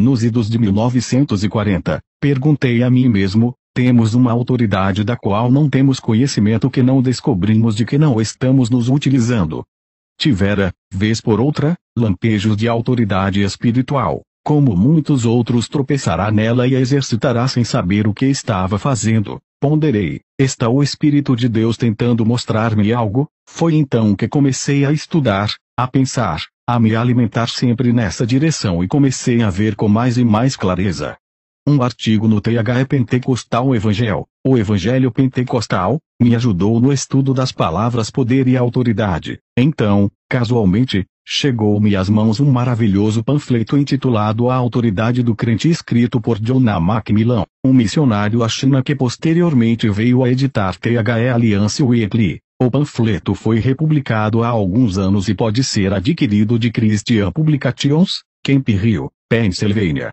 Nos idos de 1940, perguntei a mim mesmo, temos uma autoridade da qual não temos conhecimento que não descobrimos de que não estamos nos utilizando. Tivera, vez por outra, lampejos de autoridade espiritual, como muitos outros tropeçará nela e a exercitará sem saber o que estava fazendo. Ponderei, está o Espírito de Deus tentando mostrar-me algo, foi então que comecei a estudar, a pensar, a me alimentar sempre nessa direção e comecei a ver com mais e mais clareza. Um artigo no THE Pentecostal Evangel, o Evangelho Pentecostal, me ajudou no estudo das palavras poder e autoridade. Então, casualmente, chegou-me às mãos um maravilhoso panfleto intitulado A Autoridade do Crente escrito por John A. Macmillan, um missionário à China que posteriormente veio a editar THE Alliance Weekly. O panfleto foi republicado há alguns anos e pode ser adquirido de Christian Publications, Camp Rio, Pennsylvania.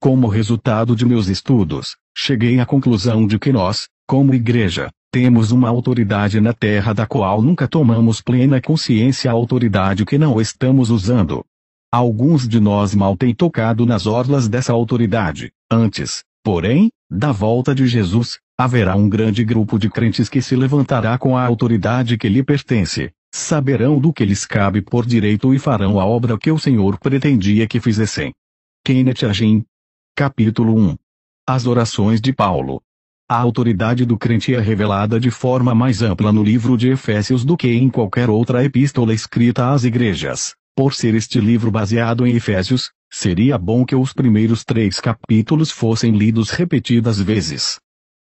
Como resultado de meus estudos, cheguei à conclusão de que nós, como igreja, temos uma autoridade na terra da qual nunca tomamos plena consciência a autoridade que não estamos usando. Alguns de nós mal têm tocado nas orlas dessa autoridade, antes, porém, da volta de Jesus, Haverá um grande grupo de crentes que se levantará com a autoridade que lhe pertence. Saberão do que lhes cabe por direito e farão a obra que o Senhor pretendia que fizessem. Kenneth Agin. Capítulo 1. As orações de Paulo. A autoridade do crente é revelada de forma mais ampla no livro de Efésios do que em qualquer outra epístola escrita às igrejas. Por ser este livro baseado em Efésios, seria bom que os primeiros três capítulos fossem lidos repetidas vezes.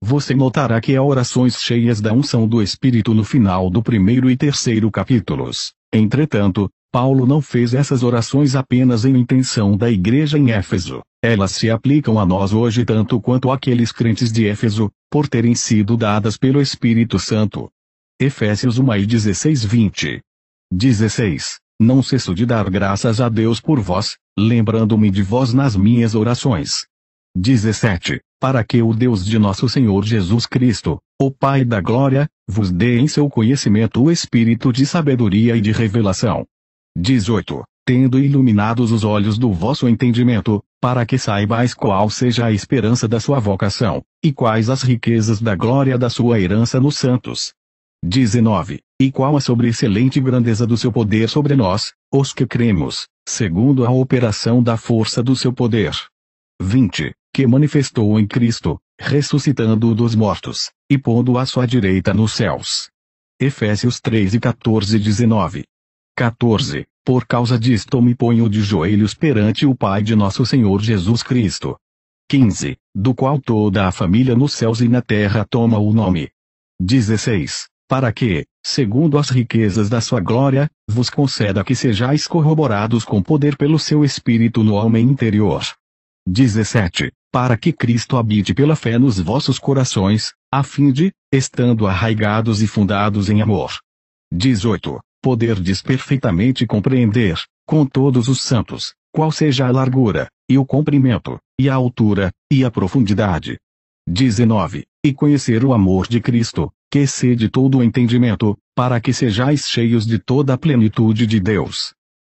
Você notará que há orações cheias da unção do Espírito no final do primeiro e terceiro capítulos. Entretanto, Paulo não fez essas orações apenas em intenção da igreja em Éfeso. Elas se aplicam a nós hoje tanto quanto àqueles crentes de Éfeso, por terem sido dadas pelo Espírito Santo. Efésios 1 e 16 20 16. Não cesso de dar graças a Deus por vós, lembrando-me de vós nas minhas orações. 17 para que o Deus de nosso Senhor Jesus Cristo, o Pai da Glória, vos dê em seu conhecimento o espírito de sabedoria e de revelação. 18. Tendo iluminados os olhos do vosso entendimento, para que saibais qual seja a esperança da sua vocação, e quais as riquezas da glória da sua herança nos santos. 19. E qual a sobreexcelente grandeza do seu poder sobre nós, os que cremos, segundo a operação da força do seu poder. 20 que manifestou em Cristo, ressuscitando-o dos mortos, e pondo à sua direita nos céus. Efésios 3 e 14 19. 14. Por causa disto me ponho de joelhos perante o Pai de nosso Senhor Jesus Cristo. 15. Do qual toda a família nos céus e na terra toma o nome. 16. Para que, segundo as riquezas da sua glória, vos conceda que sejais corroborados com poder pelo seu Espírito no homem interior. 17 para que Cristo habite pela fé nos vossos corações, a fim de, estando arraigados e fundados em amor. 18. Poderdes perfeitamente compreender, com todos os santos, qual seja a largura, e o comprimento, e a altura, e a profundidade. 19. E conhecer o amor de Cristo, que excede todo o entendimento, para que sejais cheios de toda a plenitude de Deus.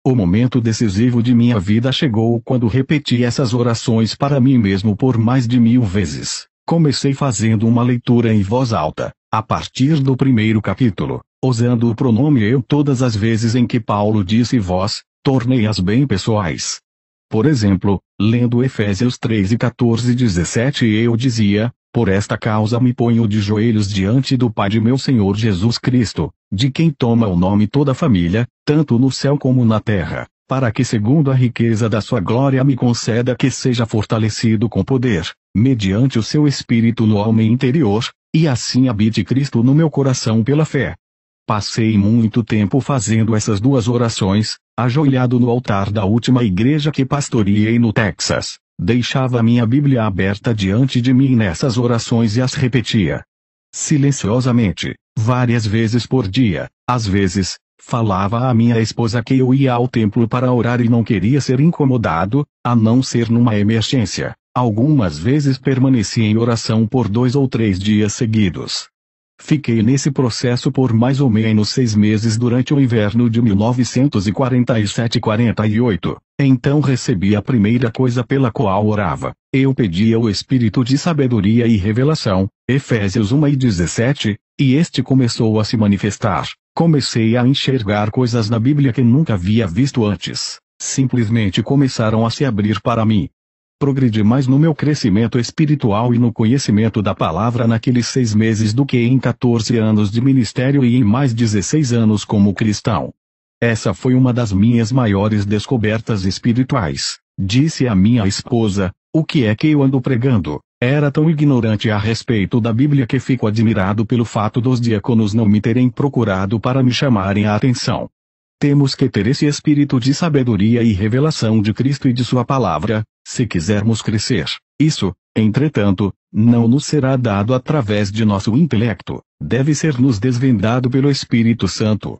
O momento decisivo de minha vida chegou quando repeti essas orações para mim mesmo por mais de mil vezes. Comecei fazendo uma leitura em voz alta, a partir do primeiro capítulo, usando o pronome eu todas as vezes em que Paulo disse vós, tornei-as bem pessoais. Por exemplo, lendo Efésios 3 e 14 e 17 eu dizia, por esta causa me ponho de joelhos diante do Pai de meu Senhor Jesus Cristo, de quem toma o nome toda a família, tanto no céu como na terra, para que segundo a riqueza da sua glória me conceda que seja fortalecido com poder, mediante o seu espírito no homem interior, e assim habite Cristo no meu coração pela fé. Passei muito tempo fazendo essas duas orações, ajoelhado no altar da última igreja que pastoreei no Texas. Deixava minha Bíblia aberta diante de mim nessas orações e as repetia. Silenciosamente, várias vezes por dia, às vezes, falava à minha esposa que eu ia ao templo para orar e não queria ser incomodado, a não ser numa emergência. Algumas vezes permaneci em oração por dois ou três dias seguidos. Fiquei nesse processo por mais ou menos seis meses durante o inverno de 1947-48. Então recebi a primeira coisa pela qual orava. Eu pedia o espírito de sabedoria e revelação, Efésios 1 e 17, e este começou a se manifestar. Comecei a enxergar coisas na Bíblia que nunca havia visto antes. Simplesmente começaram a se abrir para mim progredi mais no meu crescimento espiritual e no conhecimento da palavra naqueles seis meses do que em 14 anos de ministério e em mais 16 anos como cristão. Essa foi uma das minhas maiores descobertas espirituais, disse a minha esposa. O que é que eu ando pregando? Era tão ignorante a respeito da Bíblia que fico admirado pelo fato dos diáconos não me terem procurado para me chamarem a atenção. Temos que ter esse espírito de sabedoria e revelação de Cristo e de Sua palavra, se quisermos crescer. Isso, entretanto, não nos será dado através de nosso intelecto, deve ser nos desvendado pelo Espírito Santo.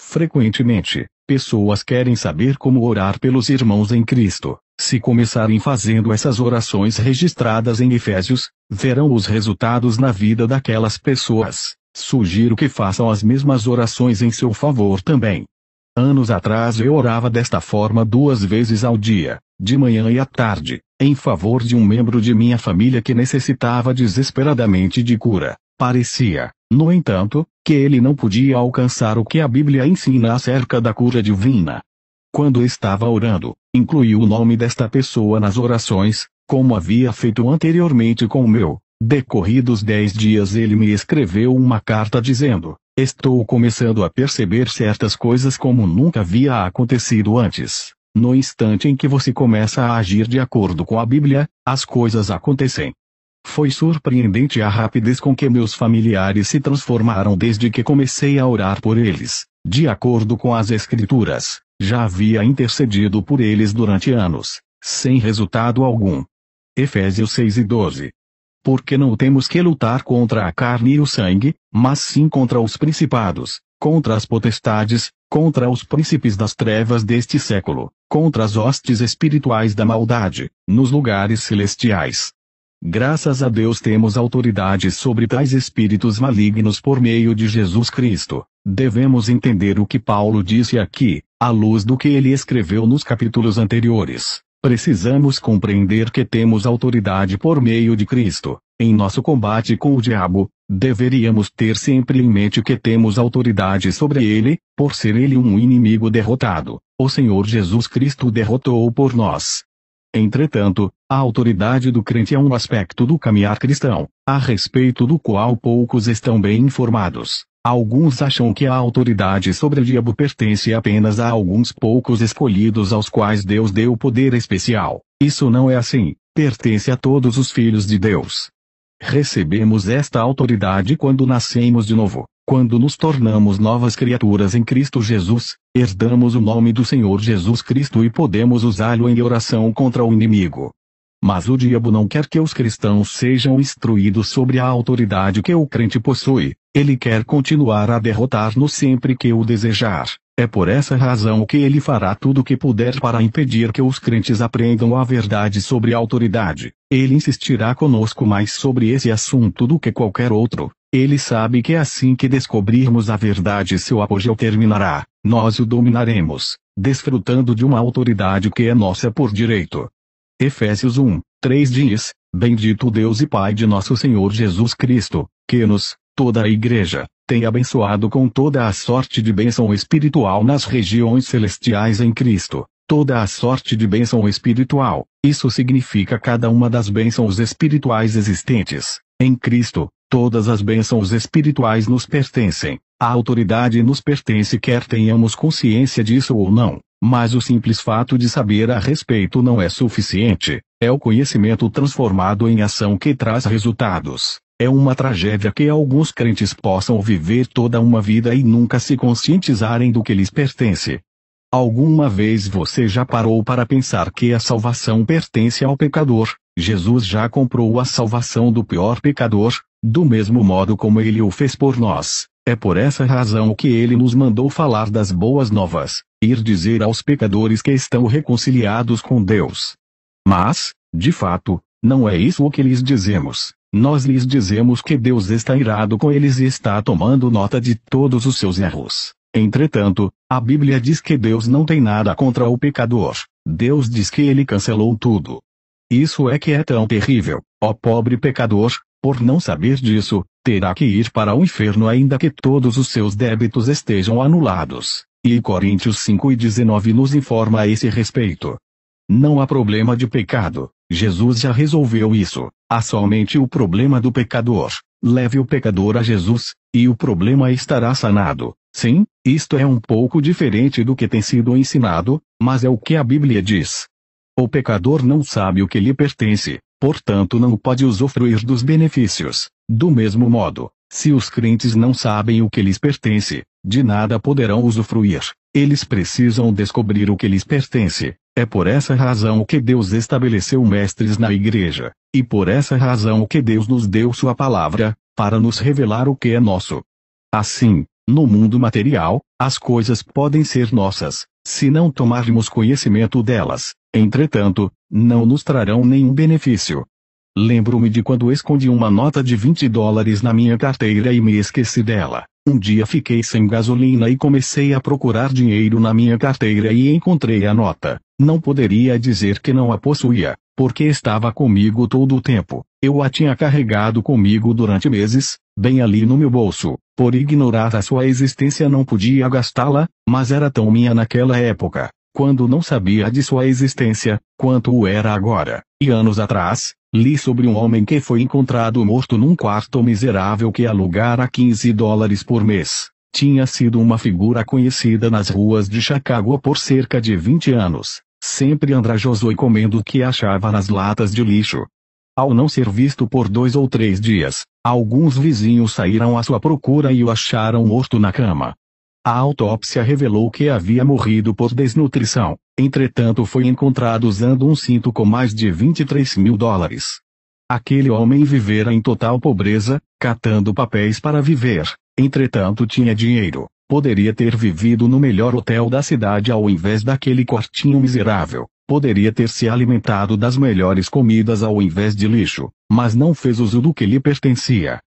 Frequentemente, pessoas querem saber como orar pelos irmãos em Cristo. Se começarem fazendo essas orações registradas em Efésios, verão os resultados na vida daquelas pessoas. Sugiro que façam as mesmas orações em seu favor também. Anos atrás eu orava desta forma duas vezes ao dia, de manhã e à tarde, em favor de um membro de minha família que necessitava desesperadamente de cura. Parecia, no entanto, que ele não podia alcançar o que a Bíblia ensina acerca da cura divina. Quando estava orando, incluí o nome desta pessoa nas orações, como havia feito anteriormente com o meu. Decorridos dez dias ele me escreveu uma carta dizendo, estou começando a perceber certas coisas como nunca havia acontecido antes. No instante em que você começa a agir de acordo com a Bíblia, as coisas acontecem. Foi surpreendente a rapidez com que meus familiares se transformaram desde que comecei a orar por eles, de acordo com as Escrituras. Já havia intercedido por eles durante anos, sem resultado algum. Efésios 6 e 12 porque não temos que lutar contra a carne e o sangue, mas sim contra os principados, contra as potestades, contra os príncipes das trevas deste século, contra as hostes espirituais da maldade, nos lugares celestiais. Graças a Deus temos autoridade sobre tais espíritos malignos por meio de Jesus Cristo. Devemos entender o que Paulo disse aqui, à luz do que ele escreveu nos capítulos anteriores. Precisamos compreender que temos autoridade por meio de Cristo. Em nosso combate com o diabo, deveríamos ter sempre em mente que temos autoridade sobre ele, por ser ele um inimigo derrotado. O Senhor Jesus Cristo derrotou por nós. Entretanto, a autoridade do crente é um aspecto do caminhar cristão, a respeito do qual poucos estão bem informados. Alguns acham que a autoridade sobre o diabo pertence apenas a alguns poucos escolhidos aos quais Deus deu poder especial. Isso não é assim, pertence a todos os filhos de Deus. Recebemos esta autoridade quando nascemos de novo. Quando nos tornamos novas criaturas em Cristo Jesus, herdamos o nome do Senhor Jesus Cristo e podemos usá-lo em oração contra o inimigo. Mas o diabo não quer que os cristãos sejam instruídos sobre a autoridade que o crente possui. Ele quer continuar a derrotar-no sempre que o desejar. É por essa razão que ele fará tudo o que puder para impedir que os crentes aprendam a verdade sobre a autoridade. Ele insistirá conosco mais sobre esse assunto do que qualquer outro. Ele sabe que assim que descobrirmos a verdade seu apogeu terminará, nós o dominaremos, desfrutando de uma autoridade que é nossa por direito. Efésios 1, 3 diz, Bendito Deus e Pai de nosso Senhor Jesus Cristo, que nos, toda a Igreja, tem abençoado com toda a sorte de bênção espiritual nas regiões celestiais em Cristo. Toda a sorte de bênção espiritual, isso significa cada uma das bênçãos espirituais existentes. Em Cristo, todas as bênçãos espirituais nos pertencem, a autoridade nos pertence quer tenhamos consciência disso ou não, mas o simples fato de saber a respeito não é suficiente, é o conhecimento transformado em ação que traz resultados. É uma tragédia que alguns crentes possam viver toda uma vida e nunca se conscientizarem do que lhes pertence. Alguma vez você já parou para pensar que a salvação pertence ao pecador? Jesus já comprou a salvação do pior pecador, do mesmo modo como ele o fez por nós. É por essa razão que ele nos mandou falar das boas novas, ir dizer aos pecadores que estão reconciliados com Deus. Mas, de fato, não é isso o que lhes dizemos. Nós lhes dizemos que Deus está irado com eles e está tomando nota de todos os seus erros. Entretanto, a Bíblia diz que Deus não tem nada contra o pecador. Deus diz que ele cancelou tudo. Isso é que é tão terrível, ó pobre pecador, por não saber disso, terá que ir para o inferno ainda que todos os seus débitos estejam anulados. E Coríntios 5 e 19 nos informa a esse respeito. Não há problema de pecado, Jesus já resolveu isso. Há somente o problema do pecador. Leve o pecador a Jesus, e o problema estará sanado. Sim, isto é um pouco diferente do que tem sido ensinado, mas é o que a Bíblia diz. O pecador não sabe o que lhe pertence, portanto não pode usufruir dos benefícios. Do mesmo modo, se os crentes não sabem o que lhes pertence, de nada poderão usufruir. Eles precisam descobrir o que lhes pertence. É por essa razão que Deus estabeleceu mestres na igreja, e por essa razão que Deus nos deu sua palavra, para nos revelar o que é nosso. Assim, no mundo material, as coisas podem ser nossas, se não tomarmos conhecimento delas, entretanto, não nos trarão nenhum benefício. Lembro-me de quando escondi uma nota de 20 dólares na minha carteira e me esqueci dela. Um dia fiquei sem gasolina e comecei a procurar dinheiro na minha carteira e encontrei a nota. Não poderia dizer que não a possuía, porque estava comigo todo o tempo. Eu a tinha carregado comigo durante meses, bem ali no meu bolso por ignorar a sua existência não podia gastá-la, mas era tão minha naquela época, quando não sabia de sua existência, quanto o era agora, e anos atrás, li sobre um homem que foi encontrado morto num quarto miserável que alugara 15 dólares por mês. Tinha sido uma figura conhecida nas ruas de Chicago por cerca de 20 anos, sempre andrajoso e comendo o que achava nas latas de lixo, ao não ser visto por dois ou três dias, alguns vizinhos saíram à sua procura e o acharam morto na cama. A autópsia revelou que havia morrido por desnutrição, entretanto foi encontrado usando um cinto com mais de 23 mil dólares. Aquele homem vivera em total pobreza, catando papéis para viver, entretanto tinha dinheiro, poderia ter vivido no melhor hotel da cidade ao invés daquele quartinho miserável poderia ter se alimentado das melhores comidas ao invés de lixo, mas não fez uso do que lhe pertencia.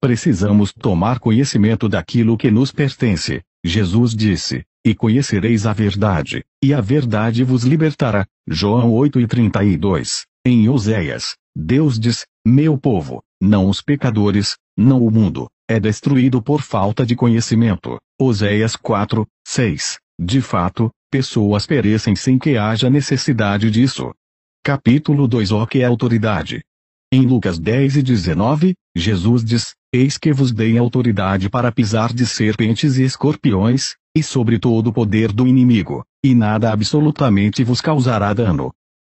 Precisamos tomar conhecimento daquilo que nos pertence, Jesus disse, e conhecereis a verdade, e a verdade vos libertará. João 8:32. Em Oséias, Deus diz, meu povo, não os pecadores, não o mundo, é destruído por falta de conhecimento. Oséias 4, 6. De fato, pessoas perecem sem que haja necessidade disso. Capítulo 2 O que é autoridade? Em Lucas 10 e 19, Jesus diz, Eis que vos dei autoridade para pisar de serpentes e escorpiões, e sobre todo o poder do inimigo, e nada absolutamente vos causará dano.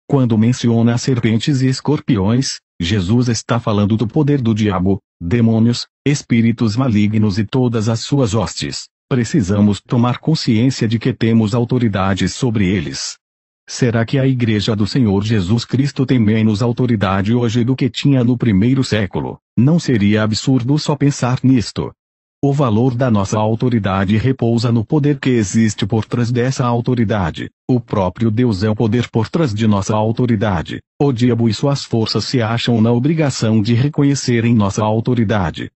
Quando menciona serpentes e escorpiões, Jesus está falando do poder do diabo, demônios, espíritos malignos e todas as suas hostes. Precisamos tomar consciência de que temos autoridade sobre eles. Será que a Igreja do Senhor Jesus Cristo tem menos autoridade hoje do que tinha no primeiro século? Não seria absurdo só pensar nisto. O valor da nossa autoridade repousa no poder que existe por trás dessa autoridade. O próprio Deus é o poder por trás de nossa autoridade. O diabo e suas forças se acham na obrigação de reconhecerem nossa autoridade.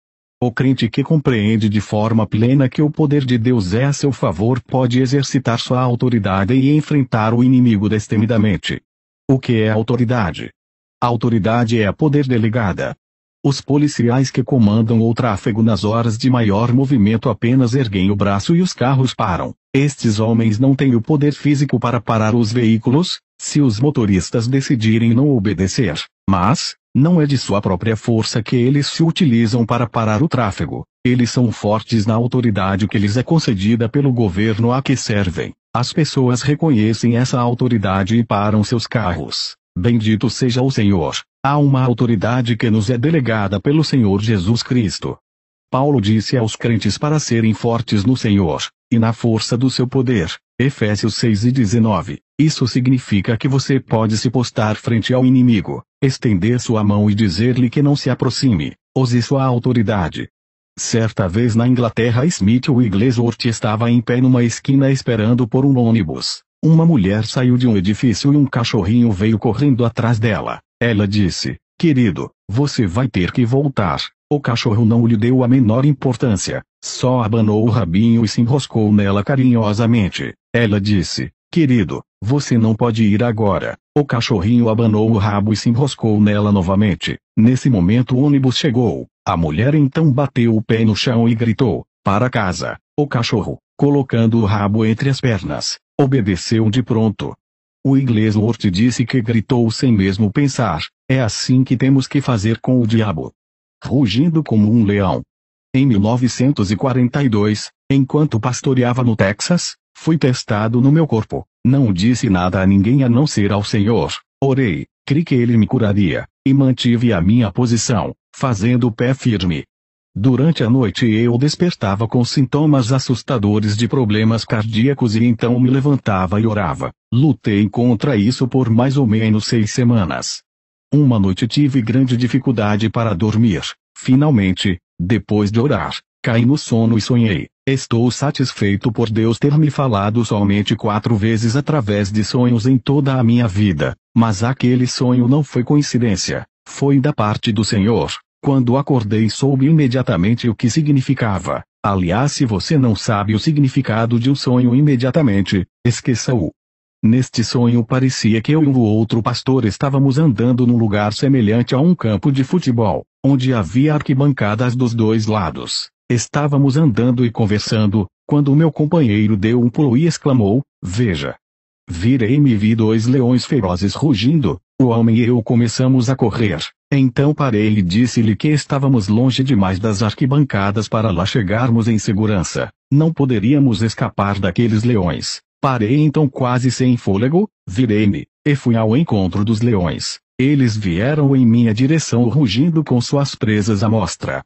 O crente que compreende de forma plena que o poder de Deus é a seu favor pode exercitar sua autoridade e enfrentar o inimigo destemidamente. O que é autoridade? A autoridade é a poder delegada. Os policiais que comandam o tráfego nas horas de maior movimento apenas erguem o braço e os carros param. Estes homens não têm o poder físico para parar os veículos, se os motoristas decidirem não obedecer, mas, não é de sua própria força que eles se utilizam para parar o tráfego. Eles são fortes na autoridade que lhes é concedida pelo governo a que servem. As pessoas reconhecem essa autoridade e param seus carros. Bendito seja o Senhor. Há uma autoridade que nos é delegada pelo Senhor Jesus Cristo. Paulo disse aos crentes para serem fortes no Senhor, e na força do seu poder. Efésios 6 e 19. Isso significa que você pode se postar frente ao inimigo, Estender sua mão e dizer-lhe que não se aproxime, use sua autoridade. Certa vez na Inglaterra Smith Wigglesworth estava em pé numa esquina esperando por um ônibus. Uma mulher saiu de um edifício e um cachorrinho veio correndo atrás dela. Ela disse, querido, você vai ter que voltar. O cachorro não lhe deu a menor importância, só abanou o rabinho e se enroscou nela carinhosamente. Ela disse, querido, você não pode ir agora. O cachorrinho abanou o rabo e se enroscou nela novamente. Nesse momento o ônibus chegou. A mulher então bateu o pé no chão e gritou: Para casa! O cachorro, colocando o rabo entre as pernas, obedeceu de pronto. O inglês Lord disse que gritou sem mesmo pensar: É assim que temos que fazer com o diabo. Rugindo como um leão. Em 1942, enquanto pastoreava no Texas, Fui testado no meu corpo. Não disse nada a ninguém a não ser ao Senhor. Orei, cri que ele me curaria, e mantive a minha posição, fazendo o pé firme. Durante a noite eu despertava com sintomas assustadores de problemas cardíacos e então me levantava e orava. Lutei contra isso por mais ou menos seis semanas. Uma noite tive grande dificuldade para dormir. Finalmente, depois de orar, caí no sono e sonhei. Estou satisfeito por Deus ter me falado somente quatro vezes através de sonhos em toda a minha vida, mas aquele sonho não foi coincidência, foi da parte do Senhor. Quando acordei soube imediatamente o que significava. Aliás, se você não sabe o significado de um sonho imediatamente, esqueça-o. Neste sonho parecia que eu e o outro pastor estávamos andando num lugar semelhante a um campo de futebol, onde havia arquibancadas dos dois lados. Estávamos andando e conversando, quando o meu companheiro deu um pulo e exclamou: Veja! Virei-me e vi dois leões ferozes rugindo. O homem e eu começamos a correr. Então parei e disse-lhe que estávamos longe demais das arquibancadas para lá chegarmos em segurança. Não poderíamos escapar daqueles leões. Parei então quase sem fôlego, virei-me, e fui ao encontro dos leões. Eles vieram em minha direção rugindo com suas presas à mostra.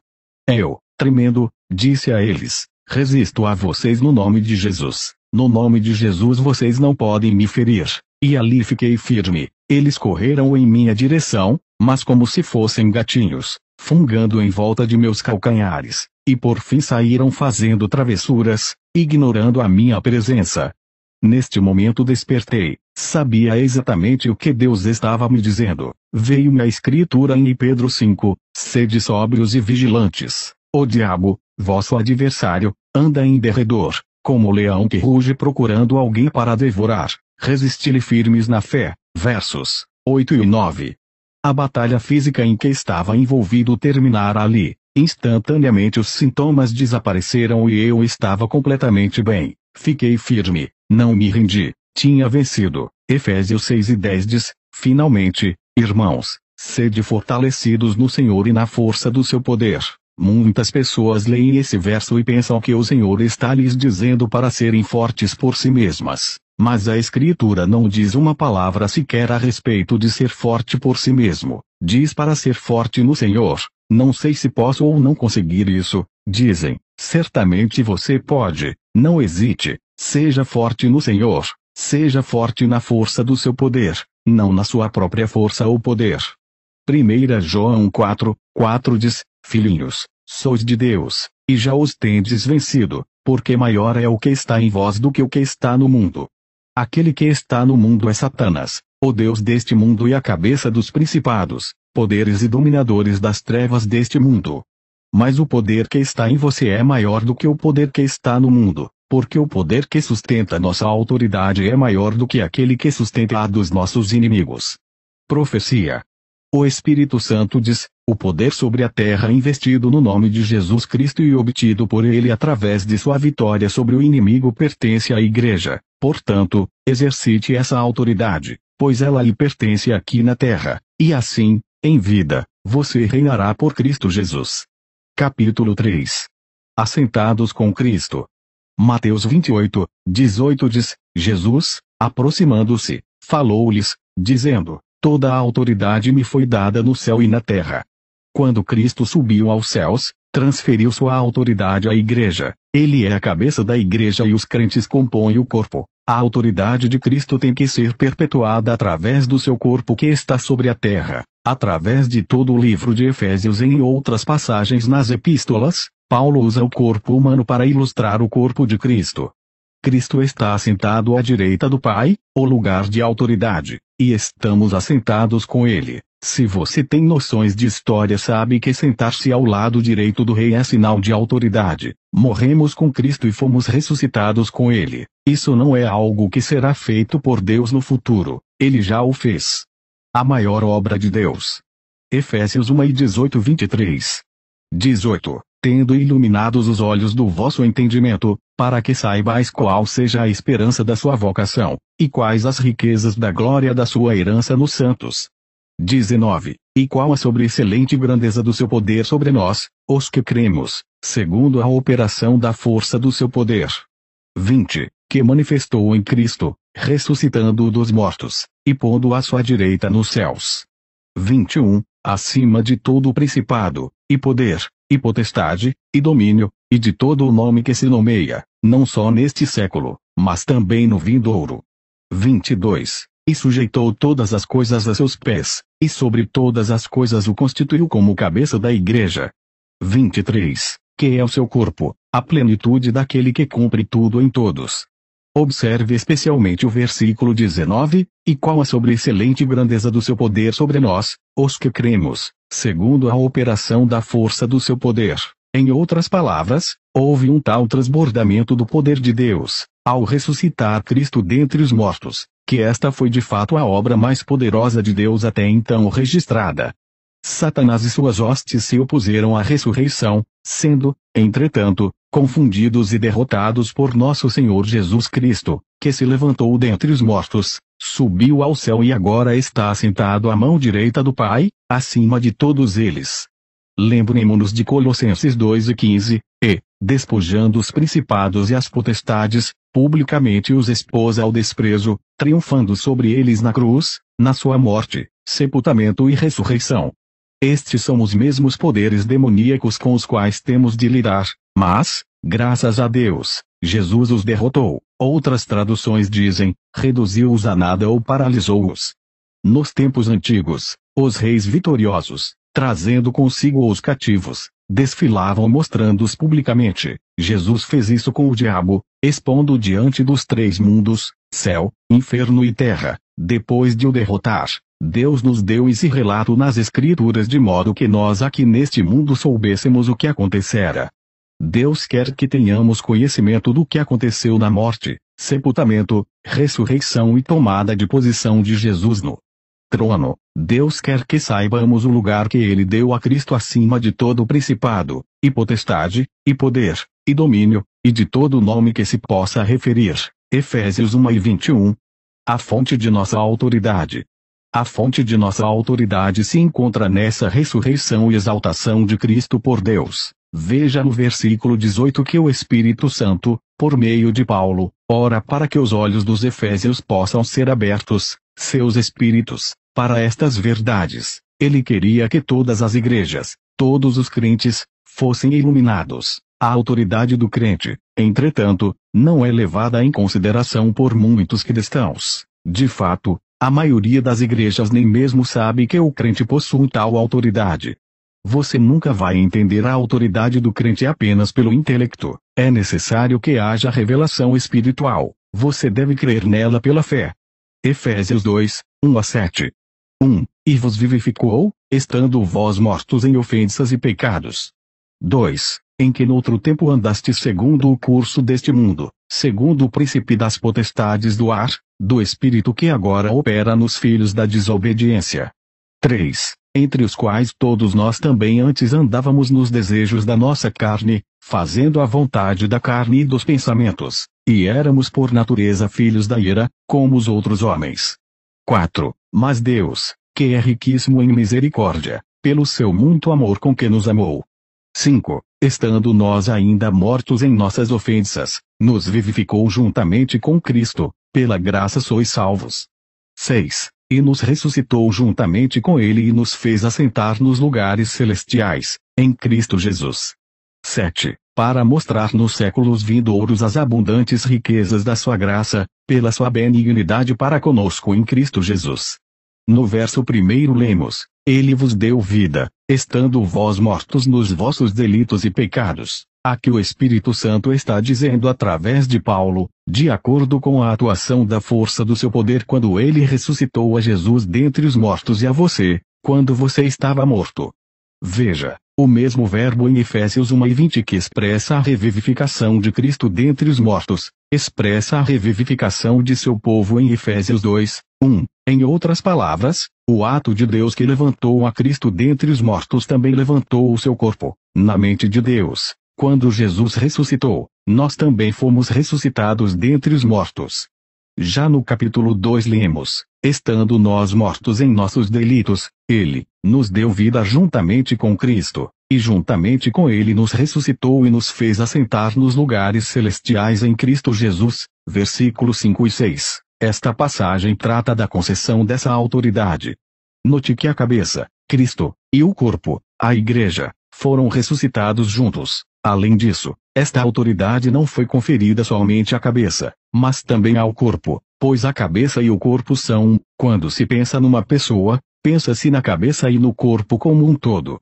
Eu, tremendo, disse a eles, resisto a vocês no nome de Jesus. No nome de Jesus vocês não podem me ferir. E ali fiquei firme. Eles correram em minha direção, mas como se fossem gatinhos, fungando em volta de meus calcanhares, e por fim saíram fazendo travessuras, ignorando a minha presença, Neste momento despertei. Sabia exatamente o que Deus estava me dizendo. Veio-me a escritura em Pedro 5, sede sóbrios e vigilantes. O diabo, vosso adversário, anda em derredor, como o leão que ruge procurando alguém para devorar. Resisti-lhe firmes na fé. Versos 8 e 9. A batalha física em que estava envolvido terminara ali. Instantaneamente os sintomas desapareceram e eu estava completamente bem. Fiquei firme, não me rendi, tinha vencido. Efésios 6 e 10 diz, finalmente, irmãos, sede fortalecidos no Senhor e na força do seu poder. Muitas pessoas leem esse verso e pensam que o Senhor está lhes dizendo para serem fortes por si mesmas. Mas a Escritura não diz uma palavra sequer a respeito de ser forte por si mesmo. Diz para ser forte no Senhor. Não sei se posso ou não conseguir isso, dizem. Certamente você pode, não hesite, Seja forte no Senhor, seja forte na força do seu poder, não na sua própria força ou poder. 1 João 4, 4 diz, Filhinhos, sois de Deus, e já os tendes vencido, porque maior é o que está em vós do que o que está no mundo. Aquele que está no mundo é Satanás, o Deus deste mundo e a cabeça dos principados, poderes e dominadores das trevas deste mundo. Mas o poder que está em você é maior do que o poder que está no mundo porque o poder que sustenta nossa autoridade é maior do que aquele que sustenta a dos nossos inimigos. Profecia. O Espírito Santo diz: o poder sobre a terra investido no nome de Jesus Cristo e obtido por ele através de sua vitória sobre o inimigo pertence à Igreja, portanto, exercite essa autoridade, pois ela lhe pertence aqui na terra, e assim, em vida, você reinará por Cristo Jesus. Capítulo 3 Assentados com Cristo, Mateus 28, 18 diz, Jesus, aproximando-se, falou-lhes, dizendo, Toda a autoridade me foi dada no céu e na terra. Quando Cristo subiu aos céus, transferiu sua autoridade à igreja. Ele é a cabeça da igreja e os crentes compõem o corpo. A autoridade de Cristo tem que ser perpetuada através do seu corpo que está sobre a terra, através de todo o livro de Efésios e em outras passagens nas epístolas, Paulo usa o corpo humano para ilustrar o corpo de Cristo. Cristo está assentado à direita do Pai, o lugar de autoridade, e estamos assentados com ele. Se você tem noções de história, sabe que sentar-se ao lado direito do Rei é sinal de autoridade. Morremos com Cristo e fomos ressuscitados com ele. Isso não é algo que será feito por Deus no futuro, ele já o fez. A maior obra de Deus. Efésios 1 e 18, 23. 18 tendo iluminados os olhos do vosso entendimento, para que saibais qual seja a esperança da sua vocação, e quais as riquezas da glória da sua herança nos santos. 19. E qual a sobreexcelente grandeza do seu poder sobre nós, os que cremos, segundo a operação da força do seu poder. 20. Que manifestou em Cristo, ressuscitando-o dos mortos, e pondo à sua direita nos céus. 21. Acima de todo o principado, e poder, e potestade, e domínio, e de todo o nome que se nomeia, não só neste século, mas também no vindouro. 22. E sujeitou todas as coisas a seus pés, e sobre todas as coisas o constituiu como cabeça da igreja. 23. Que é o seu corpo, a plenitude daquele que cumpre tudo em todos. Observe especialmente o versículo 19, e qual a excelente grandeza do seu poder sobre nós, os que cremos, segundo a operação da força do seu poder. Em outras palavras, houve um tal transbordamento do poder de Deus, ao ressuscitar Cristo dentre os mortos, que esta foi de fato a obra mais poderosa de Deus até então registrada. Satanás e suas hostes se opuseram à ressurreição, sendo, entretanto, confundidos e derrotados por nosso Senhor Jesus Cristo, que se levantou dentre os mortos, subiu ao céu e agora está sentado à mão direita do Pai, acima de todos eles. Lembremos-nos de Colossenses 2 e 15, e, despojando os principados e as potestades, publicamente os expôs ao desprezo, triunfando sobre eles na cruz, na sua morte, sepultamento e ressurreição. Estes são os mesmos poderes demoníacos com os quais temos de lidar, mas, graças a Deus, Jesus os derrotou. Outras traduções dizem, reduziu-os a nada ou paralisou-os. Nos tempos antigos, os reis vitoriosos, trazendo consigo os cativos, desfilavam mostrando-os publicamente. Jesus fez isso com o diabo, expondo diante dos três mundos, céu, inferno e terra. Depois de o derrotar, Deus nos deu esse relato nas Escrituras de modo que nós aqui neste mundo soubêssemos o que acontecera. Deus quer que tenhamos conhecimento do que aconteceu na morte, sepultamento, ressurreição e tomada de posição de Jesus no trono. Deus quer que saibamos o lugar que ele deu a Cristo acima de todo o principado, e potestade, e poder, e domínio, e de todo nome que se possa referir. Efésios 1 e 21. A fonte de nossa autoridade. A fonte de nossa autoridade se encontra nessa ressurreição e exaltação de Cristo por Deus. Veja no versículo 18 que o Espírito Santo, por meio de Paulo, ora para que os olhos dos Efésios possam ser abertos, seus espíritos, para estas verdades. Ele queria que todas as igrejas, todos os crentes, fossem iluminados. A autoridade do crente, entretanto, não é levada em consideração por muitos cristãos. De fato, a maioria das igrejas nem mesmo sabe que o crente possui tal autoridade. Você nunca vai entender a autoridade do crente apenas pelo intelecto. É necessário que haja revelação espiritual. Você deve crer nela pela fé. Efésios 2, 1 a 7. 1. E vos vivificou, estando vós mortos em ofensas e pecados. 2. Em que noutro tempo andaste segundo o curso deste mundo, segundo o príncipe das potestades do ar, do espírito que agora opera nos filhos da desobediência. 3 entre os quais todos nós também antes andávamos nos desejos da nossa carne, fazendo a vontade da carne e dos pensamentos, e éramos por natureza filhos da ira, como os outros homens. 4. Mas Deus, que é riquíssimo em misericórdia, pelo seu muito amor com que nos amou. 5. Estando nós ainda mortos em nossas ofensas, nos vivificou juntamente com Cristo, pela graça sois salvos. 6 e nos ressuscitou juntamente com ele e nos fez assentar nos lugares celestiais, em Cristo Jesus. 7. Para mostrar nos séculos vindouros as abundantes riquezas da sua graça, pela sua benignidade para conosco em Cristo Jesus. No verso 1 lemos: Ele vos deu vida, estando vós mortos nos vossos delitos e pecados a que o Espírito Santo está dizendo através de Paulo, de acordo com a atuação da força do seu poder quando ele ressuscitou a Jesus dentre os mortos e a você, quando você estava morto. Veja, o mesmo verbo em Efésios 1 e 20 que expressa a revivificação de Cristo dentre os mortos, expressa a revivificação de seu povo em Efésios 2, 1. Em outras palavras, o ato de Deus que levantou a Cristo dentre os mortos também levantou o seu corpo, na mente de Deus, quando Jesus ressuscitou, nós também fomos ressuscitados dentre os mortos. Já no capítulo 2 lemos: Estando nós mortos em nossos delitos, Ele nos deu vida juntamente com Cristo, e juntamente com Ele nos ressuscitou e nos fez assentar nos lugares celestiais em Cristo Jesus. Versículos 5 e 6. Esta passagem trata da concessão dessa autoridade. Note que a cabeça, Cristo, e o corpo, a Igreja, foram ressuscitados juntos, Além disso, esta autoridade não foi conferida somente à cabeça, mas também ao corpo, pois a cabeça e o corpo são, quando se pensa numa pessoa, pensa-se na cabeça e no corpo como um todo.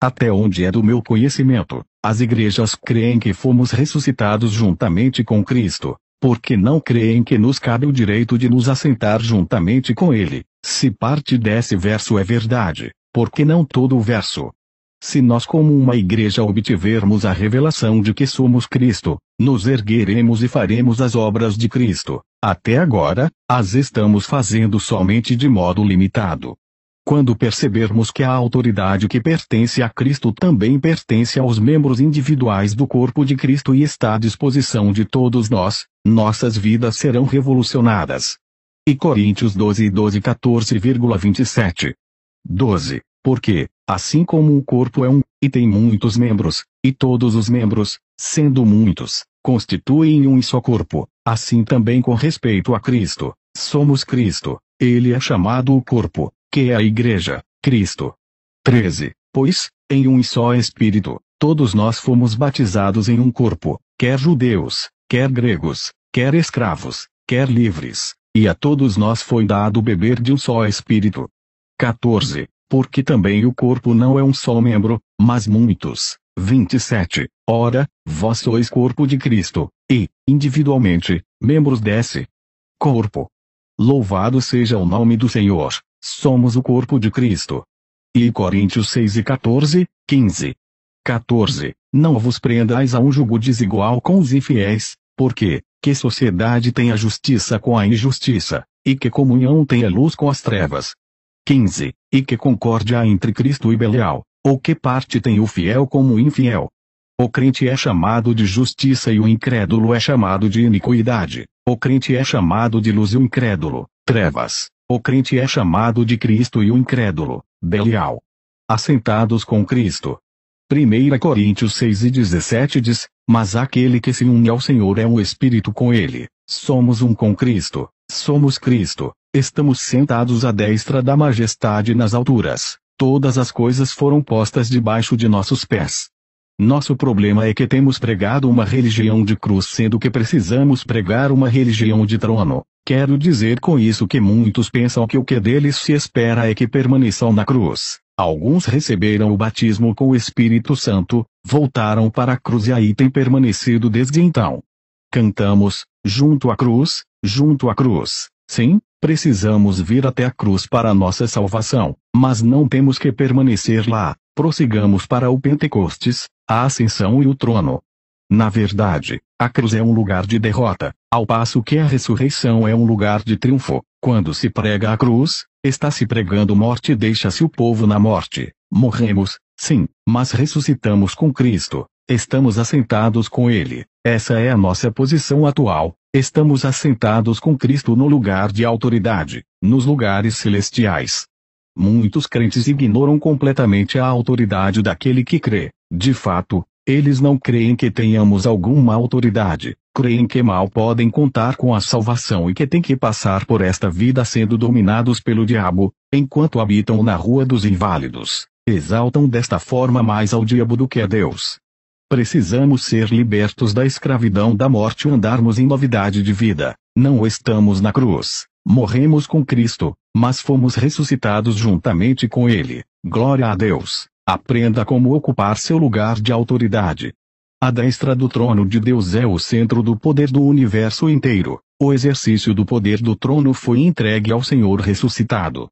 Até onde é do meu conhecimento, as igrejas creem que fomos ressuscitados juntamente com Cristo, porque não creem que nos cabe o direito de nos assentar juntamente com Ele. Se parte desse verso é verdade, porque não todo o verso, se nós como uma igreja obtivermos a revelação de que somos Cristo, nos ergueremos e faremos as obras de Cristo. Até agora, as estamos fazendo somente de modo limitado. Quando percebermos que a autoridade que pertence a Cristo também pertence aos membros individuais do corpo de Cristo e está à disposição de todos nós, nossas vidas serão revolucionadas. E Coríntios 12 12 12 porque, assim como o corpo é um, e tem muitos membros, e todos os membros, sendo muitos, constituem um só corpo, assim também com respeito a Cristo, somos Cristo, ele é chamado o corpo, que é a Igreja, Cristo. 13. Pois, em um só Espírito, todos nós fomos batizados em um corpo, quer judeus, quer gregos, quer escravos, quer livres, e a todos nós foi dado beber de um só Espírito. 14 porque também o corpo não é um só membro, mas muitos. 27. Ora, vós sois corpo de Cristo, e, individualmente, membros desse corpo. Louvado seja o nome do Senhor, somos o corpo de Cristo. E Coríntios 6 e 14, 15. 14. Não vos prendais a um jugo desigual com os infiéis, porque, que sociedade tem a justiça com a injustiça, e que comunhão tem a luz com as trevas, 15. E que concórdia há entre Cristo e Belial, ou que parte tem o fiel como o infiel? O crente é chamado de justiça e o incrédulo é chamado de iniquidade. O crente é chamado de luz e o incrédulo, trevas. O crente é chamado de Cristo e o incrédulo, Belial. Assentados com Cristo. 1 Coríntios 6 e 17 diz, Mas aquele que se une ao Senhor é um espírito com ele, somos um com Cristo, somos Cristo, Estamos sentados à destra da majestade nas alturas. Todas as coisas foram postas debaixo de nossos pés. Nosso problema é que temos pregado uma religião de cruz sendo que precisamos pregar uma religião de trono. Quero dizer com isso que muitos pensam que o que deles se espera é que permaneçam na cruz. Alguns receberam o batismo com o Espírito Santo, voltaram para a cruz e aí têm permanecido desde então. Cantamos, junto à cruz, junto à cruz. Sim, precisamos vir até a cruz para nossa salvação, mas não temos que permanecer lá, prossigamos para o Pentecostes, a ascensão e o trono. Na verdade, a cruz é um lugar de derrota, ao passo que a ressurreição é um lugar de triunfo. Quando se prega a cruz, está se pregando morte e deixa-se o povo na morte. Morremos, sim, mas ressuscitamos com Cristo. Estamos assentados com Ele. Essa é a nossa posição atual, Estamos assentados com Cristo no lugar de autoridade, nos lugares celestiais. Muitos crentes ignoram completamente a autoridade daquele que crê. De fato, eles não creem que tenhamos alguma autoridade, creem que mal podem contar com a salvação e que têm que passar por esta vida sendo dominados pelo diabo, enquanto habitam na rua dos inválidos. Exaltam desta forma mais ao diabo do que a Deus. Precisamos ser libertos da escravidão da morte e andarmos em novidade de vida. Não estamos na cruz. Morremos com Cristo, mas fomos ressuscitados juntamente com Ele. Glória a Deus. Aprenda como ocupar seu lugar de autoridade. A destra do trono de Deus é o centro do poder do universo inteiro. O exercício do poder do trono foi entregue ao Senhor ressuscitado.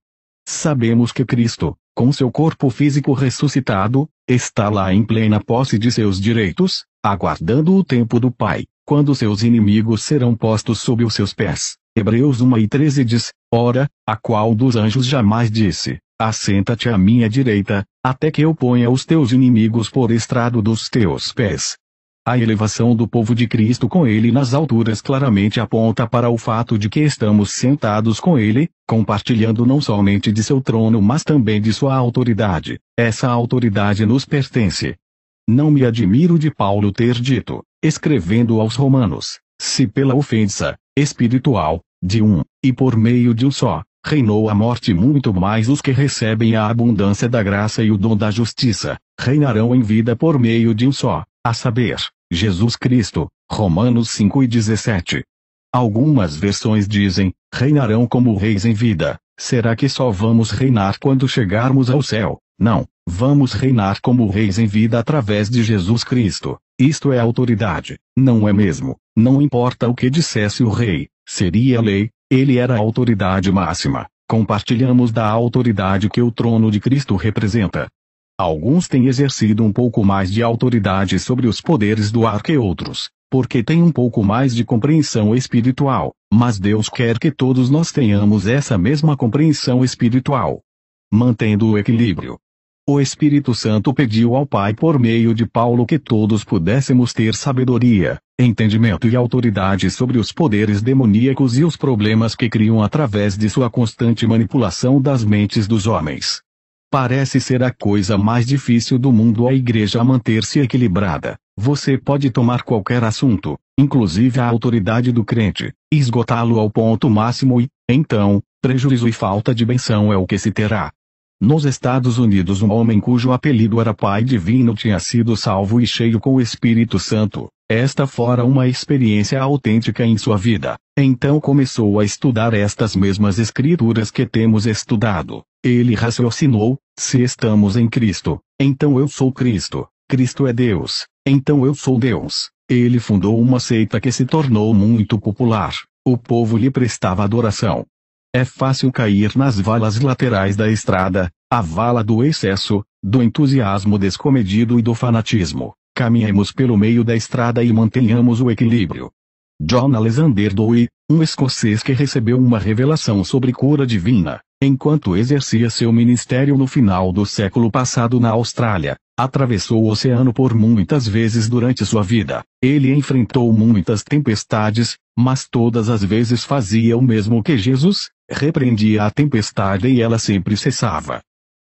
Sabemos que Cristo, com seu corpo físico ressuscitado, está lá em plena posse de seus direitos, aguardando o tempo do Pai, quando seus inimigos serão postos sob os seus pés. Hebreus 1 e 13 diz, Ora, a qual dos anjos jamais disse, Assenta-te à minha direita, até que eu ponha os teus inimigos por estrado dos teus pés. A elevação do povo de Cristo com ele nas alturas claramente aponta para o fato de que estamos sentados com ele, compartilhando não somente de seu trono mas também de sua autoridade. Essa autoridade nos pertence. Não me admiro de Paulo ter dito, escrevendo aos Romanos, se pela ofensa espiritual de um, e por meio de um só, reinou a morte muito mais os que recebem a abundância da graça e o dom da justiça, reinarão em vida por meio de um só, a saber, Jesus Cristo, Romanos 5 e 17. Algumas versões dizem, reinarão como reis em vida. Será que só vamos reinar quando chegarmos ao céu? Não, vamos reinar como reis em vida através de Jesus Cristo. Isto é autoridade, não é mesmo? Não importa o que dissesse o rei, seria lei, ele era a autoridade máxima. Compartilhamos da autoridade que o trono de Cristo representa. Alguns têm exercido um pouco mais de autoridade sobre os poderes do ar que outros, porque têm um pouco mais de compreensão espiritual, mas Deus quer que todos nós tenhamos essa mesma compreensão espiritual. Mantendo o equilíbrio. O Espírito Santo pediu ao Pai por meio de Paulo que todos pudéssemos ter sabedoria, entendimento e autoridade sobre os poderes demoníacos e os problemas que criam através de sua constante manipulação das mentes dos homens. Parece ser a coisa mais difícil do mundo a igreja manter-se equilibrada. Você pode tomar qualquer assunto, inclusive a autoridade do crente, esgotá-lo ao ponto máximo e, então, prejuízo e falta de benção é o que se terá. Nos Estados Unidos, um homem cujo apelido era Pai Divino tinha sido salvo e cheio com o Espírito Santo. Esta fora uma experiência autêntica em sua vida. Então começou a estudar estas mesmas escrituras que temos estudado. Ele raciocinou, se estamos em Cristo, então eu sou Cristo, Cristo é Deus, então eu sou Deus. Ele fundou uma seita que se tornou muito popular, o povo lhe prestava adoração. É fácil cair nas valas laterais da estrada, a vala do excesso, do entusiasmo descomedido e do fanatismo. Caminhemos pelo meio da estrada e mantenhamos o equilíbrio. John Alexander Dowie, um escocês que recebeu uma revelação sobre cura divina, enquanto exercia seu ministério no final do século passado na Austrália, atravessou o oceano por muitas vezes durante sua vida. Ele enfrentou muitas tempestades, mas todas as vezes fazia o mesmo que Jesus, repreendia a tempestade e ela sempre cessava.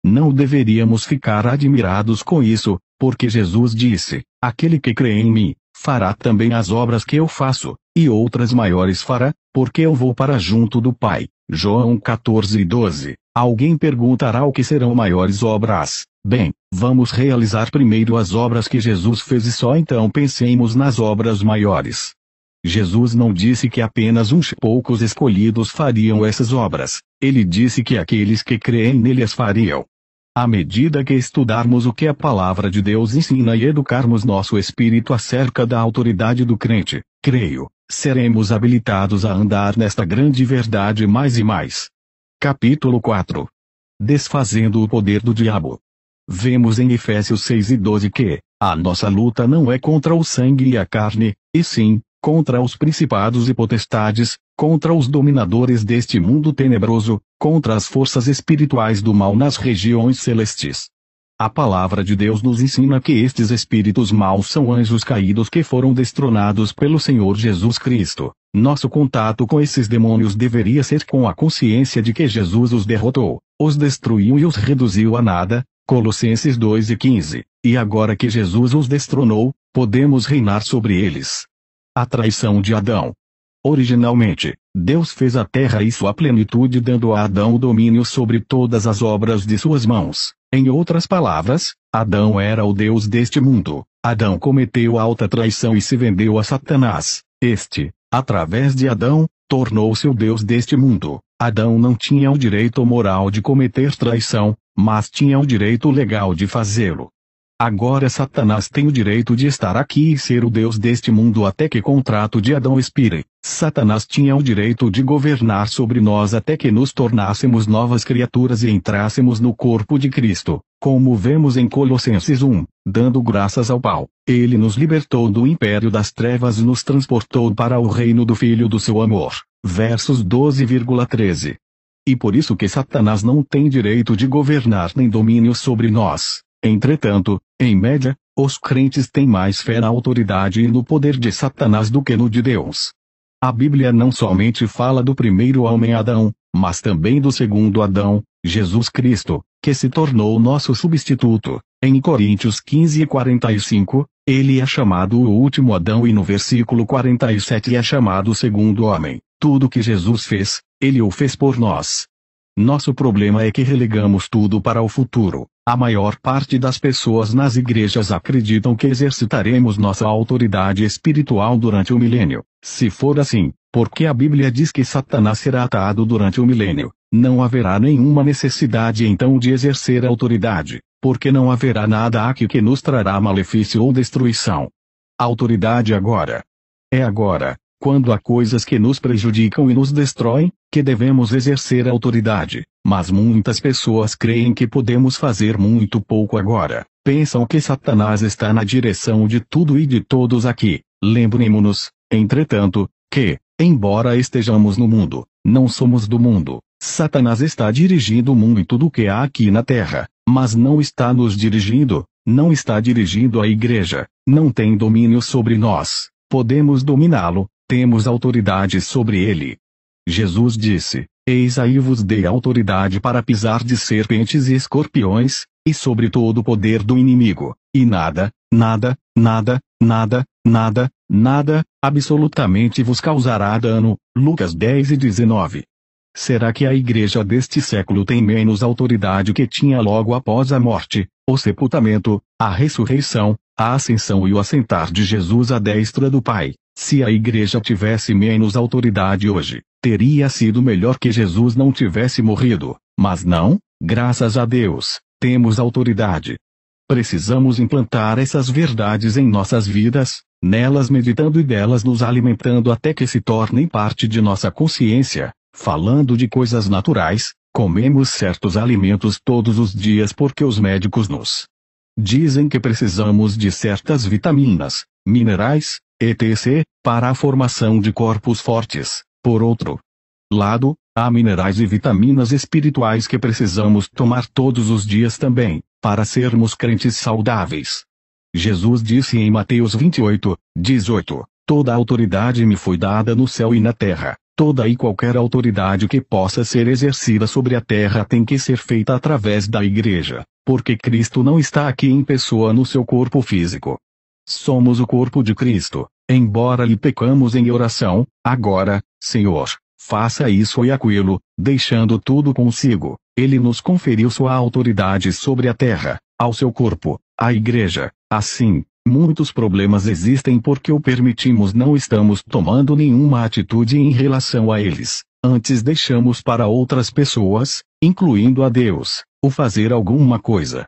Não deveríamos ficar admirados com isso, porque Jesus disse: Aquele que crê em mim, fará também as obras que eu faço, e outras maiores fará, porque eu vou para junto do Pai. João 14 e 12. Alguém perguntará o que serão maiores obras. Bem, vamos realizar primeiro as obras que Jesus fez e só então pensemos nas obras maiores. Jesus não disse que apenas uns poucos escolhidos fariam essas obras, ele disse que aqueles que creem nele as fariam. À medida que estudarmos o que a palavra de Deus ensina e educarmos nosso espírito acerca da autoridade do crente, creio, seremos habilitados a andar nesta grande verdade mais e mais. Capítulo 4 Desfazendo o poder do diabo. Vemos em Efésios 6 e 12 que, a nossa luta não é contra o sangue e a carne, e sim, contra os principados e potestades, contra os dominadores deste mundo tenebroso, contra as forças espirituais do mal nas regiões celestes. A palavra de Deus nos ensina que estes espíritos maus são anjos caídos que foram destronados pelo Senhor Jesus Cristo. Nosso contato com esses demônios deveria ser com a consciência de que Jesus os derrotou, os destruiu e os reduziu a nada. Colossenses 2 e 15. E agora que Jesus os destronou, podemos reinar sobre eles. A traição de Adão. Originalmente, Deus fez a terra e sua plenitude dando a Adão o domínio sobre todas as obras de suas mãos. Em outras palavras, Adão era o Deus deste mundo. Adão cometeu alta traição e se vendeu a Satanás. Este, através de Adão, tornou-se o Deus deste mundo. Adão não tinha o direito moral de cometer traição, mas tinha o direito legal de fazê-lo. Agora Satanás tem o direito de estar aqui e ser o Deus deste mundo até que o contrato de Adão expire. Satanás tinha o direito de governar sobre nós até que nos tornássemos novas criaturas e entrássemos no corpo de Cristo, como vemos em Colossenses 1, dando graças ao pau. Ele nos libertou do império das trevas e nos transportou para o reino do Filho do seu amor. Versos 12,13. E por isso que Satanás não tem direito de governar nem domínio sobre nós. Entretanto, em média, os crentes têm mais fé na autoridade e no poder de Satanás do que no de Deus. A Bíblia não somente fala do primeiro homem Adão, mas também do segundo Adão, Jesus Cristo, que se tornou nosso substituto. Em Coríntios 15 e 45, ele é chamado o último Adão e no versículo 47 é chamado o segundo homem. Tudo que Jesus fez, ele o fez por nós. Nosso problema é que relegamos tudo para o futuro. A maior parte das pessoas nas igrejas acreditam que exercitaremos nossa autoridade espiritual durante o milênio. Se for assim, porque a Bíblia diz que Satanás será atado durante o milênio, não haverá nenhuma necessidade então de exercer autoridade, porque não haverá nada aqui que nos trará malefício ou destruição. Autoridade agora. É agora, quando há coisas que nos prejudicam e nos destroem, que devemos exercer a autoridade, mas muitas pessoas creem que podemos fazer muito pouco agora, pensam que Satanás está na direção de tudo e de todos aqui. Lembremos-nos, entretanto, que, embora estejamos no mundo, não somos do mundo. Satanás está dirigindo muito do que há aqui na terra, mas não está nos dirigindo, não está dirigindo a igreja, não tem domínio sobre nós, podemos dominá-lo, temos autoridade sobre ele, Jesus disse, Eis aí vos dei autoridade para pisar de serpentes e escorpiões, e sobre todo o poder do inimigo, e nada, nada, nada, nada, nada, nada, absolutamente vos causará dano. Lucas 10 e 19. Será que a igreja deste século tem menos autoridade que tinha logo após a morte, o sepultamento, a ressurreição, a ascensão e o assentar de Jesus à destra do Pai? Se a igreja tivesse menos autoridade hoje, Teria sido melhor que Jesus não tivesse morrido, mas não, graças a Deus, temos autoridade. Precisamos implantar essas verdades em nossas vidas, nelas meditando e delas nos alimentando até que se tornem parte de nossa consciência. Falando de coisas naturais, comemos certos alimentos todos os dias porque os médicos nos dizem que precisamos de certas vitaminas, minerais, etc., para a formação de corpos fortes. Por outro lado, há minerais e vitaminas espirituais que precisamos tomar todos os dias também, para sermos crentes saudáveis. Jesus disse em Mateus 28, 18: Toda autoridade me foi dada no céu e na terra. Toda e qualquer autoridade que possa ser exercida sobre a terra tem que ser feita através da igreja, porque Cristo não está aqui em pessoa no seu corpo físico. Somos o corpo de Cristo, Embora lhe pecamos em oração, agora, Senhor, faça isso e aquilo, deixando tudo consigo. Ele nos conferiu sua autoridade sobre a terra, ao seu corpo, à igreja. Assim, muitos problemas existem porque o permitimos não estamos tomando nenhuma atitude em relação a eles. Antes deixamos para outras pessoas, incluindo a Deus, o fazer alguma coisa.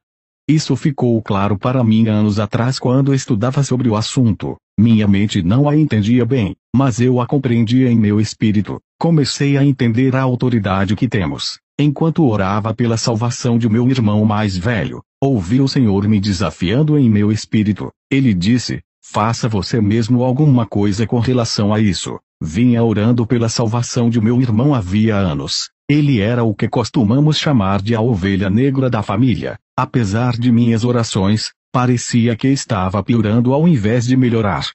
Isso ficou claro para mim anos atrás quando estudava sobre o assunto. Minha mente não a entendia bem, mas eu a compreendia em meu espírito. Comecei a entender a autoridade que temos. Enquanto orava pela salvação de meu irmão mais velho, ouvi o Senhor me desafiando em meu espírito. Ele disse: Faça você mesmo alguma coisa com relação a isso. Vinha orando pela salvação de meu irmão havia anos. Ele era o que costumamos chamar de a ovelha negra da família. Apesar de minhas orações, Parecia que estava piorando ao invés de melhorar.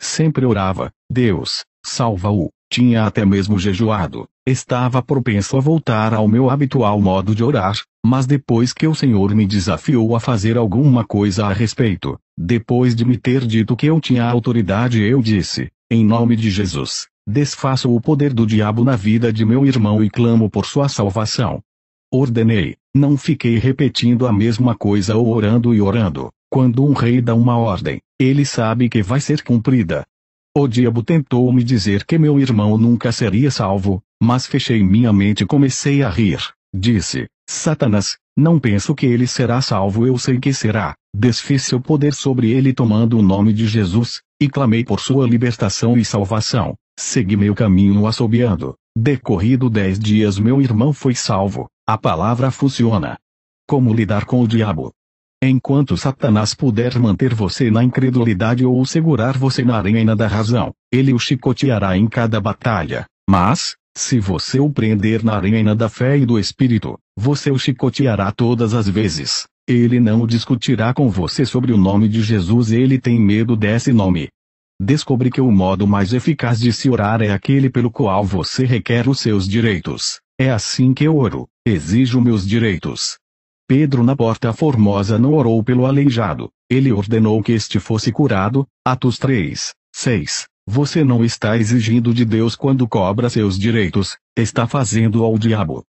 Sempre orava, Deus, salva-o, tinha até mesmo jejuado, estava propenso a voltar ao meu habitual modo de orar, mas depois que o Senhor me desafiou a fazer alguma coisa a respeito, depois de me ter dito que eu tinha autoridade, eu disse, em nome de Jesus, desfaço o poder do diabo na vida de meu irmão e clamo por sua salvação. Ordenei, não fiquei repetindo a mesma coisa ou orando e orando. Quando um rei dá uma ordem, ele sabe que vai ser cumprida. O diabo tentou me dizer que meu irmão nunca seria salvo, mas fechei minha mente e comecei a rir. Disse, Satanás, não penso que ele será salvo eu sei que será. Desfiz seu poder sobre ele tomando o nome de Jesus, e clamei por sua libertação e salvação. Segui meu caminho assobiando. Decorrido dez dias meu irmão foi salvo. A palavra funciona. Como lidar com o diabo? Enquanto Satanás puder manter você na incredulidade ou segurar você na arena da razão, ele o chicoteará em cada batalha. Mas, se você o prender na arena da fé e do espírito, você o chicoteará todas as vezes. Ele não discutirá com você sobre o nome de Jesus, ele tem medo desse nome. Descobre que o modo mais eficaz de se orar é aquele pelo qual você requer os seus direitos. É assim que eu oro. Exijo meus direitos. Pedro na Porta Formosa não orou pelo aleijado, ele ordenou que este fosse curado. Atos 3, 6. Você não está exigindo de Deus quando cobra seus direitos, está fazendo ao diabo.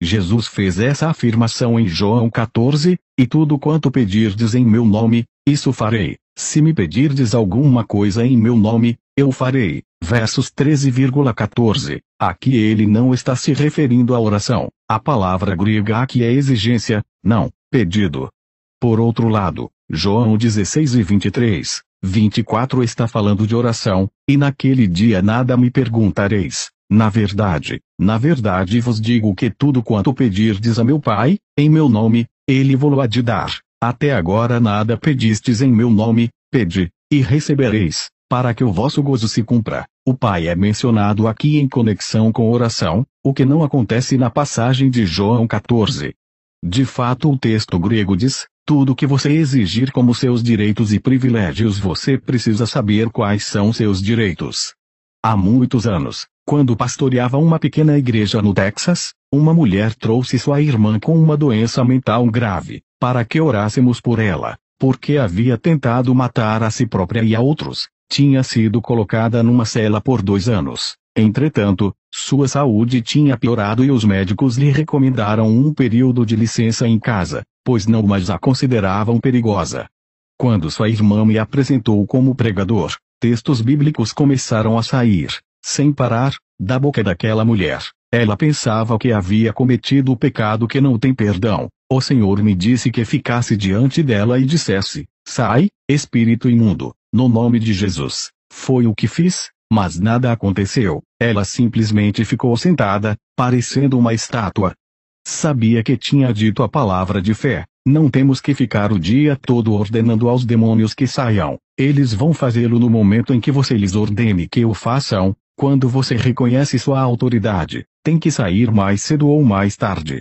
Jesus fez essa afirmação em João 14, e tudo quanto pedirdes em meu nome, isso farei, se me pedirdes alguma coisa em meu nome, eu farei, versos 13,14. Aqui ele não está se referindo à oração, a palavra grega aqui é exigência, não, pedido. Por outro lado, João 16 e 23, 24 está falando de oração, e naquele dia nada me perguntareis. Na verdade, na verdade vos digo que tudo quanto pedirdes a meu Pai, em meu nome, ele vou há de dar. Até agora nada pedistes em meu nome, pedi, e recebereis, para que o vosso gozo se cumpra. O Pai é mencionado aqui em conexão com oração, o que não acontece na passagem de João 14. De fato, o texto grego diz: tudo que você exigir como seus direitos e privilégios, você precisa saber quais são seus direitos. Há muitos anos, quando pastoreava uma pequena igreja no Texas, uma mulher trouxe sua irmã com uma doença mental grave, para que orássemos por ela, porque havia tentado matar a si própria e a outros, tinha sido colocada numa cela por dois anos. Entretanto, sua saúde tinha piorado e os médicos lhe recomendaram um período de licença em casa, pois não mais a consideravam perigosa. Quando sua irmã me apresentou como pregador, textos bíblicos começaram a sair, sem parar, da boca daquela mulher. Ela pensava que havia cometido o pecado que não tem perdão. O Senhor me disse que ficasse diante dela e dissesse: Sai, espírito imundo, no nome de Jesus. Foi o que fiz, mas nada aconteceu. Ela simplesmente ficou sentada, parecendo uma estátua. Sabia que tinha dito a palavra de fé. Não temos que ficar o dia todo ordenando aos demônios que saiam. Eles vão fazê-lo no momento em que você lhes ordene que o façam. Quando você reconhece sua autoridade, tem que sair mais cedo ou mais tarde.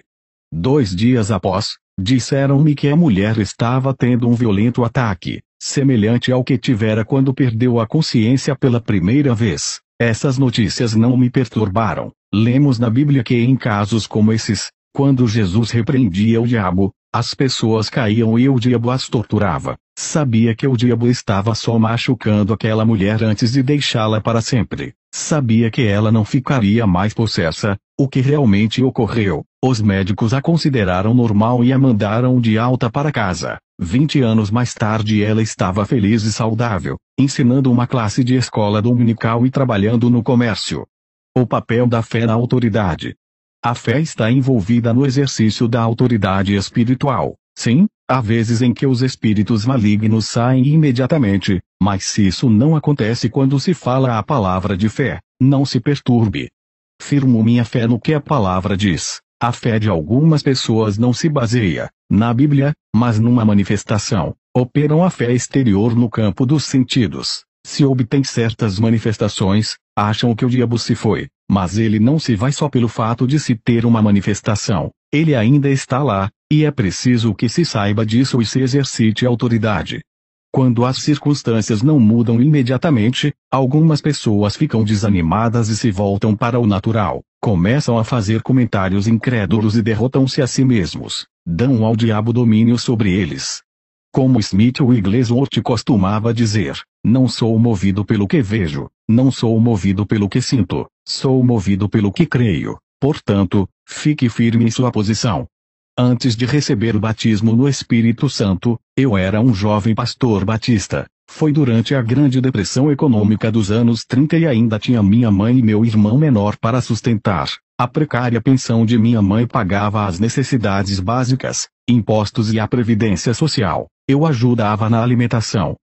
Dois dias após, disseram-me que a mulher estava tendo um violento ataque semelhante ao que tivera quando perdeu a consciência pela primeira vez. Essas notícias não me perturbaram. Lemos na Bíblia que em casos como esses, quando Jesus repreendia o diabo, as pessoas caíam e o diabo as torturava. Sabia que o diabo estava só machucando aquela mulher antes de deixá-la para sempre. Sabia que ela não ficaria mais possessa, o que realmente ocorreu, os médicos a consideraram normal e a mandaram de alta para casa. Vinte anos mais tarde ela estava feliz e saudável, ensinando uma classe de escola dominical e trabalhando no comércio. O papel da fé na autoridade. A fé está envolvida no exercício da autoridade espiritual. Sim, há vezes em que os espíritos malignos saem imediatamente, mas se isso não acontece quando se fala a palavra de fé, não se perturbe, Firmo minha fé no que a palavra diz. A fé de algumas pessoas não se baseia, na Bíblia, mas numa manifestação. Operam a fé exterior no campo dos sentidos. Se obtém certas manifestações, acham que o diabo se foi, mas ele não se vai só pelo fato de se ter uma manifestação. Ele ainda está lá, e é preciso que se saiba disso e se exercite autoridade. Quando as circunstâncias não mudam imediatamente, algumas pessoas ficam desanimadas e se voltam para o natural, começam a fazer comentários incrédulos e derrotam-se a si mesmos, dão ao diabo domínio sobre eles. Como Smith Wigglesworth costumava dizer, não sou movido pelo que vejo, não sou movido pelo que sinto, sou movido pelo que creio, portanto, fique firme em sua posição, Antes de receber o batismo no Espírito Santo, eu era um jovem pastor batista. Foi durante a Grande Depressão Econômica dos anos 30 e ainda tinha minha mãe e meu irmão menor para sustentar. A precária pensão de minha mãe pagava as necessidades básicas, impostos e a previdência social. Eu ajudava na alimentação.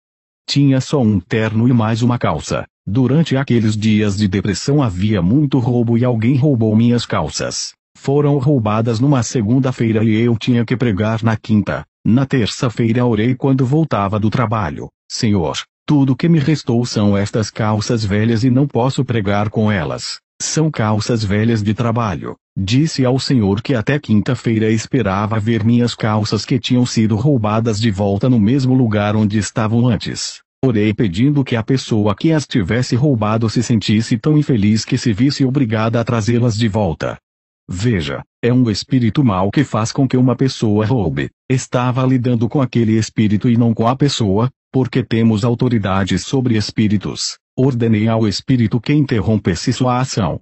Tinha só um terno e mais uma calça. Durante aqueles dias de depressão havia muito roubo e alguém roubou minhas calças foram roubadas numa segunda-feira e eu tinha que pregar na quinta. Na terça-feira orei quando voltava do trabalho, Senhor, tudo que me restou são estas calças velhas e não posso pregar com elas. São calças velhas de trabalho. Disse ao Senhor que até quinta-feira esperava ver minhas calças que tinham sido roubadas de volta no mesmo lugar onde estavam antes. Orei pedindo que a pessoa que as tivesse roubado se sentisse tão infeliz que se visse obrigada a trazê-las de volta. Veja, é um espírito mal que faz com que uma pessoa roube. Estava lidando com aquele espírito e não com a pessoa, porque temos autoridade sobre espíritos. Ordenei ao espírito que interrompesse sua ação.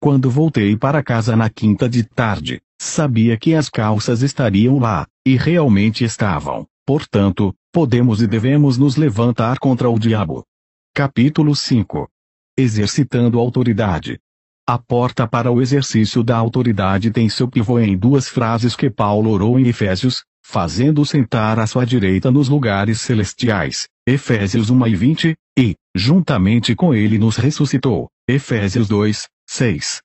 Quando voltei para casa na quinta de tarde, sabia que as calças estariam lá, e realmente estavam. Portanto, podemos e devemos nos levantar contra o diabo. Capítulo 5 Exercitando autoridade. A porta para o exercício da autoridade tem seu pivô em duas frases que Paulo orou em Efésios, fazendo sentar à sua direita nos lugares celestiais, Efésios 1 e 20, e, juntamente com ele nos ressuscitou, Efésios 2, 6.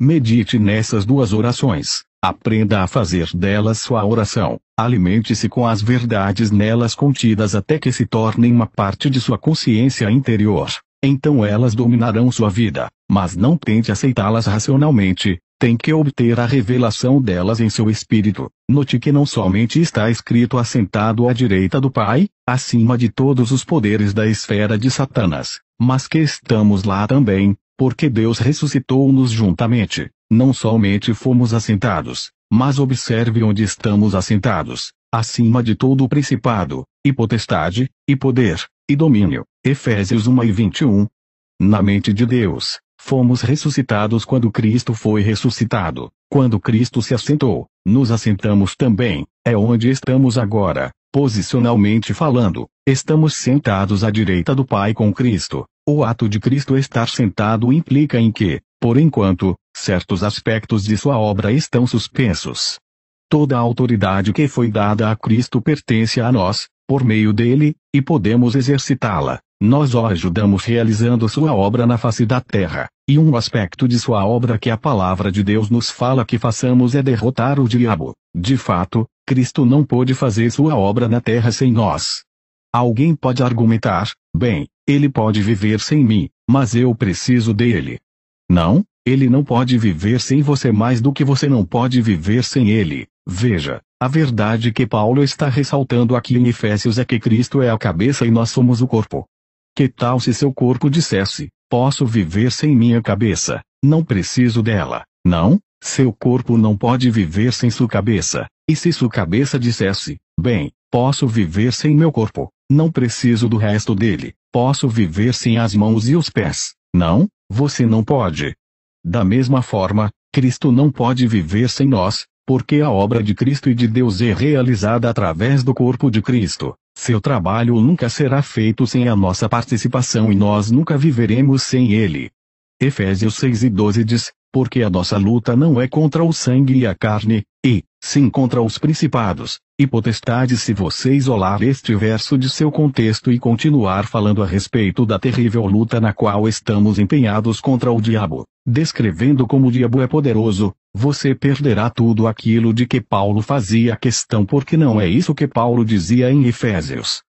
Medite nessas duas orações, aprenda a fazer delas sua oração, alimente-se com as verdades nelas contidas até que se tornem uma parte de sua consciência interior então elas dominarão sua vida, mas não tente aceitá-las racionalmente, tem que obter a revelação delas em seu espírito. Note que não somente está escrito assentado à direita do Pai, acima de todos os poderes da esfera de Satanás, mas que estamos lá também, porque Deus ressuscitou-nos juntamente. Não somente fomos assentados, mas observe onde estamos assentados, acima de todo o principado, e potestade, e poder, e domínio, Efésios 1 e 21. Na mente de Deus, fomos ressuscitados quando Cristo foi ressuscitado. Quando Cristo se assentou, nos assentamos também, é onde estamos agora, posicionalmente falando. Estamos sentados à direita do Pai com Cristo. O ato de Cristo estar sentado implica em que, por enquanto, certos aspectos de sua obra estão suspensos. Toda a autoridade que foi dada a Cristo pertence a nós, por meio dele, e podemos exercitá-la. Nós o ajudamos realizando sua obra na face da terra, e um aspecto de sua obra que a palavra de Deus nos fala que façamos é derrotar o diabo. De fato, Cristo não pôde fazer sua obra na terra sem nós. Alguém pode argumentar, bem, ele pode viver sem mim, mas eu preciso dele. Não, ele não pode viver sem você mais do que você não pode viver sem ele. Veja, a verdade que Paulo está ressaltando aqui em Efésios é que Cristo é a cabeça e nós somos o corpo. Que tal se seu corpo dissesse, posso viver sem minha cabeça, não preciso dela, não? Seu corpo não pode viver sem sua cabeça. E se sua cabeça dissesse, bem, posso viver sem meu corpo, não preciso do resto dele, posso viver sem as mãos e os pés, não? Você não pode. Da mesma forma, Cristo não pode viver sem nós, porque a obra de Cristo e de Deus é realizada através do corpo de Cristo. Seu trabalho nunca será feito sem a nossa participação e nós nunca viveremos sem ele. Efésios 6 e 12 diz: porque a nossa luta não é contra o sangue e a carne, e, sim contra os principados, e potestades se você isolar este verso de seu contexto e continuar falando a respeito da terrível luta na qual estamos empenhados contra o diabo, descrevendo como o diabo é poderoso, você perderá tudo aquilo de que Paulo fazia questão porque não é isso que Paulo dizia em Efésios.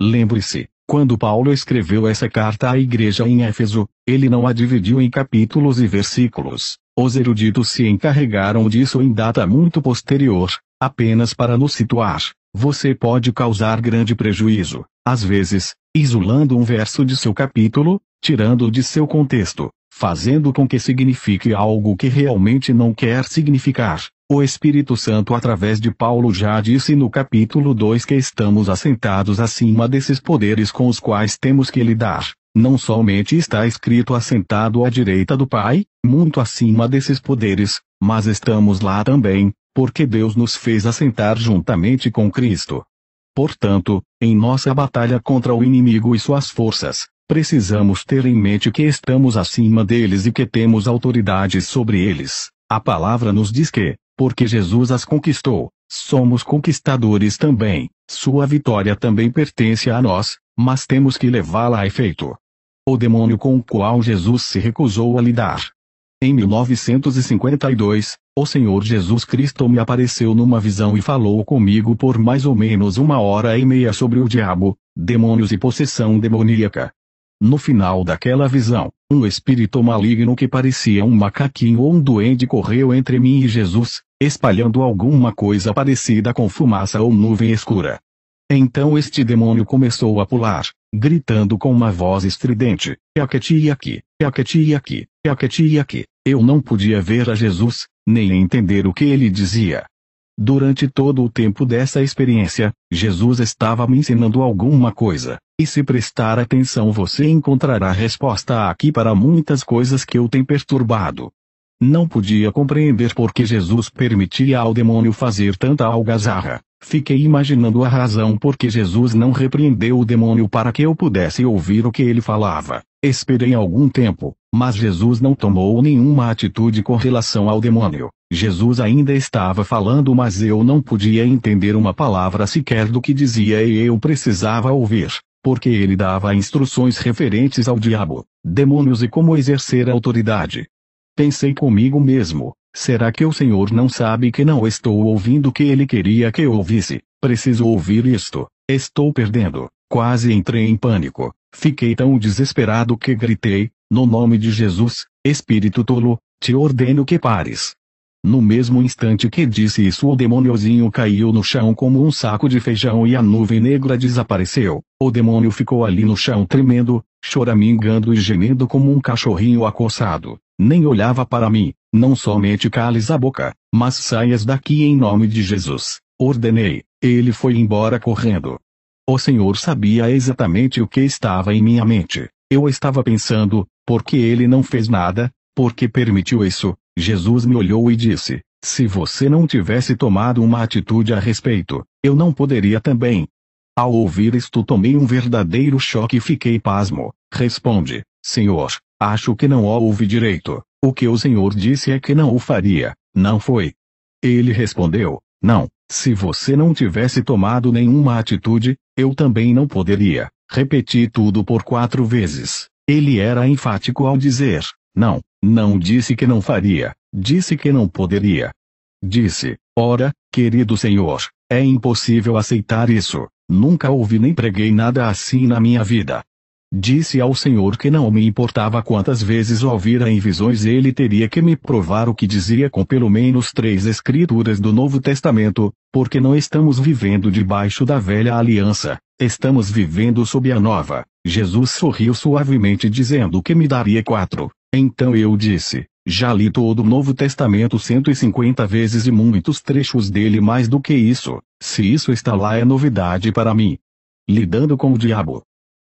Lembre-se, quando Paulo escreveu essa carta à igreja em Éfeso, ele não a dividiu em capítulos e versículos. Os eruditos se encarregaram disso em data muito posterior, apenas para nos situar. Você pode causar grande prejuízo, às vezes, isolando um verso de seu capítulo, tirando-o de seu contexto, fazendo com que signifique algo que realmente não quer significar, o Espírito Santo através de Paulo já disse no capítulo 2 que estamos assentados acima desses poderes com os quais temos que lidar. Não somente está escrito assentado à direita do Pai, muito acima desses poderes, mas estamos lá também, porque Deus nos fez assentar juntamente com Cristo. Portanto, em nossa batalha contra o inimigo e suas forças, precisamos ter em mente que estamos acima deles e que temos autoridade sobre eles. A palavra nos diz que, porque Jesus as conquistou. Somos conquistadores também, sua vitória também pertence a nós, mas temos que levá-la a efeito. O demônio com o qual Jesus se recusou a lidar. Em 1952, o Senhor Jesus Cristo me apareceu numa visão e falou comigo por mais ou menos uma hora e meia sobre o diabo, demônios e possessão demoníaca. No final daquela visão, um espírito maligno que parecia um macaquinho ou um duende correu entre mim e Jesus, espalhando alguma coisa parecida com fumaça ou nuvem escura. Então este demônio começou a pular, gritando com uma voz estridente, é e aqui, é e aqui, é e aqui. Eu não podia ver a Jesus, nem entender o que ele dizia, Durante todo o tempo dessa experiência, Jesus estava me ensinando alguma coisa, e se prestar atenção você encontrará resposta aqui para muitas coisas que eu tenho perturbado. Não podia compreender por que Jesus permitia ao demônio fazer tanta algazarra. Fiquei imaginando a razão por que Jesus não repreendeu o demônio para que eu pudesse ouvir o que ele falava. Esperei algum tempo, mas Jesus não tomou nenhuma atitude com relação ao demônio. Jesus ainda estava falando, mas eu não podia entender uma palavra sequer do que dizia e eu precisava ouvir, porque ele dava instruções referentes ao diabo, demônios e como exercer a autoridade. Pensei comigo mesmo, Será que o Senhor não sabe que não estou ouvindo o que ele queria que eu ouvisse? Preciso ouvir isto. Estou perdendo. Quase entrei em pânico. Fiquei tão desesperado que gritei: No nome de Jesus, espírito tolo, te ordeno que pares. No mesmo instante que disse isso o demôniozinho caiu no chão como um saco de feijão e a nuvem negra desapareceu. O demônio ficou ali no chão tremendo, choramingando e gemendo como um cachorrinho acossado. Nem olhava para mim, não somente cales a boca, mas saias daqui em nome de Jesus. Ordenei, ele foi embora correndo. O Senhor sabia exatamente o que estava em minha mente. Eu estava pensando, porque ele não fez nada, porque permitiu isso, Jesus me olhou e disse: Se você não tivesse tomado uma atitude a respeito, eu não poderia também. Ao ouvir isto, tomei um verdadeiro choque e fiquei pasmo. Responde: Senhor, acho que não ouvi direito. O que o Senhor disse é que não o faria, não foi? Ele respondeu: Não, se você não tivesse tomado nenhuma atitude, eu também não poderia. Repeti tudo por quatro vezes. Ele era enfático ao dizer: Não, não disse que não faria, disse que não poderia. Disse, ora, querido senhor, é impossível aceitar isso, nunca ouvi nem preguei nada assim na minha vida. Disse ao senhor que não me importava quantas vezes ouvira em visões ele teria que me provar o que dizia com pelo menos três escrituras do Novo Testamento, porque não estamos vivendo debaixo da velha aliança, estamos vivendo sob a nova. Jesus sorriu suavemente dizendo que me daria quatro. Então eu disse, já li todo o Novo Testamento 150 vezes e muitos trechos dele mais do que isso, se isso está lá é novidade para mim. Lidando com o diabo.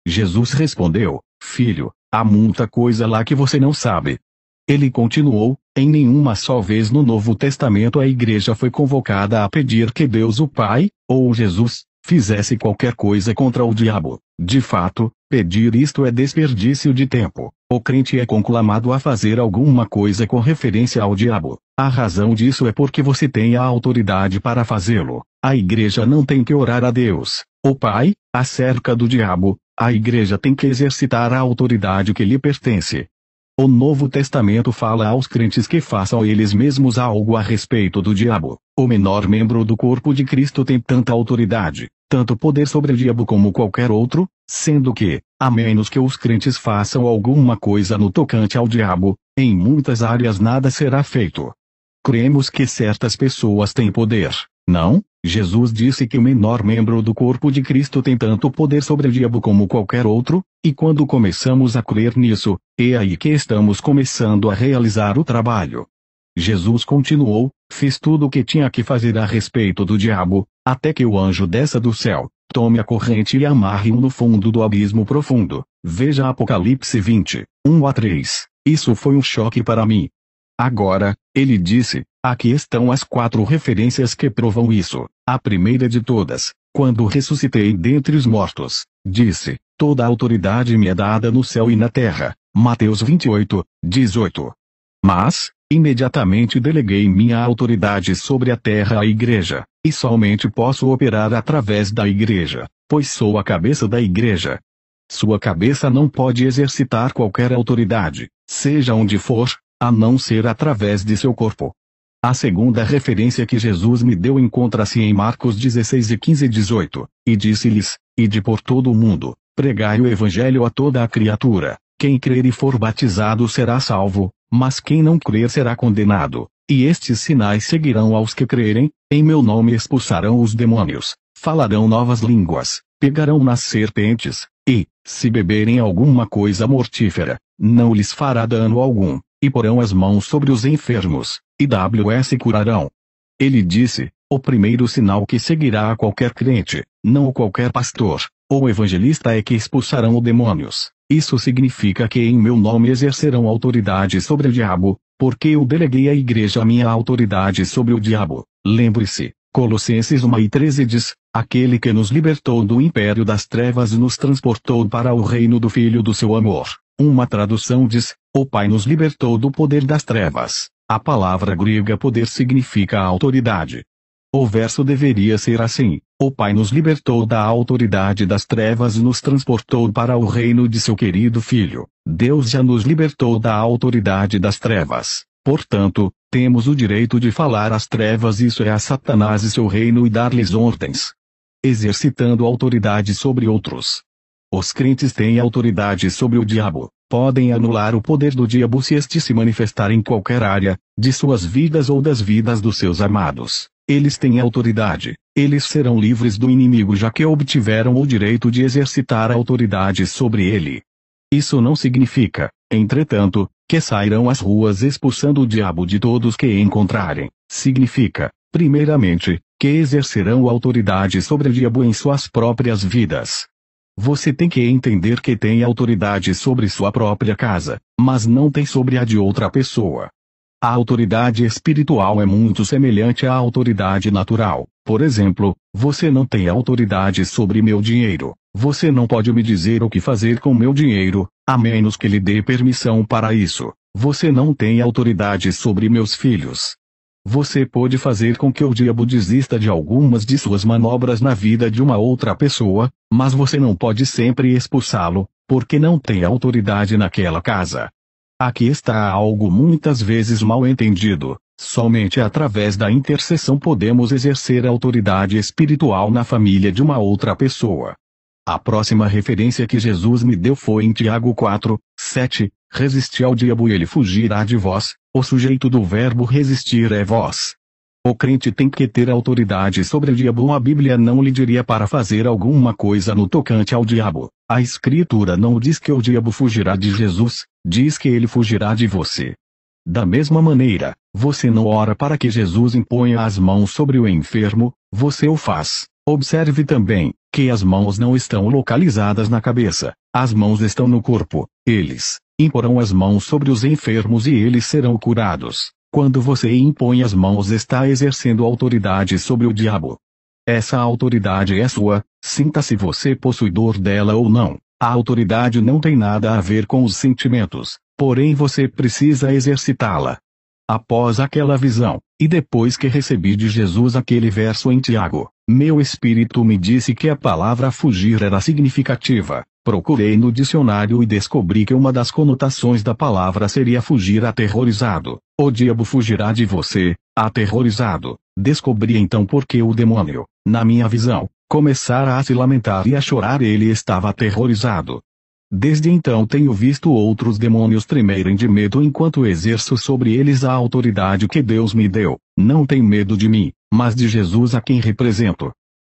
Jesus respondeu, filho, há muita coisa lá que você não sabe. Ele continuou, em nenhuma só vez no Novo Testamento a igreja foi convocada a pedir que Deus o Pai, ou Jesus, fizesse qualquer coisa contra o diabo. De fato, Pedir isto é desperdício de tempo. O crente é conclamado a fazer alguma coisa com referência ao diabo. A razão disso é porque você tem a autoridade para fazê-lo. A igreja não tem que orar a Deus, o Pai, acerca do diabo, a igreja tem que exercitar a autoridade que lhe pertence. O Novo Testamento fala aos crentes que façam eles mesmos algo a respeito do diabo. O menor membro do corpo de Cristo tem tanta autoridade, tanto poder sobre o diabo como qualquer outro, sendo que, a menos que os crentes façam alguma coisa no tocante ao diabo, em muitas áreas nada será feito. Cremos que certas pessoas têm poder, não? Jesus disse que o menor membro do corpo de Cristo tem tanto poder sobre o diabo como qualquer outro, e quando começamos a crer nisso, é aí que estamos começando a realizar o trabalho. Jesus continuou, fiz tudo o que tinha que fazer a respeito do diabo, até que o anjo desça do céu, tome a corrente e amarre-o no fundo do abismo profundo. Veja Apocalipse 20, 1 a 3. Isso foi um choque para mim. Agora, ele disse, aqui estão as quatro referências que provam isso. A primeira de todas, quando ressuscitei dentre os mortos, disse, toda a autoridade me é dada no céu e na terra. Mateus 28, 18. Mas, Imediatamente deleguei minha autoridade sobre a terra à igreja, e somente posso operar através da igreja, pois sou a cabeça da igreja. Sua cabeça não pode exercitar qualquer autoridade, seja onde for, a não ser através de seu corpo. A segunda referência que Jesus me deu encontra-se em Marcos 16 e 15 e 18, e disse-lhes, e de por todo o mundo, pregai o evangelho a toda a criatura, quem crer e for batizado será salvo, mas quem não crer será condenado. E estes sinais seguirão aos que crerem: em meu nome expulsarão os demônios, falarão novas línguas, pegarão nas serpentes, e, se beberem alguma coisa mortífera, não lhes fará dano algum, e porão as mãos sobre os enfermos, e WS curarão. Ele disse: o primeiro sinal que seguirá a qualquer crente, não qualquer pastor, ou evangelista é que expulsarão os demônios, isso significa que em meu nome exercerão autoridade sobre o diabo, porque eu deleguei à igreja a minha autoridade sobre o diabo. Lembre-se, Colossenses 1 e 13 diz, Aquele que nos libertou do império das trevas nos transportou para o reino do Filho do seu amor. Uma tradução diz, o Pai nos libertou do poder das trevas. A palavra grega poder significa autoridade. O verso deveria ser assim: O Pai nos libertou da autoridade das trevas e nos transportou para o reino de seu querido Filho. Deus já nos libertou da autoridade das trevas. Portanto, temos o direito de falar às trevas, isso é a Satanás e seu reino, e dar-lhes ordens. Exercitando autoridade sobre outros. Os crentes têm autoridade sobre o diabo. Podem anular o poder do diabo se este se manifestar em qualquer área, de suas vidas ou das vidas dos seus amados. Eles têm autoridade. Eles serão livres do inimigo já que obtiveram o direito de exercitar a autoridade sobre ele. Isso não significa, entretanto, que sairão às ruas expulsando o diabo de todos que encontrarem. Significa, primeiramente, que exercerão autoridade sobre o diabo em suas próprias vidas. Você tem que entender que tem autoridade sobre sua própria casa, mas não tem sobre a de outra pessoa. A autoridade espiritual é muito semelhante à autoridade natural. Por exemplo, você não tem autoridade sobre meu dinheiro. Você não pode me dizer o que fazer com meu dinheiro, a menos que lhe dê permissão para isso. Você não tem autoridade sobre meus filhos. Você pode fazer com que o diabo desista de algumas de suas manobras na vida de uma outra pessoa, mas você não pode sempre expulsá-lo, porque não tem autoridade naquela casa. Aqui está algo muitas vezes mal entendido. Somente através da intercessão podemos exercer autoridade espiritual na família de uma outra pessoa. A próxima referência que Jesus me deu foi em Tiago 4, 7, Resisti ao diabo e ele fugirá de vós, o sujeito do verbo resistir é vós. O crente tem que ter autoridade sobre o diabo. A Bíblia não lhe diria para fazer alguma coisa no tocante ao diabo. A Escritura não diz que o diabo fugirá de Jesus, diz que ele fugirá de você. Da mesma maneira, você não ora para que Jesus imponha as mãos sobre o enfermo, você o faz. Observe também que as mãos não estão localizadas na cabeça, as mãos estão no corpo. Eles imporão as mãos sobre os enfermos e eles serão curados. Quando você impõe as mãos está exercendo autoridade sobre o diabo. Essa autoridade é sua, sinta-se você possuidor dela ou não. A autoridade não tem nada a ver com os sentimentos, porém você precisa exercitá-la. Após aquela visão, e depois que recebi de Jesus aquele verso em Tiago, meu espírito me disse que a palavra fugir era significativa. Procurei no dicionário e descobri que uma das conotações da palavra seria fugir aterrorizado. O diabo fugirá de você, aterrorizado. Descobri então por que o demônio, na minha visão, começara a se lamentar e a chorar ele estava aterrorizado. Desde então tenho visto outros demônios tremerem de medo enquanto exerço sobre eles a autoridade que Deus me deu. Não tem medo de mim, mas de Jesus a quem represento.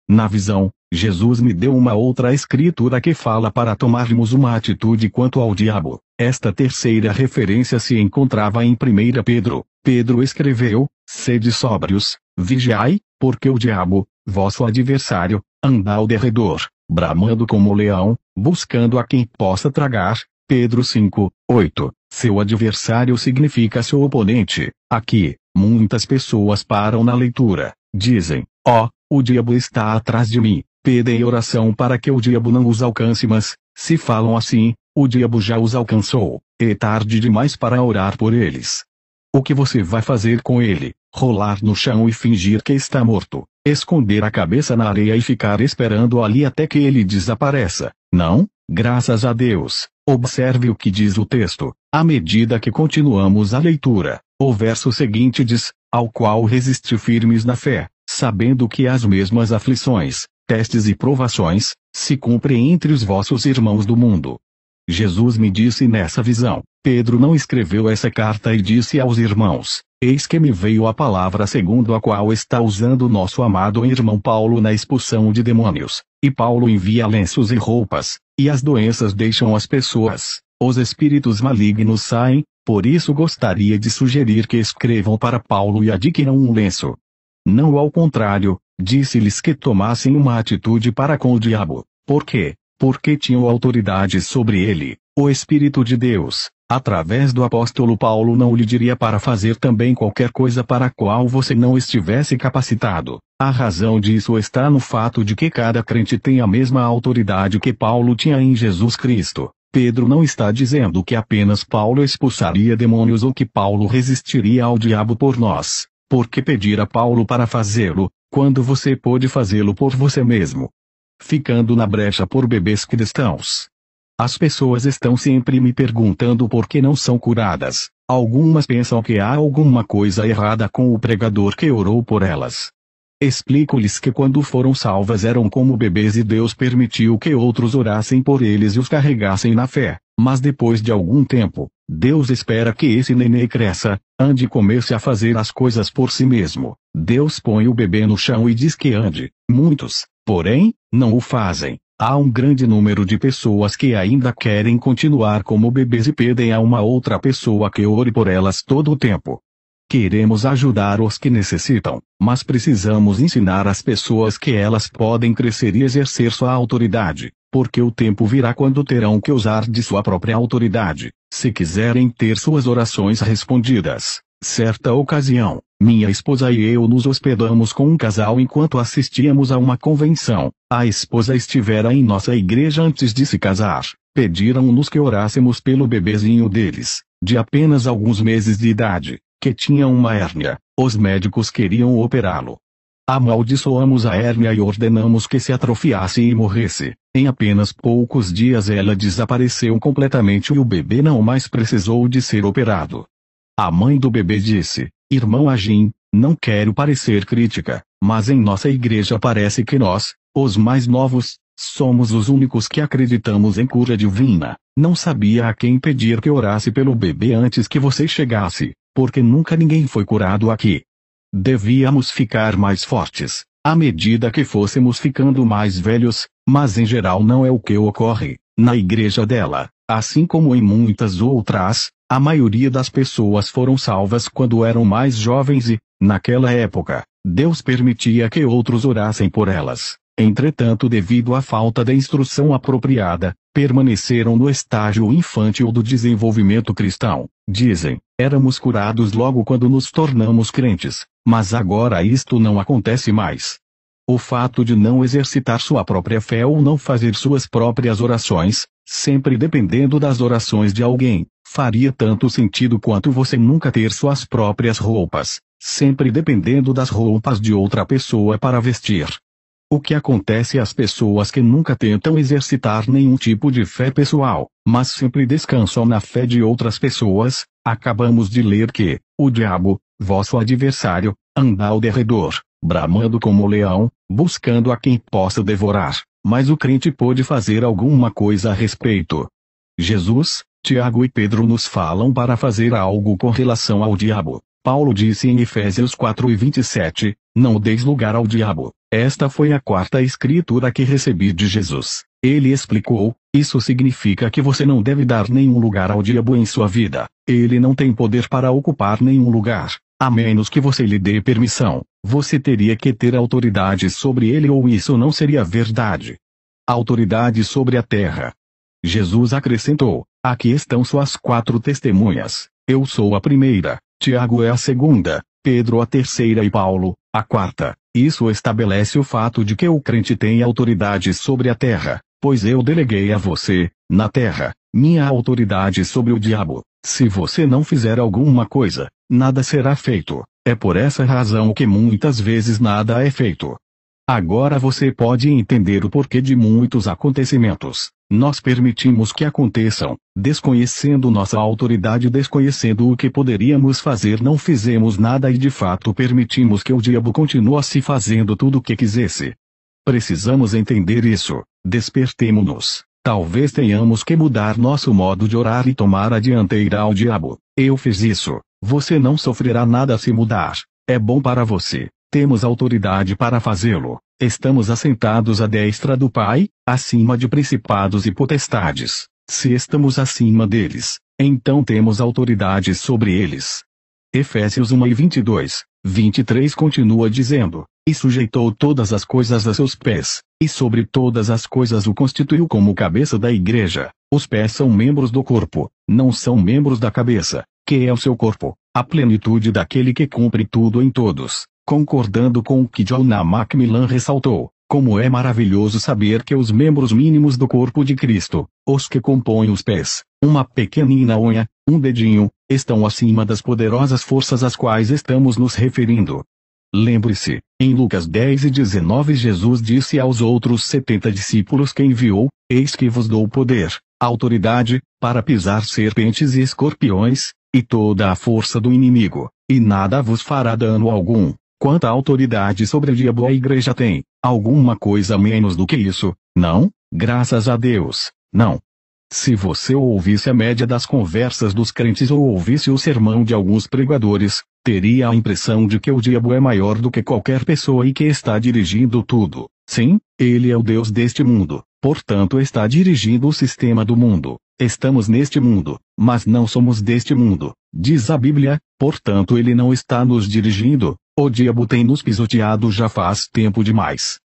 Na visão, Jesus me deu uma outra escritura que fala para tomarmos uma atitude quanto ao diabo. Esta terceira referência se encontrava em 1 Pedro. Pedro escreveu: Sede sóbrios, vigiai, porque o diabo, vosso adversário, anda ao derredor, bramando como leão, buscando a quem possa tragar. Pedro 5, 8. Seu adversário significa seu oponente. Aqui, muitas pessoas param na leitura, dizem: Ó, oh, o diabo está atrás de mim, Pedem oração para que o diabo não os alcance, mas, se falam assim, o diabo já os alcançou, é tarde demais para orar por eles. O que você vai fazer com ele? Rolar no chão e fingir que está morto, esconder a cabeça na areia e ficar esperando ali até que ele desapareça, não? Graças a Deus, observe o que diz o texto. À medida que continuamos a leitura, o verso seguinte diz: Ao qual resisti firmes na fé, sabendo que as mesmas aflições, testes e provações, se cumpre entre os vossos irmãos do mundo. Jesus me disse nessa visão: Pedro não escreveu essa carta e disse aos irmãos: Eis que me veio a palavra segundo a qual está usando nosso amado irmão Paulo na expulsão de demônios. E Paulo envia lenços e roupas, e as doenças deixam as pessoas, os espíritos malignos saem, por isso gostaria de sugerir que escrevam para Paulo e adquiram um lenço. Não ao contrário, Disse-lhes que tomassem uma atitude para com o diabo. Por quê? Porque tinham autoridade sobre ele. O Espírito de Deus, através do apóstolo Paulo, não lhe diria para fazer também qualquer coisa para a qual você não estivesse capacitado. A razão disso está no fato de que cada crente tem a mesma autoridade que Paulo tinha em Jesus Cristo. Pedro não está dizendo que apenas Paulo expulsaria demônios ou que Paulo resistiria ao diabo por nós, porque pedir a Paulo para fazê-lo, quando você pôde fazê-lo por você mesmo. Ficando na brecha por bebês cristãos. As pessoas estão sempre me perguntando por que não são curadas. Algumas pensam que há alguma coisa errada com o pregador que orou por elas. Explico-lhes que quando foram salvas eram como bebês e Deus permitiu que outros orassem por eles e os carregassem na fé. Mas depois de algum tempo, Deus espera que esse nenê cresça, ande e comece a fazer as coisas por si mesmo. Deus põe o bebê no chão e diz que ande. Muitos, porém, não o fazem. Há um grande número de pessoas que ainda querem continuar como bebês e pedem a uma outra pessoa que ore por elas todo o tempo. Queremos ajudar os que necessitam, mas precisamos ensinar as pessoas que elas podem crescer e exercer sua autoridade porque o tempo virá quando terão que usar de sua própria autoridade, se quiserem ter suas orações respondidas. Certa ocasião, minha esposa e eu nos hospedamos com um casal enquanto assistíamos a uma convenção. A esposa estivera em nossa igreja antes de se casar. Pediram-nos que orássemos pelo bebezinho deles, de apenas alguns meses de idade, que tinha uma hérnia. Os médicos queriam operá-lo, Amaldiçoamos a hérnia e ordenamos que se atrofiasse e morresse. Em apenas poucos dias ela desapareceu completamente e o bebê não mais precisou de ser operado. A mãe do bebê disse, Irmão Agim, não quero parecer crítica, mas em nossa igreja parece que nós, os mais novos, somos os únicos que acreditamos em cura divina. Não sabia a quem pedir que orasse pelo bebê antes que você chegasse, porque nunca ninguém foi curado aqui. Devíamos ficar mais fortes, à medida que fôssemos ficando mais velhos, mas em geral não é o que ocorre. Na igreja dela, assim como em muitas outras, a maioria das pessoas foram salvas quando eram mais jovens e, naquela época, Deus permitia que outros orassem por elas. Entretanto, devido à falta da instrução apropriada, permaneceram no estágio infantil do desenvolvimento cristão. Dizem, éramos curados logo quando nos tornamos crentes, mas agora isto não acontece mais. O fato de não exercitar sua própria fé ou não fazer suas próprias orações, sempre dependendo das orações de alguém, faria tanto sentido quanto você nunca ter suas próprias roupas, sempre dependendo das roupas de outra pessoa para vestir. O que acontece às pessoas que nunca tentam exercitar nenhum tipo de fé pessoal, mas sempre descansam na fé de outras pessoas? Acabamos de ler que, o diabo, vosso adversário, anda ao derredor, bramando como leão, buscando a quem possa devorar, mas o crente pôde fazer alguma coisa a respeito. Jesus, Tiago e Pedro nos falam para fazer algo com relação ao diabo. Paulo disse em Efésios 4 e 27, não deis lugar ao diabo, esta foi a quarta escritura que recebi de Jesus. Ele explicou: Isso significa que você não deve dar nenhum lugar ao diabo em sua vida. Ele não tem poder para ocupar nenhum lugar, a menos que você lhe dê permissão. Você teria que ter autoridade sobre ele ou isso não seria verdade. Autoridade sobre a terra. Jesus acrescentou: Aqui estão suas quatro testemunhas. Eu sou a primeira, Tiago é a segunda, Pedro a terceira e Paulo, a quarta. Isso estabelece o fato de que o crente tem autoridade sobre a terra, pois eu deleguei a você, na terra, minha autoridade sobre o diabo. Se você não fizer alguma coisa, nada será feito. É por essa razão que muitas vezes nada é feito. Agora você pode entender o porquê de muitos acontecimentos. Nós permitimos que aconteçam, desconhecendo nossa autoridade, desconhecendo o que poderíamos fazer, não fizemos nada e de fato permitimos que o diabo continuasse fazendo tudo o que quisesse. Precisamos entender isso, despertemo-nos. Talvez tenhamos que mudar nosso modo de orar e tomar a dianteira ao diabo. Eu fiz isso, você não sofrerá nada se mudar. É bom para você. Temos autoridade para fazê-lo. Estamos assentados à destra do Pai, acima de principados e potestades. Se estamos acima deles, então temos autoridade sobre eles. Efésios 1 e 22, 23 continua dizendo, e sujeitou todas as coisas a seus pés, e sobre todas as coisas o constituiu como cabeça da igreja. Os pés são membros do corpo, não são membros da cabeça, que é o seu corpo, a plenitude daquele que cumpre tudo em todos concordando com o que John Macmillan ressaltou. Como é maravilhoso saber que os membros mínimos do corpo de Cristo, os que compõem os pés, uma pequenina unha, um dedinho, estão acima das poderosas forças às quais estamos nos referindo. Lembre-se, em Lucas 10 e 19 Jesus disse aos outros setenta discípulos que enviou, eis que vos dou poder, autoridade, para pisar serpentes e escorpiões, e toda a força do inimigo, e nada vos fará dano algum. Quanta autoridade sobre o diabo a igreja tem? Alguma coisa menos do que isso, não? Graças a Deus, não. Se você ouvisse a média das conversas dos crentes ou ouvisse o sermão de alguns pregadores, teria a impressão de que o diabo é maior do que qualquer pessoa e que está dirigindo tudo. Sim, ele é o Deus deste mundo, portanto está dirigindo o sistema do mundo. Estamos neste mundo, mas não somos deste mundo, diz a Bíblia, portanto ele não está nos dirigindo, o diabo tem nos pisoteado já faz tempo demais.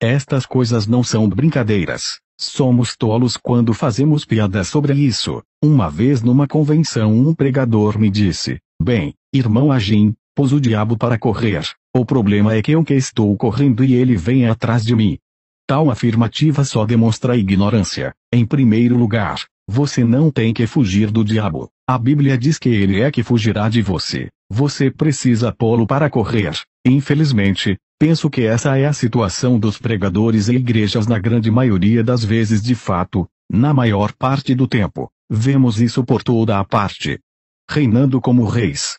Estas coisas não são brincadeiras. Somos tolos quando fazemos piada sobre isso. Uma vez numa convenção um pregador me disse, bem, irmão Agim, pôs o diabo para correr. O problema é que eu que estou correndo e ele vem atrás de mim. Tal afirmativa só demonstra ignorância, em primeiro lugar, você não tem que fugir do diabo. A Bíblia diz que ele é que fugirá de você. Você precisa pô-lo para correr. Infelizmente, penso que essa é a situação dos pregadores e igrejas na grande maioria das vezes de fato, na maior parte do tempo. Vemos isso por toda a parte. Reinando como reis.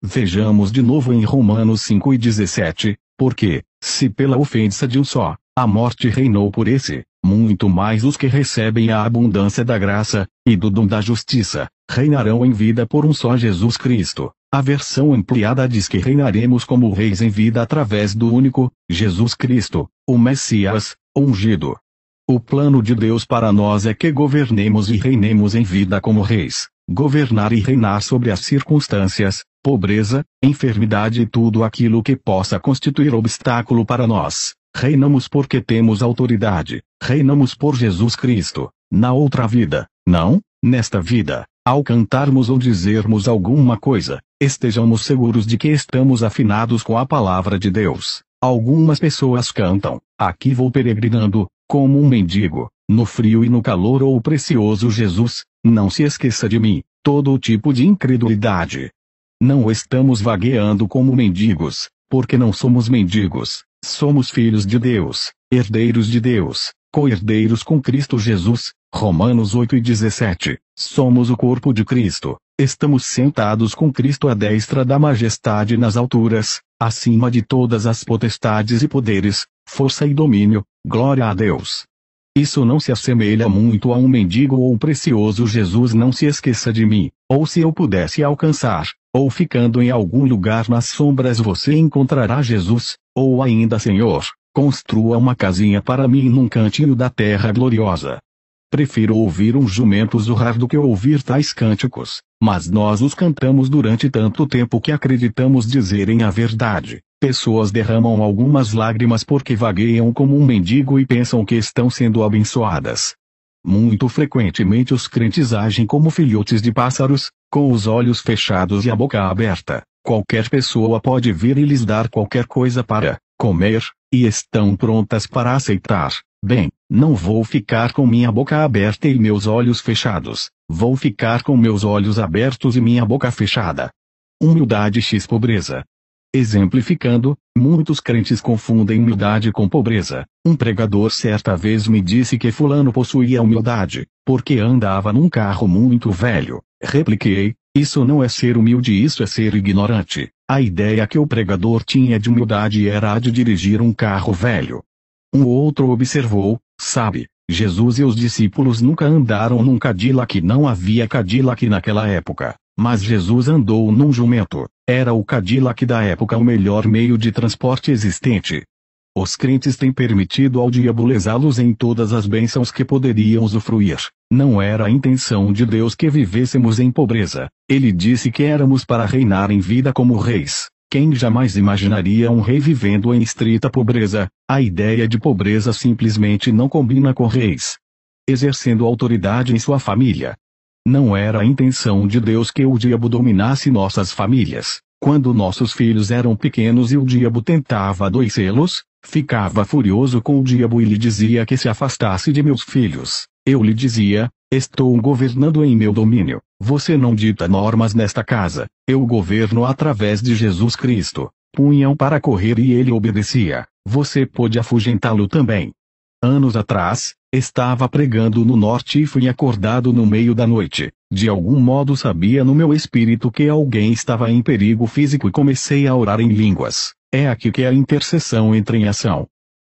Vejamos de novo em Romanos 5 e 17, porque, se pela ofensa de um só, a morte reinou por esse, muito mais os que recebem a abundância da graça, e do dom da justiça, reinarão em vida por um só Jesus Cristo. A versão ampliada diz que reinaremos como reis em vida através do único, Jesus Cristo, o Messias, ungido. O plano de Deus para nós é que governemos e reinemos em vida como reis. Governar e reinar sobre as circunstâncias, pobreza, enfermidade e tudo aquilo que possa constituir obstáculo para nós. Reinamos porque temos autoridade. Reinamos por Jesus Cristo. Na outra vida, não, nesta vida, ao cantarmos ou dizermos alguma coisa, estejamos seguros de que estamos afinados com a palavra de Deus. Algumas pessoas cantam, aqui vou peregrinando, como um mendigo, no frio e no calor ou o precioso Jesus, não se esqueça de mim, todo o tipo de incredulidade. Não estamos vagueando como mendigos, porque não somos mendigos, Somos filhos de Deus, herdeiros de Deus, co-herdeiros com Cristo Jesus, Romanos 8 e 17. Somos o corpo de Cristo, estamos sentados com Cristo à destra da majestade nas alturas, acima de todas as potestades e poderes, força e domínio, glória a Deus. Isso não se assemelha muito a um mendigo ou precioso Jesus não se esqueça de mim, ou se eu pudesse alcançar, ou ficando em algum lugar nas sombras você encontrará Jesus, ou ainda Senhor, construa uma casinha para mim num cantinho da terra gloriosa. Prefiro ouvir um jumento zurrar do que ouvir tais cânticos, mas nós os cantamos durante tanto tempo que acreditamos dizerem a verdade. Pessoas derramam algumas lágrimas porque vagueiam como um mendigo e pensam que estão sendo abençoadas. Muito frequentemente os crentes agem como filhotes de pássaros, com os olhos fechados e a boca aberta, Qualquer pessoa pode vir e lhes dar qualquer coisa para comer, e estão prontas para aceitar. Bem, não vou ficar com minha boca aberta e meus olhos fechados, vou ficar com meus olhos abertos e minha boca fechada. Humildade x pobreza. Exemplificando, muitos crentes confundem humildade com pobreza. Um pregador certa vez me disse que fulano possuía humildade, porque andava num carro muito velho. Repliquei, isso não é ser humilde, isso é ser ignorante. A ideia que o pregador tinha de humildade era a de dirigir um carro velho. Um outro observou, sabe, Jesus e os discípulos nunca andaram num Cadillac, não havia Cadillac naquela época, mas Jesus andou num jumento. Era o Cadillac da época o melhor meio de transporte existente. Os crentes têm permitido ao diabo lesá-los em todas as bênçãos que poderiam usufruir, não era a intenção de Deus que vivêssemos em pobreza. Ele disse que éramos para reinar em vida como reis. Quem jamais imaginaria um rei vivendo em estrita pobreza? A ideia de pobreza simplesmente não combina com reis. Exercendo autoridade em sua família. Não era a intenção de Deus que o diabo dominasse nossas famílias. Quando nossos filhos eram pequenos e o diabo tentava adoecê-los, ficava furioso com o diabo e lhe dizia que se afastasse de meus filhos. Eu lhe dizia, estou governando em meu domínio, você não dita normas nesta casa, eu governo através de Jesus Cristo. Punham para correr e ele obedecia, você pôde afugentá-lo também. Anos atrás, estava pregando no norte e fui acordado no meio da noite. De algum modo sabia no meu espírito que alguém estava em perigo físico e comecei a orar em línguas. É aqui que a intercessão entra em ação.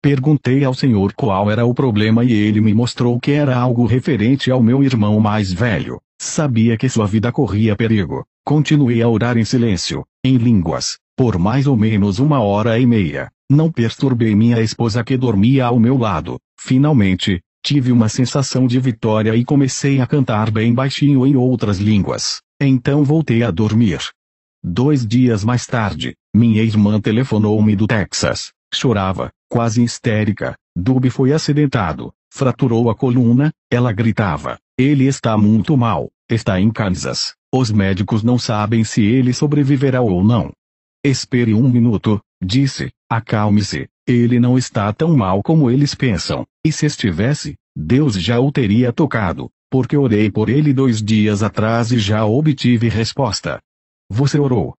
Perguntei ao senhor qual era o problema e ele me mostrou que era algo referente ao meu irmão mais velho. Sabia que sua vida corria perigo. Continuei a orar em silêncio, em línguas, por mais ou menos uma hora e meia. Não perturbei minha esposa que dormia ao meu lado. Finalmente, tive uma sensação de vitória e comecei a cantar bem baixinho em outras línguas. Então voltei a dormir. Dois dias mais tarde, minha irmã telefonou-me do Texas. Chorava, quase histérica. Dube foi acidentado, fraturou a coluna, ela gritava. Ele está muito mal, está em Kansas. Os médicos não sabem se ele sobreviverá ou não. Espere um minuto, disse. Acalme-se, ele não está tão mal como eles pensam. E se estivesse, Deus já o teria tocado, porque orei por ele dois dias atrás e já obtive resposta. Você orou?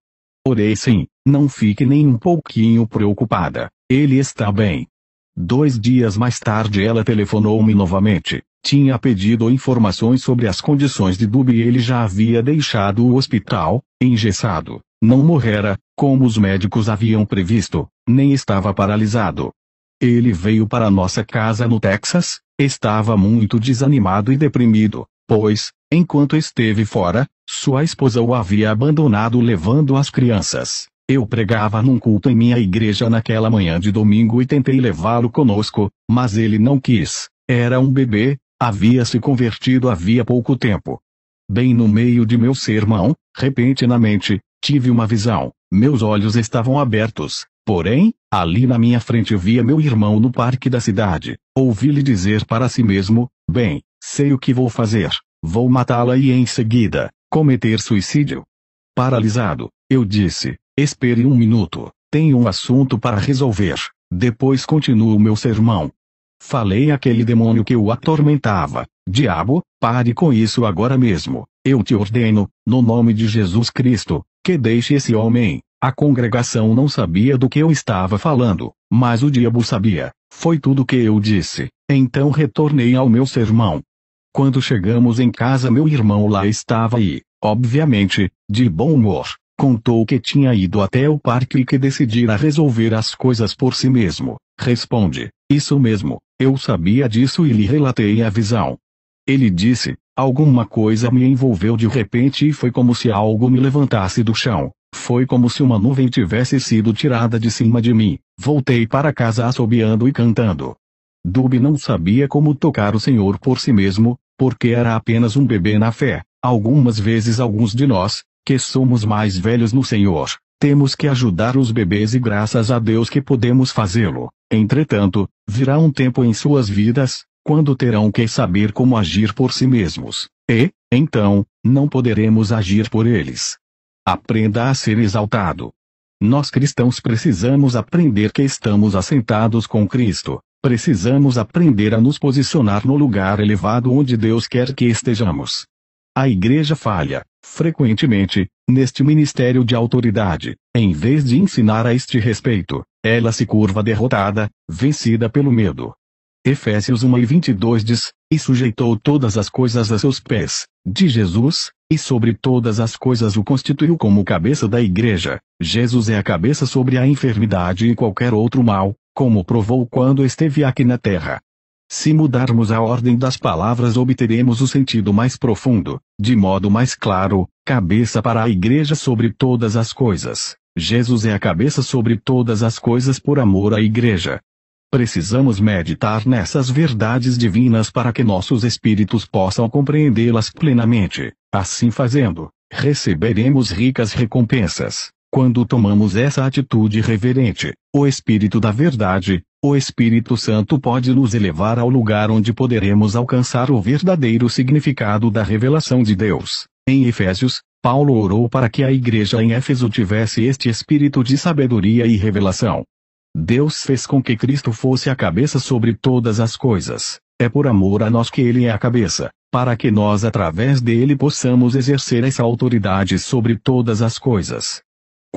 Orei sim, não fique nem um pouquinho preocupada. Ele está bem. Dois dias mais tarde ela telefonou-me novamente. Tinha pedido informações sobre as condições de Dub e ele já havia deixado o hospital, engessado. Não morrera, como os médicos haviam previsto, nem estava paralisado. Ele veio para nossa casa no Texas, estava muito desanimado e deprimido, pois, enquanto esteve fora, sua esposa o havia abandonado levando as crianças. Eu pregava num culto em minha igreja naquela manhã de domingo e tentei levá-lo conosco, mas ele não quis. Era um bebê, havia se convertido havia pouco tempo. Bem no meio de meu sermão, repentinamente, tive uma visão. Meus olhos estavam abertos, porém, ali na minha frente via meu irmão no parque da cidade. Ouvi-lhe dizer para si mesmo: Bem, sei o que vou fazer. Vou matá-la e em seguida, cometer suicídio. Paralisado, eu disse: Espere um minuto, tenho um assunto para resolver, depois continuo meu sermão. Falei àquele demônio que o atormentava: Diabo, pare com isso agora mesmo. Eu te ordeno, no nome de Jesus Cristo, que deixe esse homem. A congregação não sabia do que eu estava falando, mas o diabo sabia. Foi tudo o que eu disse. Então retornei ao meu sermão. Quando chegamos em casa, meu irmão lá estava e, obviamente, de bom humor. Contou que tinha ido até o parque e que decidira resolver as coisas por si mesmo. Responde: Isso mesmo, eu sabia disso e lhe relatei a visão. Ele disse: Alguma coisa me envolveu de repente e foi como se algo me levantasse do chão. Foi como se uma nuvem tivesse sido tirada de cima de mim. Voltei para casa assobiando e cantando. Dub não sabia como tocar o Senhor por si mesmo, porque era apenas um bebê na fé. Algumas vezes alguns de nós, que somos mais velhos no Senhor, temos que ajudar os bebês e graças a Deus que podemos fazê-lo. Entretanto, virá um tempo em suas vidas, quando terão que saber como agir por si mesmos, e, então, não poderemos agir por eles. Aprenda a ser exaltado. Nós cristãos precisamos aprender que estamos assentados com Cristo, precisamos aprender a nos posicionar no lugar elevado onde Deus quer que estejamos. A igreja falha, frequentemente, neste ministério de autoridade. Em vez de ensinar a este respeito, ela se curva derrotada, vencida pelo medo. Efésios 1 e 22 diz: E sujeitou todas as coisas a seus pés, de Jesus, e sobre todas as coisas o constituiu como cabeça da igreja. Jesus é a cabeça sobre a enfermidade e qualquer outro mal, como provou quando esteve aqui na terra. Se mudarmos a ordem das palavras, obteremos o sentido mais profundo, de modo mais claro, cabeça para a igreja sobre todas as coisas. Jesus é a cabeça sobre todas as coisas por amor à igreja. Precisamos meditar nessas verdades divinas para que nossos espíritos possam compreendê-las plenamente. Assim fazendo, receberemos ricas recompensas. Quando tomamos essa atitude reverente, o Espírito da Verdade, o Espírito Santo pode nos elevar ao lugar onde poderemos alcançar o verdadeiro significado da revelação de Deus. Em Efésios, Paulo orou para que a igreja em Éfeso tivesse este espírito de sabedoria e revelação. Deus fez com que Cristo fosse a cabeça sobre todas as coisas. É por amor a nós que ele é a cabeça, para que nós através dele possamos exercer essa autoridade sobre todas as coisas.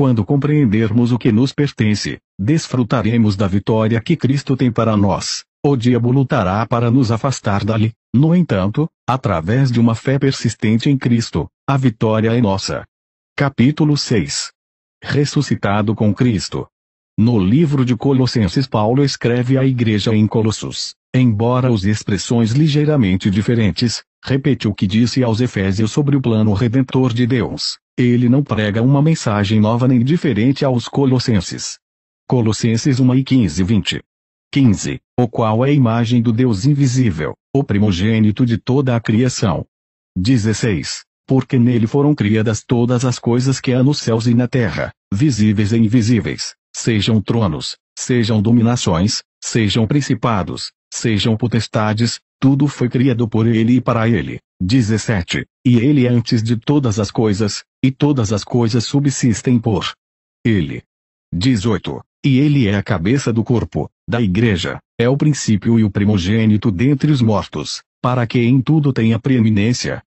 Quando compreendermos o que nos pertence, desfrutaremos da vitória que Cristo tem para nós. O diabo lutará para nos afastar dali, no entanto, através de uma fé persistente em Cristo, a vitória é nossa. Capítulo 6 Ressuscitado com Cristo. No livro de Colossenses, Paulo escreve à igreja em Colossos: embora as expressões ligeiramente diferentes, repete o que disse aos Efésios sobre o plano redentor de Deus. Ele não prega uma mensagem nova nem diferente aos Colossenses. Colossenses 1 e 15 20. 15. O qual é a imagem do Deus invisível, o primogênito de toda a criação. 16. Porque nele foram criadas todas as coisas que há nos céus e na terra, visíveis e invisíveis, sejam tronos, sejam dominações, sejam principados, sejam potestades, tudo foi criado por ele e para ele. 17. E ele é antes de todas as coisas, e todas as coisas subsistem por ele. 18. E ele é a cabeça do corpo, da igreja, é o princípio e o primogênito dentre os mortos, para que em tudo tenha preeminência.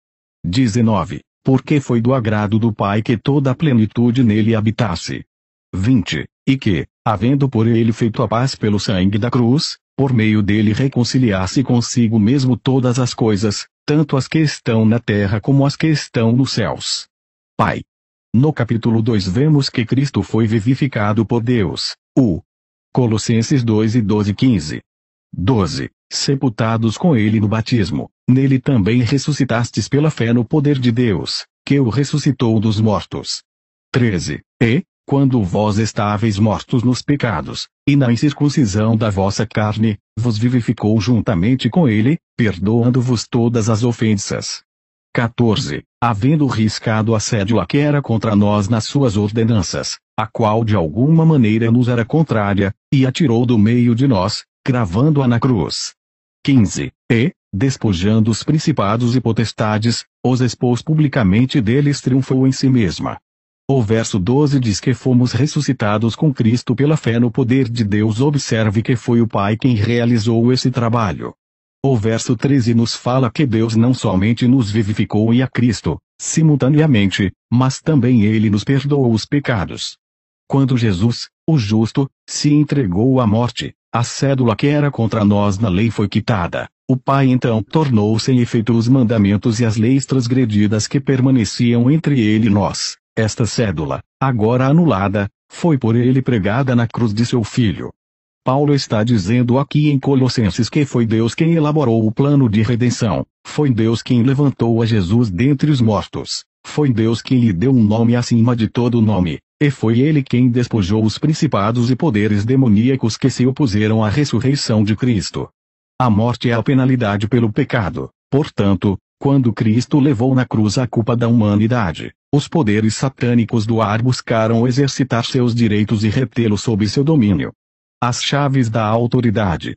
19. Porque foi do agrado do Pai que toda a plenitude nele habitasse. 20. E que, havendo por ele feito a paz pelo sangue da cruz, por meio dele reconciliasse consigo mesmo todas as coisas, tanto as que estão na terra como as que estão nos céus. Pai. No capítulo 2 vemos que Cristo foi vivificado por Deus, o Colossenses 2 e 12 15. 12. Sepultados com ele no batismo, nele também ressuscitastes pela fé no poder de Deus, que o ressuscitou dos mortos. 13. E, quando vós estáveis mortos nos pecados, e na incircuncisão da vossa carne, vos vivificou juntamente com ele, perdoando-vos todas as ofensas. 14. Havendo riscado assédio a que era contra nós nas suas ordenanças, a qual de alguma maneira nos era contrária, e atirou do meio de nós, cravando-a na cruz. 15. E, despojando os principados e potestades, os expôs publicamente deles triunfou em si mesma, o verso 12 diz que fomos ressuscitados com Cristo pela fé no poder de Deus. Observe que foi o Pai quem realizou esse trabalho. O verso 13 nos fala que Deus não somente nos vivificou e a Cristo, simultaneamente, mas também ele nos perdoou os pecados. Quando Jesus, o justo, se entregou à morte, a cédula que era contra nós na lei foi quitada. O Pai então tornou sem efeito os mandamentos e as leis transgredidas que permaneciam entre ele e nós. Esta cédula, agora anulada, foi por ele pregada na cruz de seu filho. Paulo está dizendo aqui em Colossenses que foi Deus quem elaborou o plano de redenção, foi Deus quem levantou a Jesus dentre os mortos, foi Deus quem lhe deu um nome acima de todo nome, e foi ele quem despojou os principados e poderes demoníacos que se opuseram à ressurreição de Cristo. A morte é a penalidade pelo pecado, portanto, quando Cristo levou na cruz a culpa da humanidade, os poderes satânicos do ar buscaram exercitar seus direitos e retê-lo sob seu domínio. As chaves da autoridade.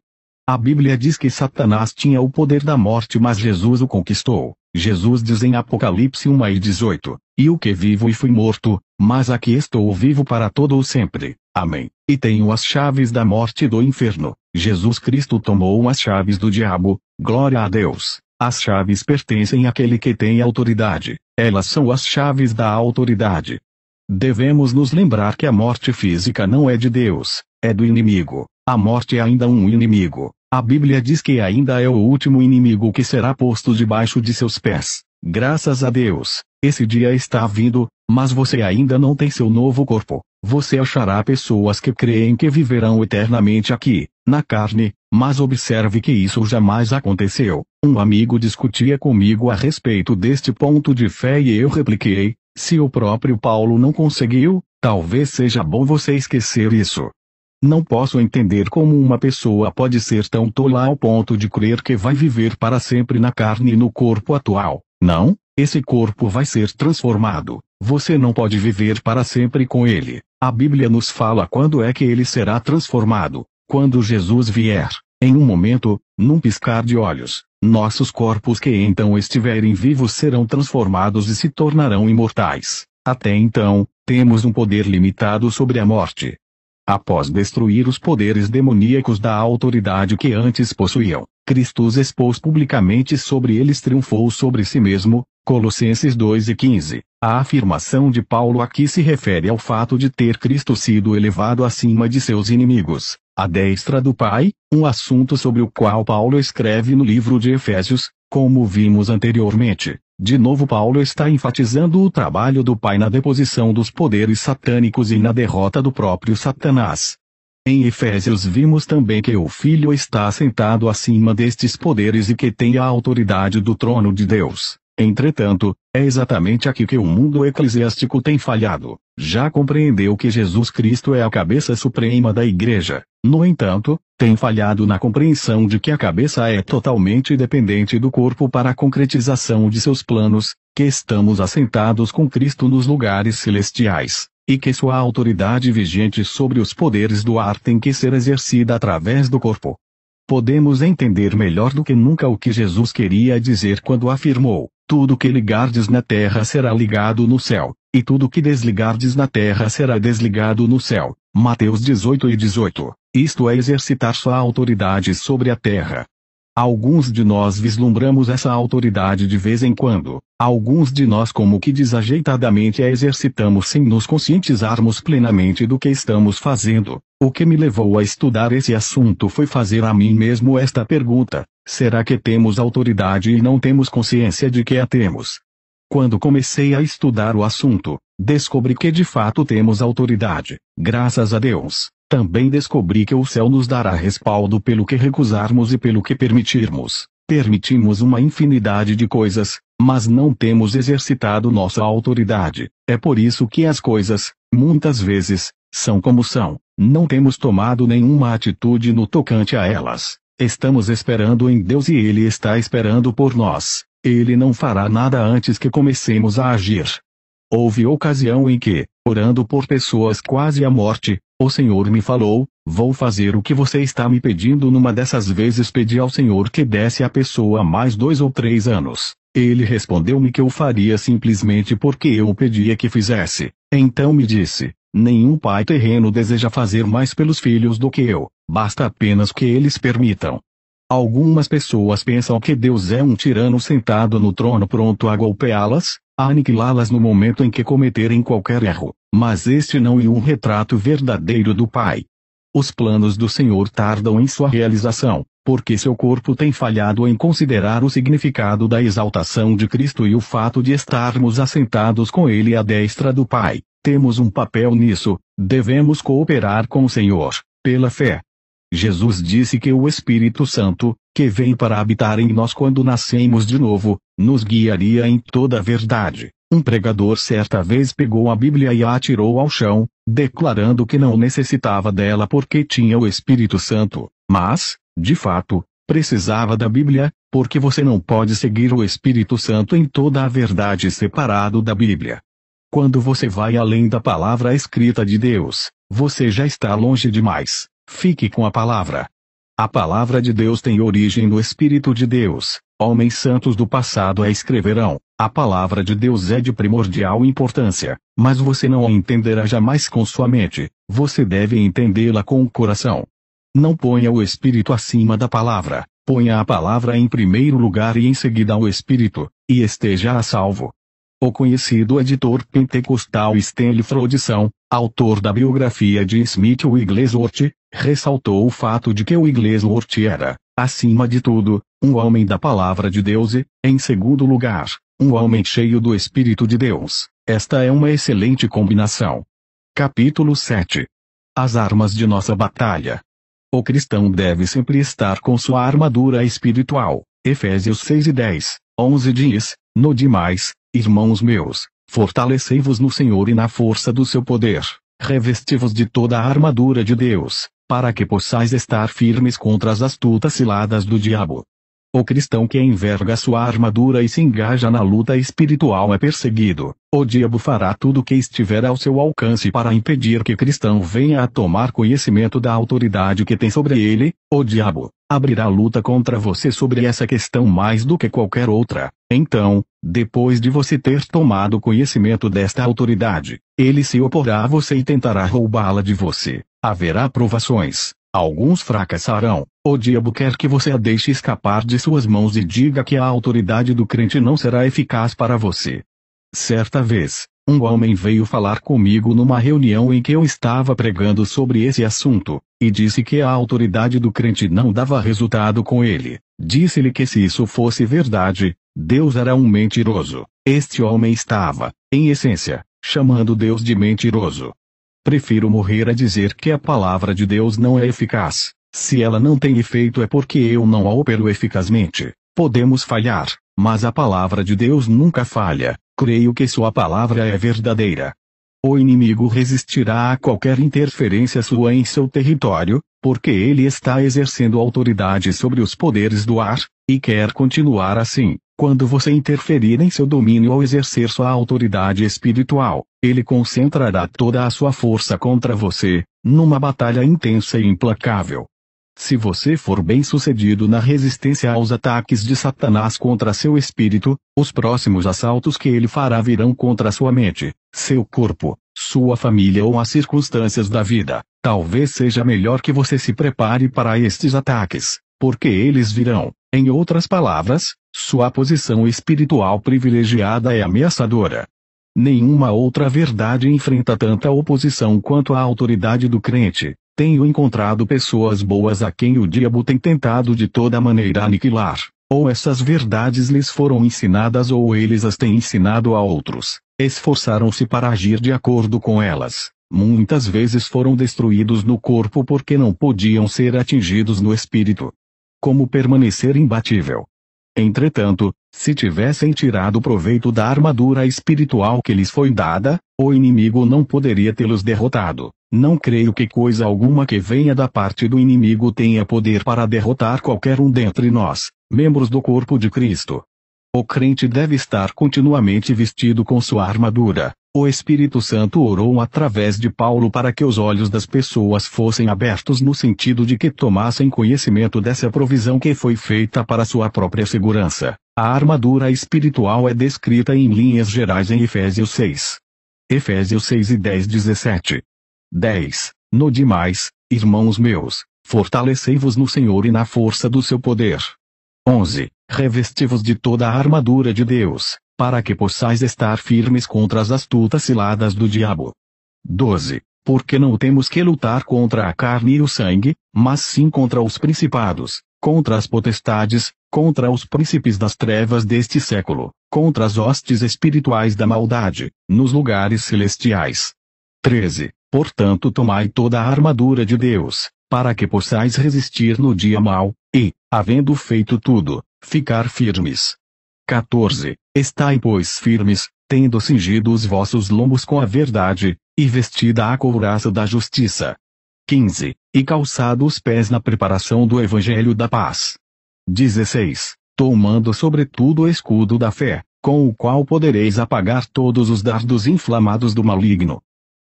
A Bíblia diz que Satanás tinha o poder da morte, mas Jesus o conquistou. Jesus diz em Apocalipse 1 e 18: E o que vivo e fui morto, mas aqui estou vivo para todo o sempre. Amém. E tenho as chaves da morte e do inferno. Jesus Cristo tomou as chaves do diabo. Glória a Deus. As chaves pertencem àquele que tem autoridade, elas são as chaves da autoridade. Devemos nos lembrar que a morte física não é de Deus, é do inimigo. A morte é ainda um inimigo. A Bíblia diz que ainda é o último inimigo que será posto debaixo de seus pés. Graças a Deus, esse dia está vindo, mas você ainda não tem seu novo corpo. Você achará pessoas que creem que viverão eternamente aqui, na carne, mas observe que isso jamais aconteceu. Um amigo discutia comigo a respeito deste ponto de fé e eu repliquei: se o próprio Paulo não conseguiu, talvez seja bom você esquecer isso. Não posso entender como uma pessoa pode ser tão tola ao ponto de crer que vai viver para sempre na carne e no corpo atual. Não, esse corpo vai ser transformado. Você não pode viver para sempre com ele. A Bíblia nos fala quando é que ele será transformado. Quando Jesus vier, em um momento, num piscar de olhos, nossos corpos que então estiverem vivos serão transformados e se tornarão imortais. Até então, temos um poder limitado sobre a morte. Após destruir os poderes demoníacos da autoridade que antes possuíam, Cristo os expôs publicamente sobre eles triunfou sobre si mesmo, Colossenses 2 e 15. A afirmação de Paulo aqui se refere ao fato de ter Cristo sido elevado acima de seus inimigos, à destra do Pai, um assunto sobre o qual Paulo escreve no livro de Efésios, como vimos anteriormente. De novo Paulo está enfatizando o trabalho do Pai na deposição dos poderes satânicos e na derrota do próprio Satanás. Em Efésios vimos também que o Filho está sentado acima destes poderes e que tem a autoridade do trono de Deus. Entretanto, é exatamente aqui que o mundo eclesiástico tem falhado. Já compreendeu que Jesus Cristo é a cabeça suprema da Igreja. No entanto, tem falhado na compreensão de que a cabeça é totalmente dependente do corpo para a concretização de seus planos, que estamos assentados com Cristo nos lugares celestiais, e que sua autoridade vigente sobre os poderes do ar tem que ser exercida através do corpo. Podemos entender melhor do que nunca o que Jesus queria dizer quando afirmou: tudo que ligardes na terra será ligado no céu, e tudo que desligardes na terra será desligado no céu. Mateus 18 e 18. Isto é exercitar sua autoridade sobre a terra. Alguns de nós vislumbramos essa autoridade de vez em quando, alguns de nós como que desajeitadamente a exercitamos sem nos conscientizarmos plenamente do que estamos fazendo. O que me levou a estudar esse assunto foi fazer a mim mesmo esta pergunta: Será que temos autoridade e não temos consciência de que a temos? Quando comecei a estudar o assunto, descobri que de fato temos autoridade, graças a Deus. Também descobri que o céu nos dará respaldo pelo que recusarmos e pelo que permitirmos. Permitimos uma infinidade de coisas, mas não temos exercitado nossa autoridade. É por isso que as coisas, muitas vezes, são como são. Não temos tomado nenhuma atitude no tocante a elas. Estamos esperando em Deus e Ele está esperando por nós. Ele não fará nada antes que comecemos a agir. Houve ocasião em que, orando por pessoas quase à morte, o Senhor me falou: Vou fazer o que você está me pedindo. Numa dessas vezes pedi ao Senhor que desse à pessoa mais dois ou três anos. Ele respondeu-me que eu faria simplesmente porque eu o pedia que fizesse. Então me disse: Nenhum pai terreno deseja fazer mais pelos filhos do que eu, basta apenas que eles permitam. Algumas pessoas pensam que Deus é um tirano sentado no trono pronto a golpeá-las, a aniquilá-las no momento em que cometerem qualquer erro, mas este não é um retrato verdadeiro do Pai. Os planos do Senhor tardam em sua realização, porque seu corpo tem falhado em considerar o significado da exaltação de Cristo e o fato de estarmos assentados com Ele à destra do Pai. Temos um papel nisso, devemos cooperar com o Senhor, pela fé. Jesus disse que o Espírito Santo, que vem para habitar em nós quando nascemos de novo, nos guiaria em toda a verdade. Um pregador certa vez pegou a Bíblia e a atirou ao chão, declarando que não necessitava dela porque tinha o Espírito Santo, mas, de fato, precisava da Bíblia, porque você não pode seguir o Espírito Santo em toda a verdade separado da Bíblia. Quando você vai além da palavra escrita de Deus, você já está longe demais. Fique com a palavra. A palavra de Deus tem origem no Espírito de Deus. Homens santos do passado a escreverão. A palavra de Deus é de primordial importância, mas você não a entenderá jamais com sua mente, você deve entendê-la com o coração. Não ponha o Espírito acima da palavra, ponha a palavra em primeiro lugar e em seguida o Espírito, e esteja a salvo. O conhecido editor pentecostal Stanley Frodson, autor da biografia de Smith Wigglesworth, ressaltou o fato de que o Wigglesworth era, acima de tudo, um homem da palavra de Deus e, em segundo lugar, um homem cheio do Espírito de Deus. Esta é uma excelente combinação. Capítulo 7 As armas de nossa batalha. O cristão deve sempre estar com sua armadura espiritual. Efésios 6 e 10, 11 diz, no demais, Irmãos meus, fortalecei-vos no Senhor e na força do seu poder, revesti-vos de toda a armadura de Deus, para que possais estar firmes contra as astutas ciladas do diabo. O cristão que enverga sua armadura e se engaja na luta espiritual é perseguido. O diabo fará tudo o que estiver ao seu alcance para impedir que cristão venha a tomar conhecimento da autoridade que tem sobre ele. O diabo abrirá luta contra você sobre essa questão mais do que qualquer outra. Então, depois de você ter tomado conhecimento desta autoridade, ele se oporá a você e tentará roubá-la de você. Haverá provações. Alguns fracassarão, o diabo quer que você a deixe escapar de suas mãos e diga que a autoridade do crente não será eficaz para você. Certa vez, um homem veio falar comigo numa reunião em que eu estava pregando sobre esse assunto, e disse que a autoridade do crente não dava resultado com ele. Disse-lhe que se isso fosse verdade, Deus era um mentiroso. Este homem estava, em essência, chamando Deus de mentiroso. Prefiro morrer a dizer que a palavra de Deus não é eficaz, se ela não tem efeito é porque eu não a opero eficazmente. Podemos falhar, mas a palavra de Deus nunca falha. Creio que sua palavra é verdadeira. O inimigo resistirá a qualquer interferência sua em seu território, porque ele está exercendo autoridade sobre os poderes do ar, e quer continuar assim. Quando você interferir em seu domínio ou exercer sua autoridade espiritual, ele concentrará toda a sua força contra você, numa batalha intensa e implacável. Se você for bem-sucedido na resistência aos ataques de Satanás contra seu espírito, os próximos assaltos que ele fará virão contra sua mente, seu corpo, sua família ou as circunstâncias da vida. Talvez seja melhor que você se prepare para estes ataques, porque eles virão. Em outras palavras, sua posição espiritual privilegiada é ameaçadora. Nenhuma outra verdade enfrenta tanta oposição quanto a autoridade do crente. Tenho encontrado pessoas boas a quem o diabo tem tentado de toda maneira aniquilar. Ou essas verdades lhes foram ensinadas ou eles as têm ensinado a outros. Esforçaram-se para agir de acordo com elas. Muitas vezes foram destruídos no corpo porque não podiam ser atingidos no espírito. Como permanecer imbatível? Entretanto, se tivessem tirado proveito da armadura espiritual que lhes foi dada, o inimigo não poderia tê-los derrotado. Não creio que coisa alguma que venha da parte do inimigo tenha poder para derrotar qualquer um dentre nós, membros do corpo de Cristo. O crente deve estar continuamente vestido com sua armadura. O Espírito Santo orou através de Paulo para que os olhos das pessoas fossem abertos no sentido de que tomassem conhecimento dessa provisão que foi feita para sua própria segurança. A armadura espiritual é descrita em linhas gerais em Efésios 6. Efésios 6 e 10 17. 10. No demais, irmãos meus, fortalecei-vos no Senhor e na força do seu poder. 11 revesti-vos de toda a armadura de Deus, para que possais estar firmes contra as astutas ciladas do diabo. 12. Porque não temos que lutar contra a carne e o sangue, mas sim contra os principados, contra as potestades, contra os príncipes das trevas deste século, contra as hostes espirituais da maldade, nos lugares celestiais. 13. Portanto, tomai toda a armadura de Deus, para que possais resistir no dia mau, e, havendo feito tudo, ficar firmes. 14. Estai, pois, firmes, tendo cingido os vossos lombos com a verdade, e vestida a couraça da justiça. 15. E calçado os pés na preparação do evangelho da paz. 16. Tomando sobretudo o escudo da fé, com o qual podereis apagar todos os dardos inflamados do maligno.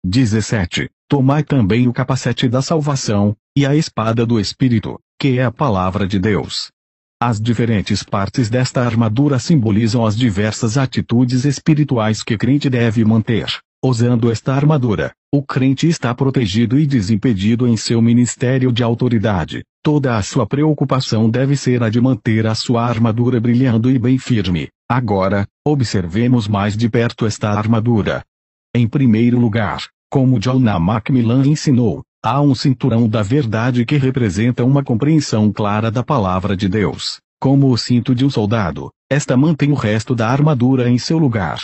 17. Tomai também o capacete da salvação, e a espada do Espírito, que é a palavra de Deus. As diferentes partes desta armadura simbolizam as diversas atitudes espirituais que o crente deve manter. Usando esta armadura, o crente está protegido e desimpedido em seu ministério de autoridade. Toda a sua preocupação deve ser a de manter a sua armadura brilhando e bem firme. Agora, observemos mais de perto esta armadura. Em primeiro lugar, como John Macmillan ensinou, Há um cinturão da verdade que representa uma compreensão clara da palavra de Deus. Como o cinto de um soldado, esta mantém o resto da armadura em seu lugar.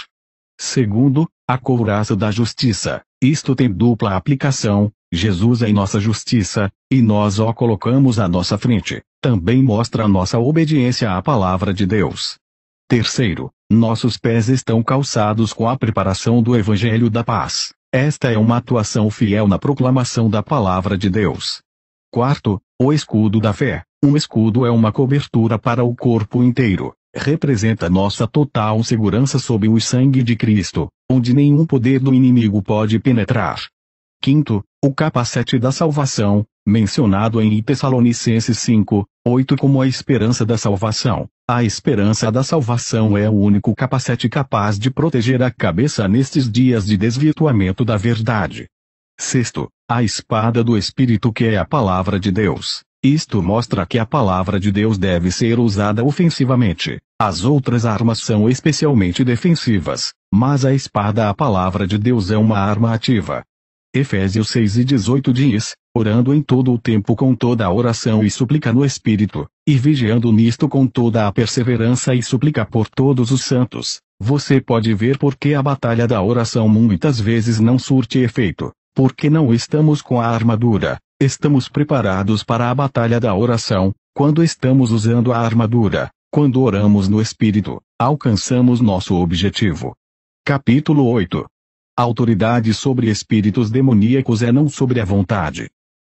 Segundo, a couraça da justiça. Isto tem dupla aplicação. Jesus é nossa justiça, e nós o colocamos à nossa frente. Também mostra nossa obediência à palavra de Deus. Terceiro, nossos pés estão calçados com a preparação do Evangelho da Paz. Esta é uma atuação fiel na proclamação da palavra de Deus. Quarto, o escudo da fé. Um escudo é uma cobertura para o corpo inteiro. Representa nossa total segurança sob o sangue de Cristo, onde nenhum poder do inimigo pode penetrar. Quinto, o capacete da salvação, mencionado em Tessalonicenses 5, 8 como a esperança da salvação. A esperança da salvação é o único capacete capaz de proteger a cabeça nestes dias de desvirtuamento da verdade. Sexto, a espada do Espírito que é a palavra de Deus. Isto mostra que a palavra de Deus deve ser usada ofensivamente. As outras armas são especialmente defensivas, mas a espada, a palavra de Deus, é uma arma ativa. Efésios 6 e 18 diz, orando em todo o tempo com toda a oração e súplica no Espírito, e vigiando nisto com toda a perseverança e súplica por todos os santos. Você pode ver porque a batalha da oração muitas vezes não surte efeito, porque não estamos com a armadura, estamos preparados para a batalha da oração, quando estamos usando a armadura, quando oramos no Espírito, alcançamos nosso objetivo. Capítulo 8 autoridade sobre espíritos demoníacos é não sobre a vontade.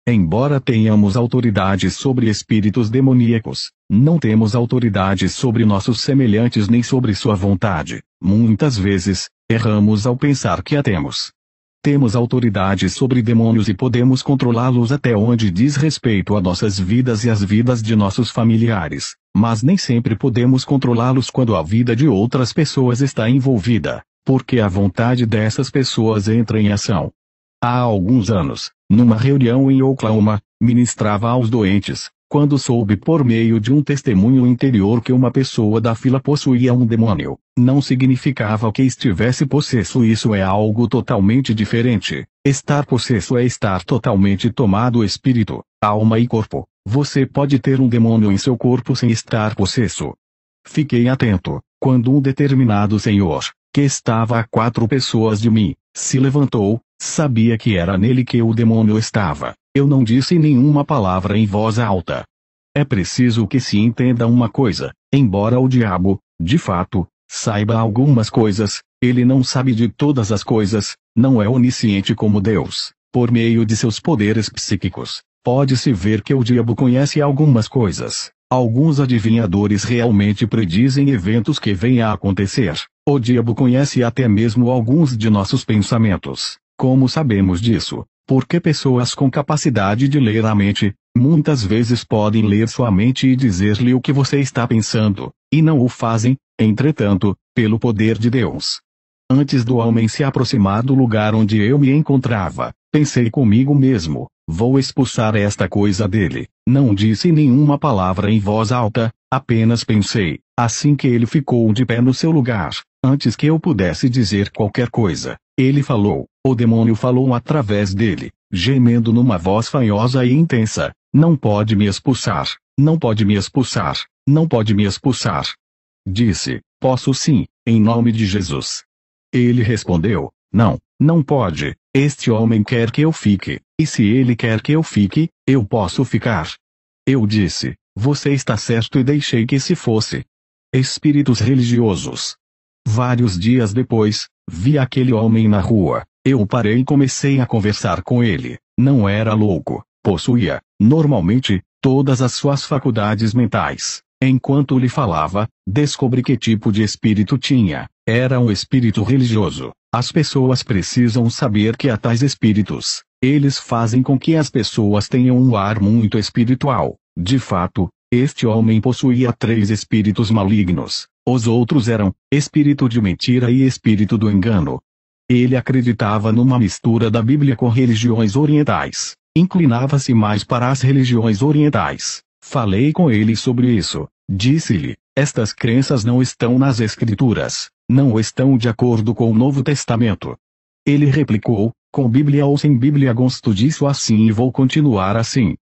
Embora tenhamos autoridade sobre espíritos demoníacos, não temos autoridade sobre nossos semelhantes nem sobre sua vontade. Muitas vezes, erramos ao pensar que a temos. Temos autoridade sobre demônios e podemos controlá-los até onde diz respeito a nossas vidas e as vidas de nossos familiares, mas nem sempre podemos controlá-los quando a vida de outras pessoas está envolvida porque a vontade dessas pessoas entra em ação. Há alguns anos, numa reunião em Oklahoma, ministrava aos doentes, quando soube por meio de um testemunho interior que uma pessoa da fila possuía um demônio, não significava que estivesse possesso isso é algo totalmente diferente. Estar possesso é estar totalmente tomado espírito, alma e corpo. Você pode ter um demônio em seu corpo sem estar possesso. Fiquei atento, quando um determinado senhor, que estava a quatro pessoas de mim, se levantou, sabia que era nele que o demônio estava. Eu não disse nenhuma palavra em voz alta. É preciso que se entenda uma coisa, embora o diabo, de fato, saiba algumas coisas, ele não sabe de todas as coisas, não é onisciente como Deus, por meio de seus poderes psíquicos. Pode-se ver que o diabo conhece algumas coisas, Alguns adivinhadores realmente predizem eventos que vêm a acontecer. O diabo conhece até mesmo alguns de nossos pensamentos. Como sabemos disso? Porque pessoas com capacidade de ler a mente, muitas vezes podem ler sua mente e dizer-lhe o que você está pensando, e não o fazem, entretanto, pelo poder de Deus. Antes do homem se aproximar do lugar onde eu me encontrava, Pensei comigo mesmo, vou expulsar esta coisa dele. Não disse nenhuma palavra em voz alta, apenas pensei, assim que ele ficou de pé no seu lugar, antes que eu pudesse dizer qualquer coisa. Ele falou, o demônio falou através dele, gemendo numa voz fanhosa e intensa: Não pode me expulsar, não pode me expulsar, não pode me expulsar. Disse, posso sim, em nome de Jesus. Ele respondeu, não, não pode, este homem quer que eu fique, e se ele quer que eu fique, eu posso ficar. Eu disse, você está certo e deixei que se fosse. Espíritos religiosos. Vários dias depois, vi aquele homem na rua. Eu parei e comecei a conversar com ele. Não era louco, possuía, normalmente, todas as suas faculdades mentais. Enquanto lhe falava, descobri que tipo de espírito tinha. Era um espírito religioso. As pessoas precisam saber que há tais espíritos. Eles fazem com que as pessoas tenham um ar muito espiritual. De fato, este homem possuía três espíritos malignos. Os outros eram espírito de mentira e espírito do engano. Ele acreditava numa mistura da Bíblia com religiões orientais. Inclinava-se mais para as religiões orientais. Falei com ele sobre isso. Disse-lhe: Estas crenças não estão nas Escrituras, não estão de acordo com o Novo Testamento. Ele replicou: Com Bíblia ou sem Bíblia, gosto disso assim e vou continuar assim.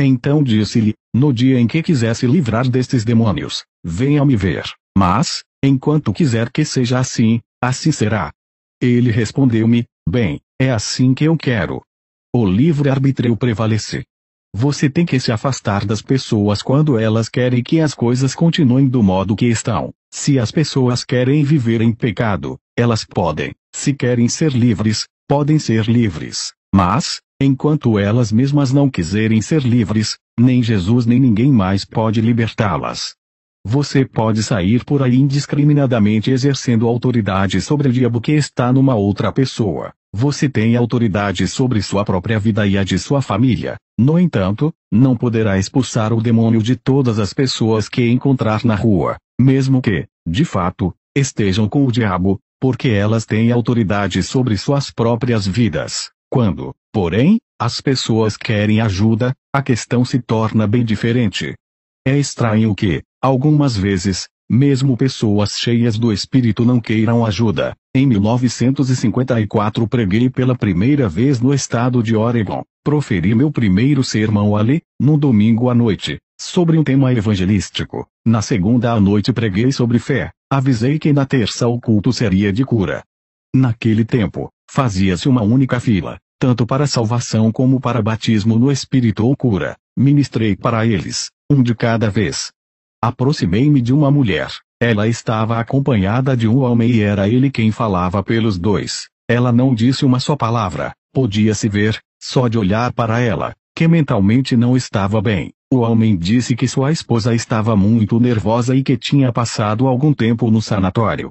Então disse-lhe: No dia em que quiser se livrar destes demônios, venha me ver, mas, enquanto quiser que seja assim, assim será. Ele respondeu-me: Bem, é assim que eu quero. O livre-arbítrio prevalece. Você tem que se afastar das pessoas quando elas querem que as coisas continuem do modo que estão. Se as pessoas querem viver em pecado, elas podem. Se querem ser livres, podem ser livres. Mas, enquanto elas mesmas não quiserem ser livres, nem Jesus nem ninguém mais pode libertá-las. Você pode sair por aí indiscriminadamente exercendo autoridade sobre o diabo que está numa outra pessoa, você tem autoridade sobre sua própria vida e a de sua família. No entanto, não poderá expulsar o demônio de todas as pessoas que encontrar na rua, mesmo que, de fato, estejam com o diabo, porque elas têm autoridade sobre suas próprias vidas. Quando, porém, as pessoas querem ajuda, a questão se torna bem diferente. É estranho que, algumas vezes, mesmo pessoas cheias do espírito não queiram ajuda. Em 1954 preguei pela primeira vez no estado de Oregon. Proferi meu primeiro sermão ali, no domingo à noite, sobre um tema evangelístico. Na segunda à noite preguei sobre fé. Avisei que na terça o culto seria de cura. Naquele tempo, fazia-se uma única fila, tanto para salvação como para batismo no Espírito ou cura. Ministrei para eles, um de cada vez. Aproximei-me de uma mulher, ela estava acompanhada de um homem e era ele quem falava pelos dois. Ela não disse uma só palavra, podia-se ver, só de olhar para ela, que mentalmente não estava bem. O homem disse que sua esposa estava muito nervosa e que tinha passado algum tempo no sanatório.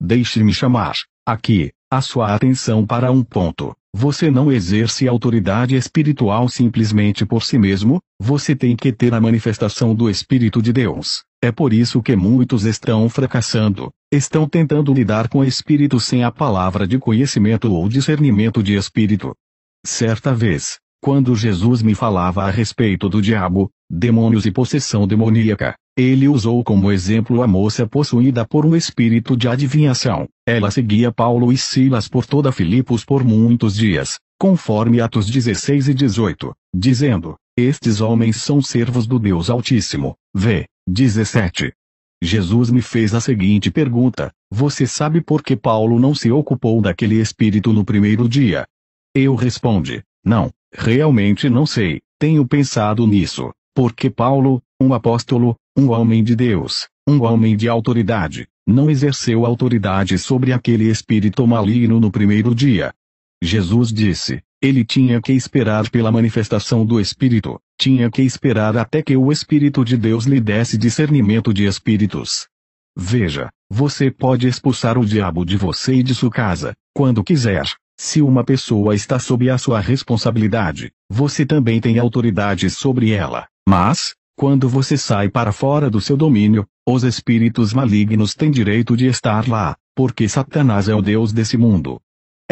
Deixe-me chamar, aqui, a sua atenção para um ponto. Você não exerce autoridade espiritual simplesmente por si mesmo, você tem que ter a manifestação do Espírito de Deus. É por isso que muitos estão fracassando, estão tentando lidar com espíritos sem a palavra de conhecimento ou discernimento de espírito. Certa vez, quando Jesus me falava a respeito do diabo, demônios e possessão demoníaca, ele usou como exemplo a moça possuída por um espírito de adivinhação. Ela seguia Paulo e Silas por toda Filipos por muitos dias, conforme Atos 16 e 18, dizendo: Estes homens são servos do Deus Altíssimo. Vê, 17. Jesus me fez a seguinte pergunta: Você sabe por que Paulo não se ocupou daquele espírito no primeiro dia? Eu respondi: Não, realmente não sei, tenho pensado nisso, porque Paulo, um apóstolo, um homem de Deus, um homem de autoridade, não exerceu autoridade sobre aquele espírito maligno no primeiro dia. Jesus disse: ele tinha que esperar pela manifestação do Espírito, tinha que esperar até que o Espírito de Deus lhe desse discernimento de espíritos. Veja, você pode expulsar o diabo de você e de sua casa, quando quiser. Se uma pessoa está sob a sua responsabilidade, você também tem autoridade sobre ela. Mas, quando você sai para fora do seu domínio, os espíritos malignos têm direito de estar lá, porque Satanás é o Deus desse mundo.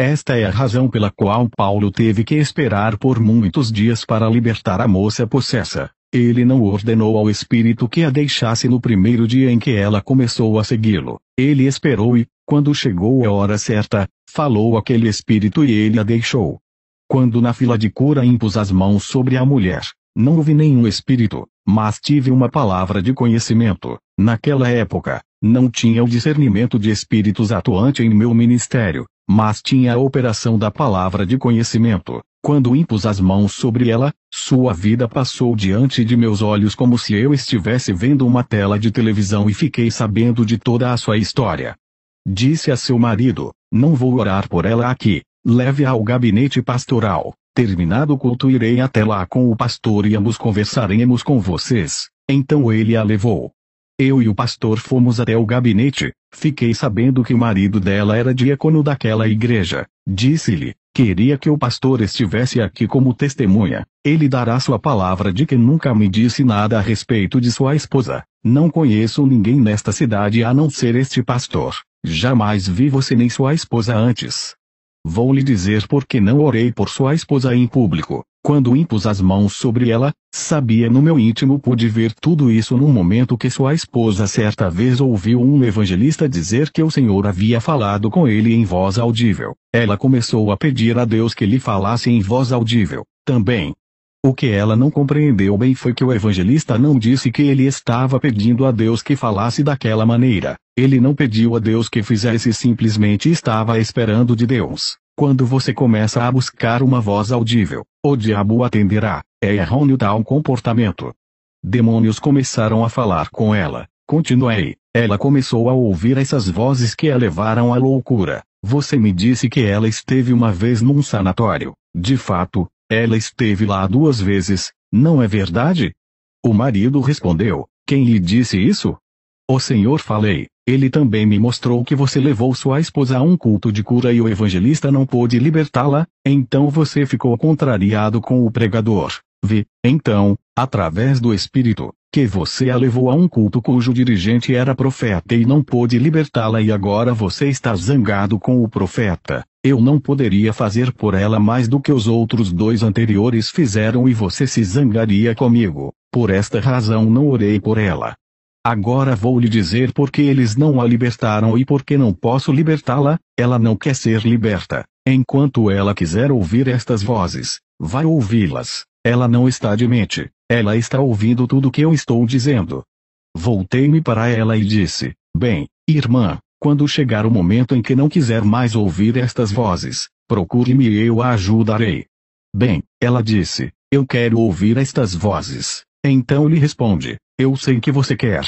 Esta é a razão pela qual Paulo teve que esperar por muitos dias para libertar a moça possessa. Ele não ordenou ao espírito que a deixasse no primeiro dia em que ela começou a segui-lo. Ele esperou e, quando chegou a hora certa, falou aquele espírito e ele a deixou. Quando na fila de cura impus as mãos sobre a mulher, não houve nenhum espírito, mas tive uma palavra de conhecimento. Naquela época, não tinha o discernimento de espíritos atuante em meu ministério, mas tinha a operação da palavra de conhecimento. Quando impus as mãos sobre ela, sua vida passou diante de meus olhos como se eu estivesse vendo uma tela de televisão e fiquei sabendo de toda a sua história. Disse a seu marido: Não vou orar por ela aqui, leve-a ao gabinete pastoral. Terminado o culto, irei até lá com o pastor e ambos conversaremos com vocês. Então ele a levou. Eu e o pastor fomos até o gabinete, fiquei sabendo que o marido dela era diácono daquela igreja. Disse-lhe, queria que o pastor estivesse aqui como testemunha. Ele dará sua palavra de que nunca me disse nada a respeito de sua esposa. Não conheço ninguém nesta cidade a não ser este pastor. Jamais vi você nem sua esposa antes. Vou lhe dizer porque não orei por sua esposa em público. Quando impus as mãos sobre ela, sabia no meu íntimo pude ver tudo isso no momento que sua esposa certa vez ouviu um evangelista dizer que o Senhor havia falado com ele em voz audível. Ela começou a pedir a Deus que lhe falasse em voz audível, também, o que ela não compreendeu bem foi que o evangelista não disse que ele estava pedindo a Deus que falasse daquela maneira. Ele não pediu a Deus que fizesse, simplesmente estava esperando de Deus. Quando você começa a buscar uma voz audível, o diabo atenderá. É errôneo tal comportamento. Demônios começaram a falar com ela. Continuei. Ela começou a ouvir essas vozes que a levaram à loucura. Você me disse que ela esteve uma vez num sanatório. De fato, ela esteve lá duas vezes, não é verdade? O marido respondeu, quem lhe disse isso? O senhor falei, ele também me mostrou que você levou sua esposa a um culto de cura e o evangelista não pôde libertá-la, então você ficou contrariado com o pregador. Vê, então, através do Espírito, que você a levou a um culto cujo dirigente era profeta e não pôde libertá-la e agora você está zangado com o profeta. Eu não poderia fazer por ela mais do que os outros dois anteriores fizeram e você se zangaria comigo. Por esta razão não orei por ela. Agora vou lhe dizer por que eles não a libertaram e por que não posso libertá-la, ela não quer ser liberta. Enquanto ela quiser ouvir estas vozes, vai ouvi-las. Ela não está demente, ela está ouvindo tudo o que eu estou dizendo. Voltei-me para ela e disse: Bem, irmã, quando chegar o momento em que não quiser mais ouvir estas vozes, procure-me e eu a ajudarei. Bem, ela disse: Eu quero ouvir estas vozes. Então lhe responde: Eu sei que você quer.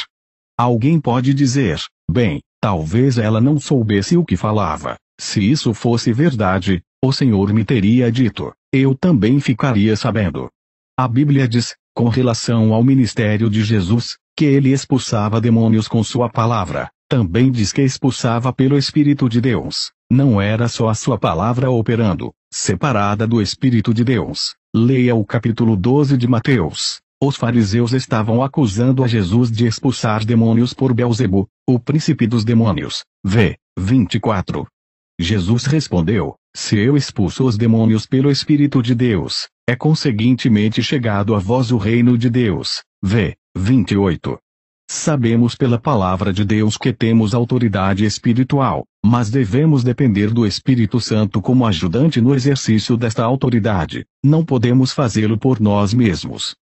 Alguém pode dizer: Bem, talvez ela não soubesse o que falava. Se isso fosse verdade, o Senhor me teria dito: eu também ficaria sabendo. A Bíblia diz, com relação ao ministério de Jesus, que ele expulsava demônios com sua palavra, também diz que expulsava pelo Espírito de Deus, não era só a sua palavra operando, separada do Espírito de Deus. Leia o capítulo 12 de Mateus. Os fariseus estavam acusando a Jesus de expulsar demônios por Belzebu, o príncipe dos demônios. V. 24. Jesus respondeu: se eu expulso os demônios pelo Espírito de Deus, é conseguintemente chegado a vós o reino de Deus. V. 28. Sabemos pela palavra de Deus que temos autoridade espiritual, mas devemos depender do Espírito Santo como ajudante no exercício desta autoridade, não podemos fazê-lo por nós mesmos.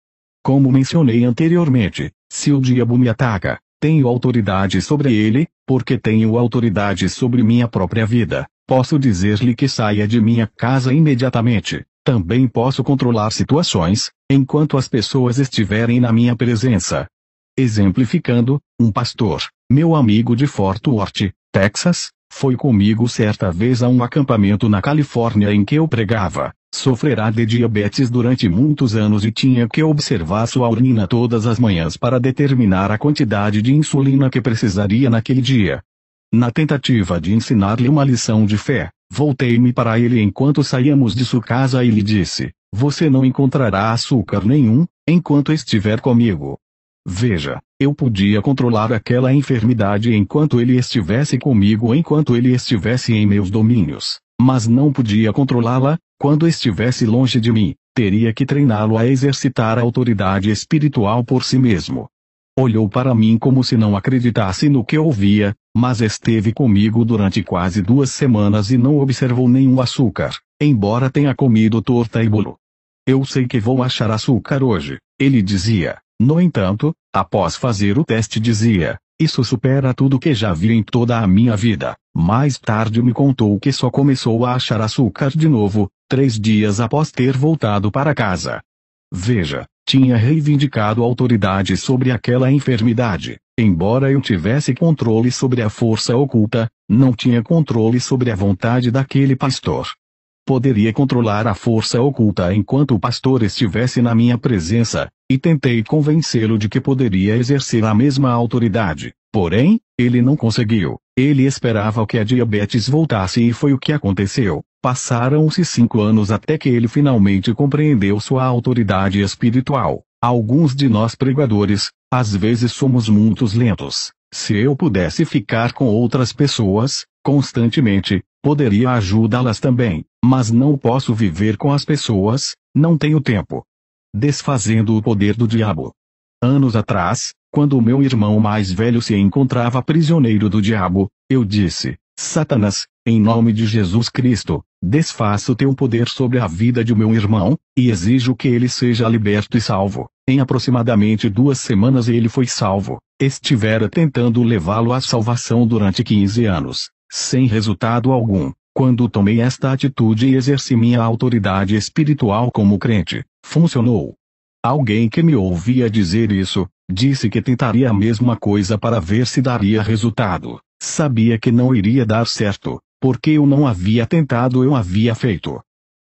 Como mencionei anteriormente, se o diabo me ataca, tenho autoridade sobre ele, porque tenho autoridade sobre minha própria vida, Posso dizer-lhe que saia de minha casa imediatamente. Também posso controlar situações, enquanto as pessoas estiverem na minha presença. Exemplificando, um pastor, meu amigo de Fort Worth, Texas, foi comigo certa vez a um acampamento na Califórnia em que eu pregava. Sofrerá de diabetes durante muitos anos e tinha que observar sua urina todas as manhãs para determinar a quantidade de insulina que precisaria naquele dia. Na tentativa de ensinar-lhe uma lição de fé, voltei-me para ele enquanto saíamos de sua casa e lhe disse: Você não encontrará açúcar nenhum, enquanto estiver comigo. Veja, eu podia controlar aquela enfermidade enquanto ele estivesse comigo, enquanto ele estivesse em meus domínios, mas não podia controlá-la, quando estivesse longe de mim, teria que treiná-lo a exercitar a autoridade espiritual por si mesmo olhou para mim como se não acreditasse no que ouvia, mas esteve comigo durante quase duas semanas e não observou nenhum açúcar, embora tenha comido torta e bolo. Eu sei que vou achar açúcar hoje, ele dizia. No entanto, após fazer o teste dizia, isso supera tudo que já vi em toda a minha vida. Mais tarde me contou que só começou a achar açúcar de novo, três dias após ter voltado para casa. Veja, tinha reivindicado autoridade sobre aquela enfermidade. Embora eu tivesse controle sobre a força oculta, não tinha controle sobre a vontade daquele pastor. Poderia controlar a força oculta enquanto o pastor estivesse na minha presença, e tentei convencê-lo de que poderia exercer a mesma autoridade. Porém, ele não conseguiu. Ele esperava que a diabetes voltasse e foi o que aconteceu. Passaram-se cinco anos até que ele finalmente compreendeu sua autoridade espiritual. Alguns de nós pregadores, às vezes somos muito lentos. Se eu pudesse ficar com outras pessoas, constantemente, poderia ajudá-las também, mas não posso viver com as pessoas, não tenho tempo. Desfazendo o poder do diabo. Anos atrás, quando meu irmão mais velho se encontrava prisioneiro do diabo, eu disse: Satanás, em nome de Jesus Cristo, desfaça o teu poder sobre a vida de meu irmão, e exijo que ele seja liberto e salvo. Em aproximadamente duas semanas ele foi salvo. Estivera tentando levá-lo à salvação durante 15 anos, sem resultado algum. Quando tomei esta atitude e exerci minha autoridade espiritual como crente, funcionou. Alguém que me ouvia dizer isso, disse que tentaria a mesma coisa para ver se daria resultado. Sabia que não iria dar certo, porque eu não havia tentado, eu havia feito.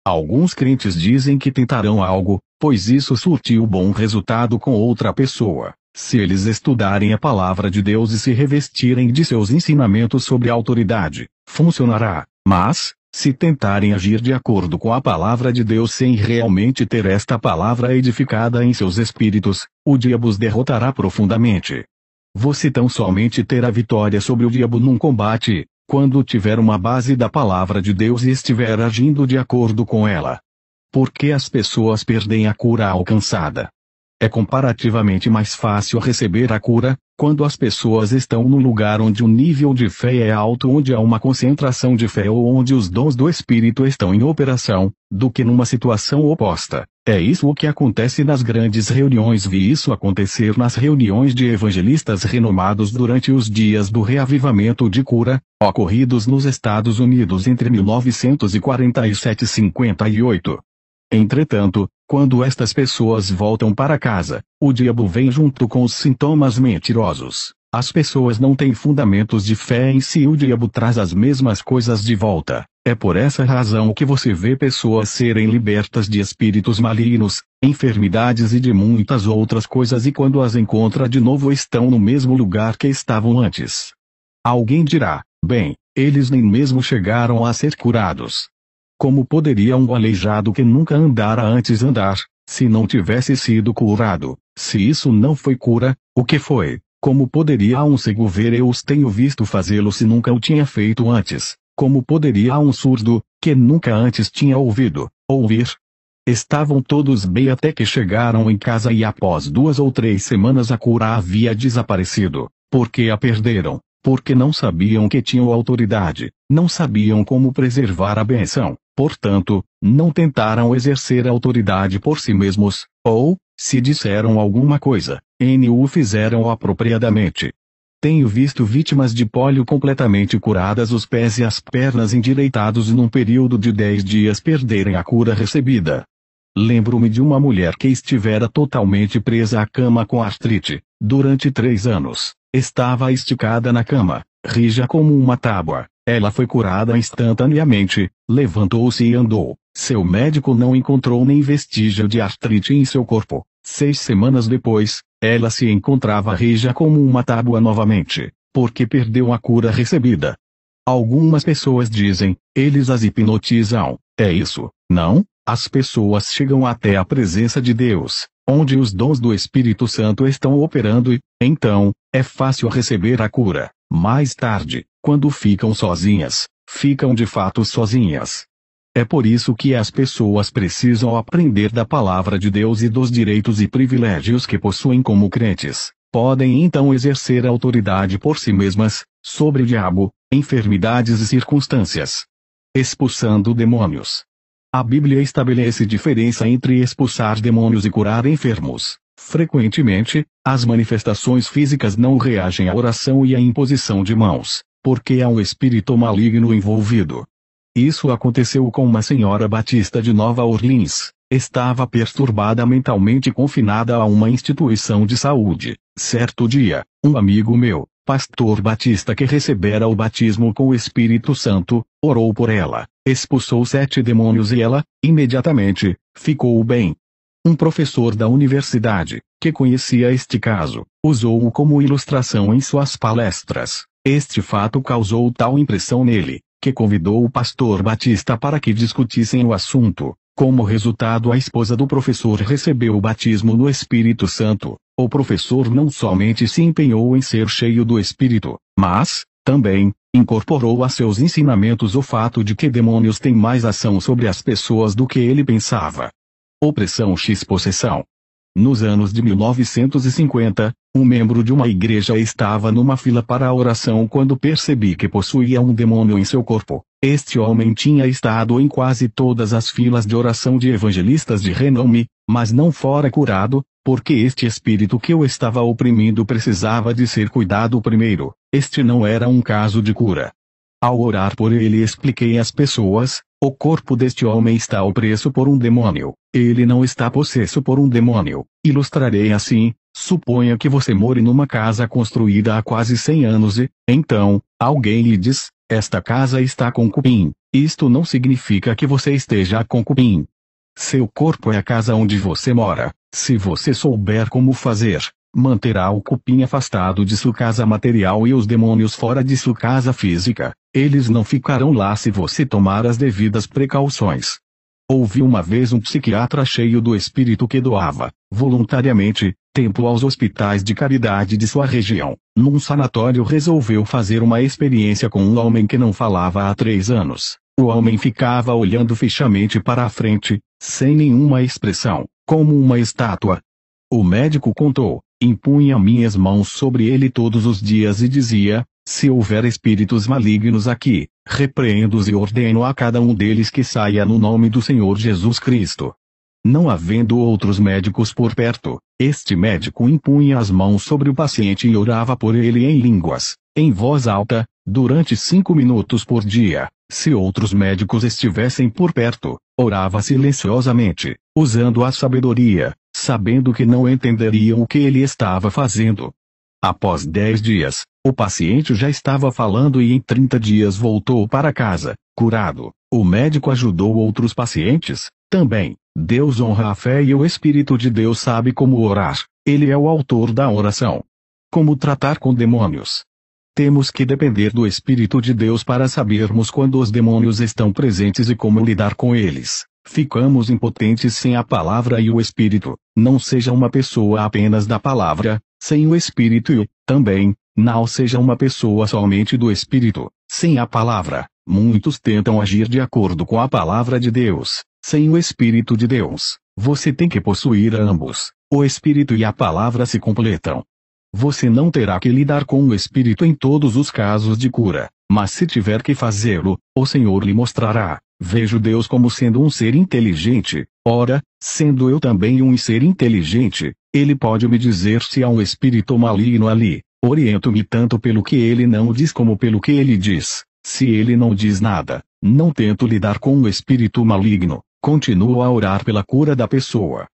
Alguns crentes dizem que tentarão algo, pois isso surtiu bom resultado com outra pessoa, se eles estudarem a palavra de Deus e se revestirem de seus ensinamentos sobre autoridade, funcionará, mas, se tentarem agir de acordo com a palavra de Deus sem realmente ter esta palavra edificada em seus espíritos, o diabo os derrotará profundamente. Você tão somente terá vitória sobre o diabo num combate, quando tiver uma base da palavra de Deus e estiver agindo de acordo com ela. Porque as pessoas perdem a cura alcançada? É comparativamente mais fácil receber a cura, quando as pessoas estão no lugar onde o nível de fé é alto, onde há uma concentração de fé ou onde os dons do Espírito estão em operação, do que numa situação oposta. É isso o que acontece nas grandes reuniões. Vi isso acontecer nas reuniões de evangelistas renomados durante os dias do reavivamento de cura, ocorridos nos Estados Unidos entre 1947 e 58. Entretanto, quando estas pessoas voltam para casa, o diabo vem junto com os sintomas mentirosos. As pessoas não têm fundamentos de fé em si e o diabo traz as mesmas coisas de volta. É por essa razão que você vê pessoas serem libertas de espíritos malignos, enfermidades e de muitas outras coisas e quando as encontra de novo estão no mesmo lugar que estavam antes. Alguém dirá, bem, eles nem mesmo chegaram a ser curados. Como poderia um aleijado que nunca andara antes andar, se não tivesse sido curado? Se isso não foi cura, o que foi? Como poderia um cego ver eu os tenho visto fazê-lo se nunca o tinha feito antes? como poderia um surdo, que nunca antes tinha ouvido, ouvir? Estavam todos bem até que chegaram em casa e após duas ou três semanas a cura havia desaparecido, porque a perderam, porque não sabiam que tinham autoridade, não sabiam como preservar a benção, portanto, não tentaram exercer a autoridade por si mesmos, ou, se disseram alguma coisa, N o fizeram apropriadamente, tenho visto vítimas de pólio completamente curadas os pés e as pernas endireitados e num período de 10 dias perderem a cura recebida. Lembro-me de uma mulher que estivera totalmente presa à cama com artrite, durante três anos. Estava esticada na cama, rija como uma tábua. Ela foi curada instantaneamente, levantou-se e andou. Seu médico não encontrou nem vestígio de artrite em seu corpo. Seis semanas depois, ela se encontrava rija como uma tábua novamente, porque perdeu a cura recebida. Algumas pessoas dizem, eles as hipnotizam, é isso, não? As pessoas chegam até a presença de Deus, onde os dons do Espírito Santo estão operando e, então, é fácil receber a cura. Mais tarde, quando ficam sozinhas, ficam de fato sozinhas, é por isso que as pessoas precisam aprender da palavra de Deus e dos direitos e privilégios que possuem como crentes. Podem então exercer autoridade por si mesmas, sobre o diabo, enfermidades e circunstâncias. Expulsando demônios. A Bíblia estabelece diferença entre expulsar demônios e curar enfermos. Frequentemente, as manifestações físicas não reagem à oração e à imposição de mãos, porque há um espírito maligno envolvido. Isso aconteceu com uma senhora batista de Nova Orleans. Estava perturbada mentalmente confinada a uma instituição de saúde. Certo dia, um amigo meu, pastor batista que recebera o batismo com o Espírito Santo, orou por ela, expulsou sete demônios e ela, imediatamente, ficou bem. Um professor da universidade, que conhecia este caso, usou-o como ilustração em suas palestras. Este fato causou tal impressão nele, que convidou o pastor Batista para que discutissem o assunto. Como resultado, a esposa do professor recebeu o batismo no Espírito Santo. O professor não somente se empenhou em ser cheio do Espírito, mas, também, incorporou a seus ensinamentos o fato de que demônios têm mais ação sobre as pessoas do que ele pensava. Opressão x possessão. Nos anos de 1950, um membro de uma igreja estava numa fila para a oração quando percebi que possuía um demônio em seu corpo. Este homem tinha estado em quase todas as filas de oração de evangelistas de renome, mas não fora curado, porque este espírito que o estava oprimindo precisava de ser cuidado primeiro. Este não era um caso de cura. Ao orar por ele expliquei às pessoas, o corpo deste homem está opresso por um demônio. Ele não está possesso por um demônio. Ilustrarei assim: suponha que você more numa casa construída há quase 100 anos e, então, alguém lhe diz: esta casa está concubim. Isto não significa que você esteja concubim. Seu corpo é a casa onde você mora. Se você souber como fazer, Manterá o cupim afastado de sua casa material e os demônios fora de sua casa física. Eles não ficarão lá se você tomar as devidas precauções. Houve uma vez um psiquiatra cheio do espírito que doava, voluntariamente, tempo aos hospitais de caridade de sua região. Num sanatório resolveu fazer uma experiência com um homem que não falava há três anos. O homem ficava olhando fixamente para a frente, sem nenhuma expressão, como uma estátua. O médico contou, Impunha minhas mãos sobre ele todos os dias e dizia: Se houver espíritos malignos aqui, repreendo-os e ordeno a cada um deles que saia no nome do Senhor Jesus Cristo. Não havendo outros médicos por perto, este médico impunha as mãos sobre o paciente e orava por ele em línguas, em voz alta, durante cinco minutos por dia. Se outros médicos estivessem por perto, orava silenciosamente, usando a sabedoria, sabendo que não entenderiam o que ele estava fazendo. Após 10 dias, o paciente já estava falando e em 30 dias voltou para casa, curado. O médico ajudou outros pacientes, também. Deus honra a fé e o Espírito de Deus sabe como orar, ele é o autor da oração. Como tratar com demônios? Temos que depender do Espírito de Deus para sabermos quando os demônios estão presentes e como lidar com eles. Ficamos impotentes sem a palavra e o Espírito, não seja uma pessoa apenas da palavra, sem o Espírito e o, também, não seja uma pessoa somente do Espírito, sem a palavra. Muitos tentam agir de acordo com a palavra de Deus, sem o Espírito de Deus. Você tem que possuir ambos. O Espírito e a palavra se completam. Você não terá que lidar com o Espírito em todos os casos de cura, mas se tiver que fazê-lo, o Senhor lhe mostrará. Vejo Deus como sendo um ser inteligente, ora, sendo eu também um ser inteligente, ele pode me dizer se há um espírito maligno ali. Oriento-me tanto pelo que ele não diz como pelo que ele diz. Se ele não diz nada, não tento lidar com o espírito maligno, continuo a orar pela cura da pessoa.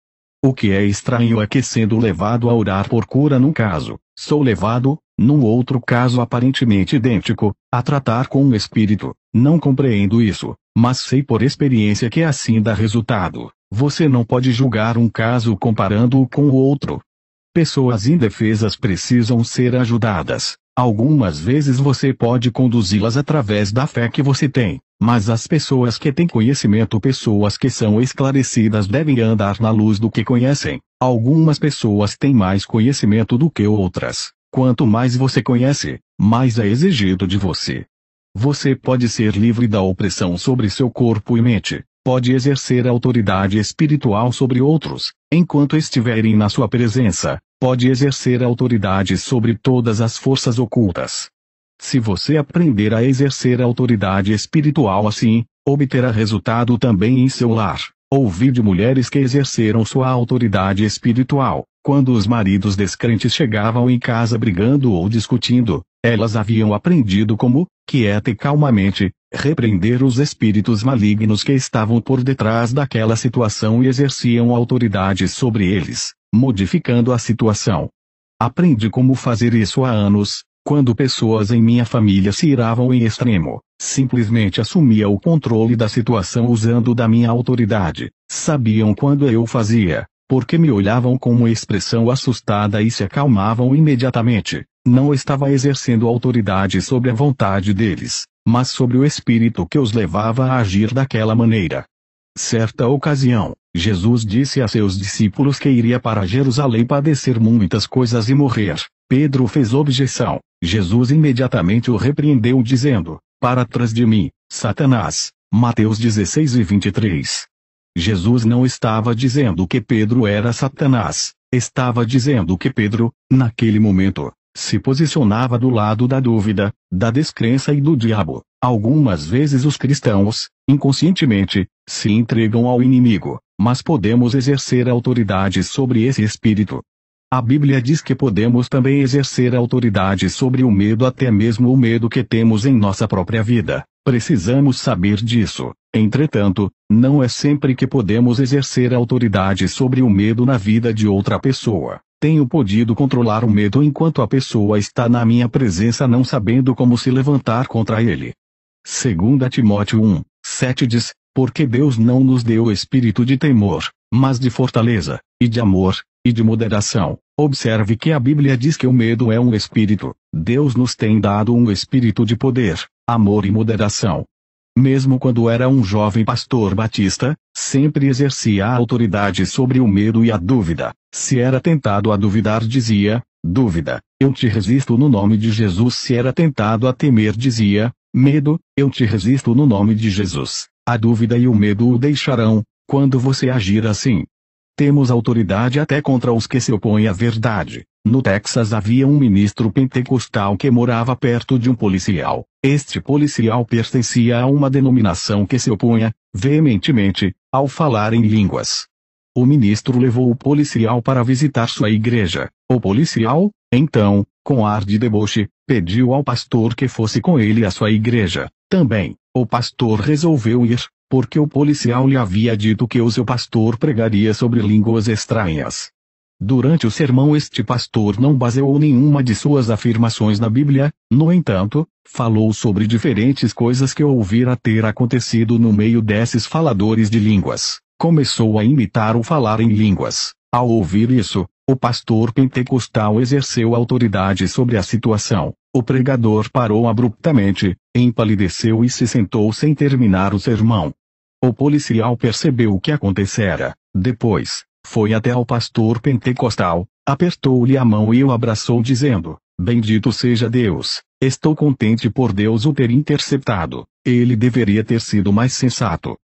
O que é estranho é que sendo levado a orar por cura num caso, sou levado, num outro caso aparentemente idêntico, a tratar com o espírito. Não compreendo isso mas sei por experiência que é assim dá resultado. Você não pode julgar um caso comparando-o com o outro. Pessoas indefesas precisam ser ajudadas. Algumas vezes você pode conduzi-las através da fé que você tem, mas as pessoas que têm conhecimento, pessoas que são esclarecidas, devem andar na luz do que conhecem. Algumas pessoas têm mais conhecimento do que outras. Quanto mais você conhece, mais é exigido de você. Você pode ser livre da opressão sobre seu corpo e mente, pode exercer autoridade espiritual sobre outros, enquanto estiverem na sua presença, pode exercer autoridade sobre todas as forças ocultas. Se você aprender a exercer autoridade espiritual assim, obterá resultado também em seu lar. Ouvi de mulheres que exerceram sua autoridade espiritual, quando os maridos descrentes chegavam em casa brigando ou discutindo, elas haviam aprendido como, quieta e é calmamente, repreender os espíritos malignos que estavam por detrás daquela situação e exerciam autoridade sobre eles, modificando a situação. Aprendi como fazer isso há anos, quando pessoas em minha família se iravam em extremo, simplesmente assumia o controle da situação usando da minha autoridade. Sabiam quando eu fazia, porque me olhavam com uma expressão assustada e se acalmavam imediatamente não estava exercendo autoridade sobre a vontade deles, mas sobre o espírito que os levava a agir daquela maneira. Certa ocasião, Jesus disse a seus discípulos que iria para Jerusalém padecer muitas coisas e morrer. Pedro fez objeção. Jesus imediatamente o repreendeu dizendo, Para trás de mim, Satanás. Mateus 16 e 23. Jesus não estava dizendo que Pedro era Satanás, estava dizendo que Pedro, naquele momento, se posicionava do lado da dúvida, da descrença e do diabo. Algumas vezes os cristãos, inconscientemente, se entregam ao inimigo, mas podemos exercer autoridade sobre esse espírito. A Bíblia diz que podemos também exercer autoridade sobre o medo, até mesmo o medo que temos em nossa própria vida. Precisamos saber disso. Entretanto, não é sempre que podemos exercer autoridade sobre o medo na vida de outra pessoa. Tenho podido controlar o medo enquanto a pessoa está na minha presença não sabendo como se levantar contra ele. 2 Timóteo 1, 7 diz, porque Deus não nos deu espírito de temor, mas de fortaleza, e de amor, e de moderação. Observe que a Bíblia diz que o medo é um espírito. Deus nos tem dado um espírito de poder, amor e moderação mesmo quando era um jovem pastor batista, sempre exercia a autoridade sobre o medo e a dúvida. Se era tentado a duvidar, dizia: Dúvida, eu te resisto no nome de Jesus. Se era tentado a temer, dizia: Medo, eu te resisto no nome de Jesus. A dúvida e o medo o deixarão, quando você agir assim. Temos autoridade até contra os que se opõem à verdade. No Texas havia um ministro pentecostal que morava perto de um policial. Este policial pertencia a uma denominação que se opunha, veementemente, ao falar em línguas. O ministro levou o policial para visitar sua igreja. O policial, então, com ar de deboche, pediu ao pastor que fosse com ele à sua igreja. Também, o pastor resolveu ir, porque o policial lhe havia dito que o seu pastor pregaria sobre línguas estranhas. Durante o sermão, este pastor não baseou nenhuma de suas afirmações na Bíblia, no entanto, falou sobre diferentes coisas que ouvira ter acontecido no meio desses faladores de línguas. Começou a imitar o falar em línguas. Ao ouvir isso, o pastor pentecostal exerceu autoridade sobre a situação. O pregador parou abruptamente, empalideceu e se sentou sem terminar o sermão. O policial percebeu o que acontecera. Depois, foi até ao pastor pentecostal, apertou-lhe a mão e o abraçou dizendo, Bendito seja Deus, estou contente por Deus o ter interceptado, ele deveria ter sido mais sensato.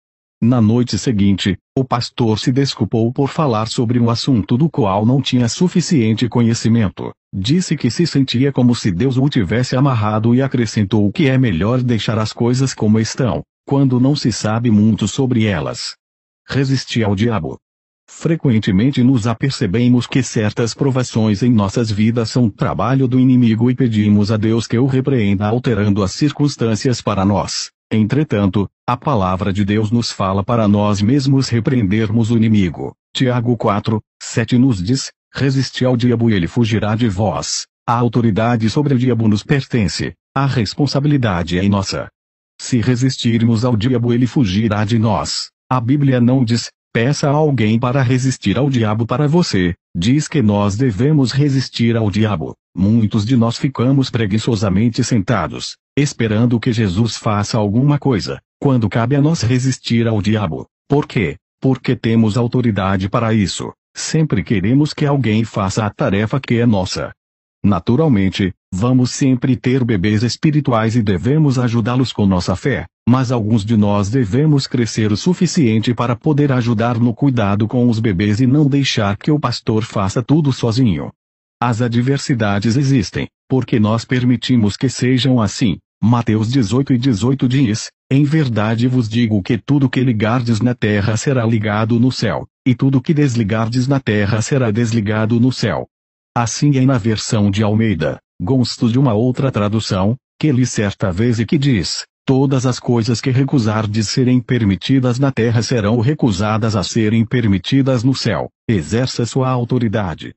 Na noite seguinte, o pastor se desculpou por falar sobre um assunto do qual não tinha suficiente conhecimento. Disse que se sentia como se Deus o tivesse amarrado e acrescentou que é melhor deixar as coisas como estão, quando não se sabe muito sobre elas. Resistir ao diabo. Frequentemente nos apercebemos que certas provações em nossas vidas são trabalho do inimigo e pedimos a Deus que o repreenda alterando as circunstâncias para nós. Entretanto, a palavra de Deus nos fala para nós mesmos repreendermos o inimigo. Tiago 4, 7 nos diz, resisti ao diabo e ele fugirá de vós. A autoridade sobre o diabo nos pertence, a responsabilidade é nossa. Se resistirmos ao diabo ele fugirá de nós. A Bíblia não diz, Peça a alguém para resistir ao diabo para você, diz que nós devemos resistir ao diabo. Muitos de nós ficamos preguiçosamente sentados, esperando que Jesus faça alguma coisa, quando cabe a nós resistir ao diabo. Por quê? Porque temos autoridade para isso. Sempre queremos que alguém faça a tarefa que é nossa. Naturalmente, Vamos sempre ter bebês espirituais e devemos ajudá-los com nossa fé, mas alguns de nós devemos crescer o suficiente para poder ajudar no cuidado com os bebês e não deixar que o pastor faça tudo sozinho. As adversidades existem, porque nós permitimos que sejam assim. Mateus 18 e 18 diz: Em verdade vos digo que tudo que ligardes na terra será ligado no céu, e tudo que desligardes na terra será desligado no céu. Assim é na versão de Almeida. Gosto de uma outra tradução, que li certa vez e que diz: Todas as coisas que recusardes serem permitidas na terra serão recusadas a serem permitidas no céu. Exerça sua autoridade,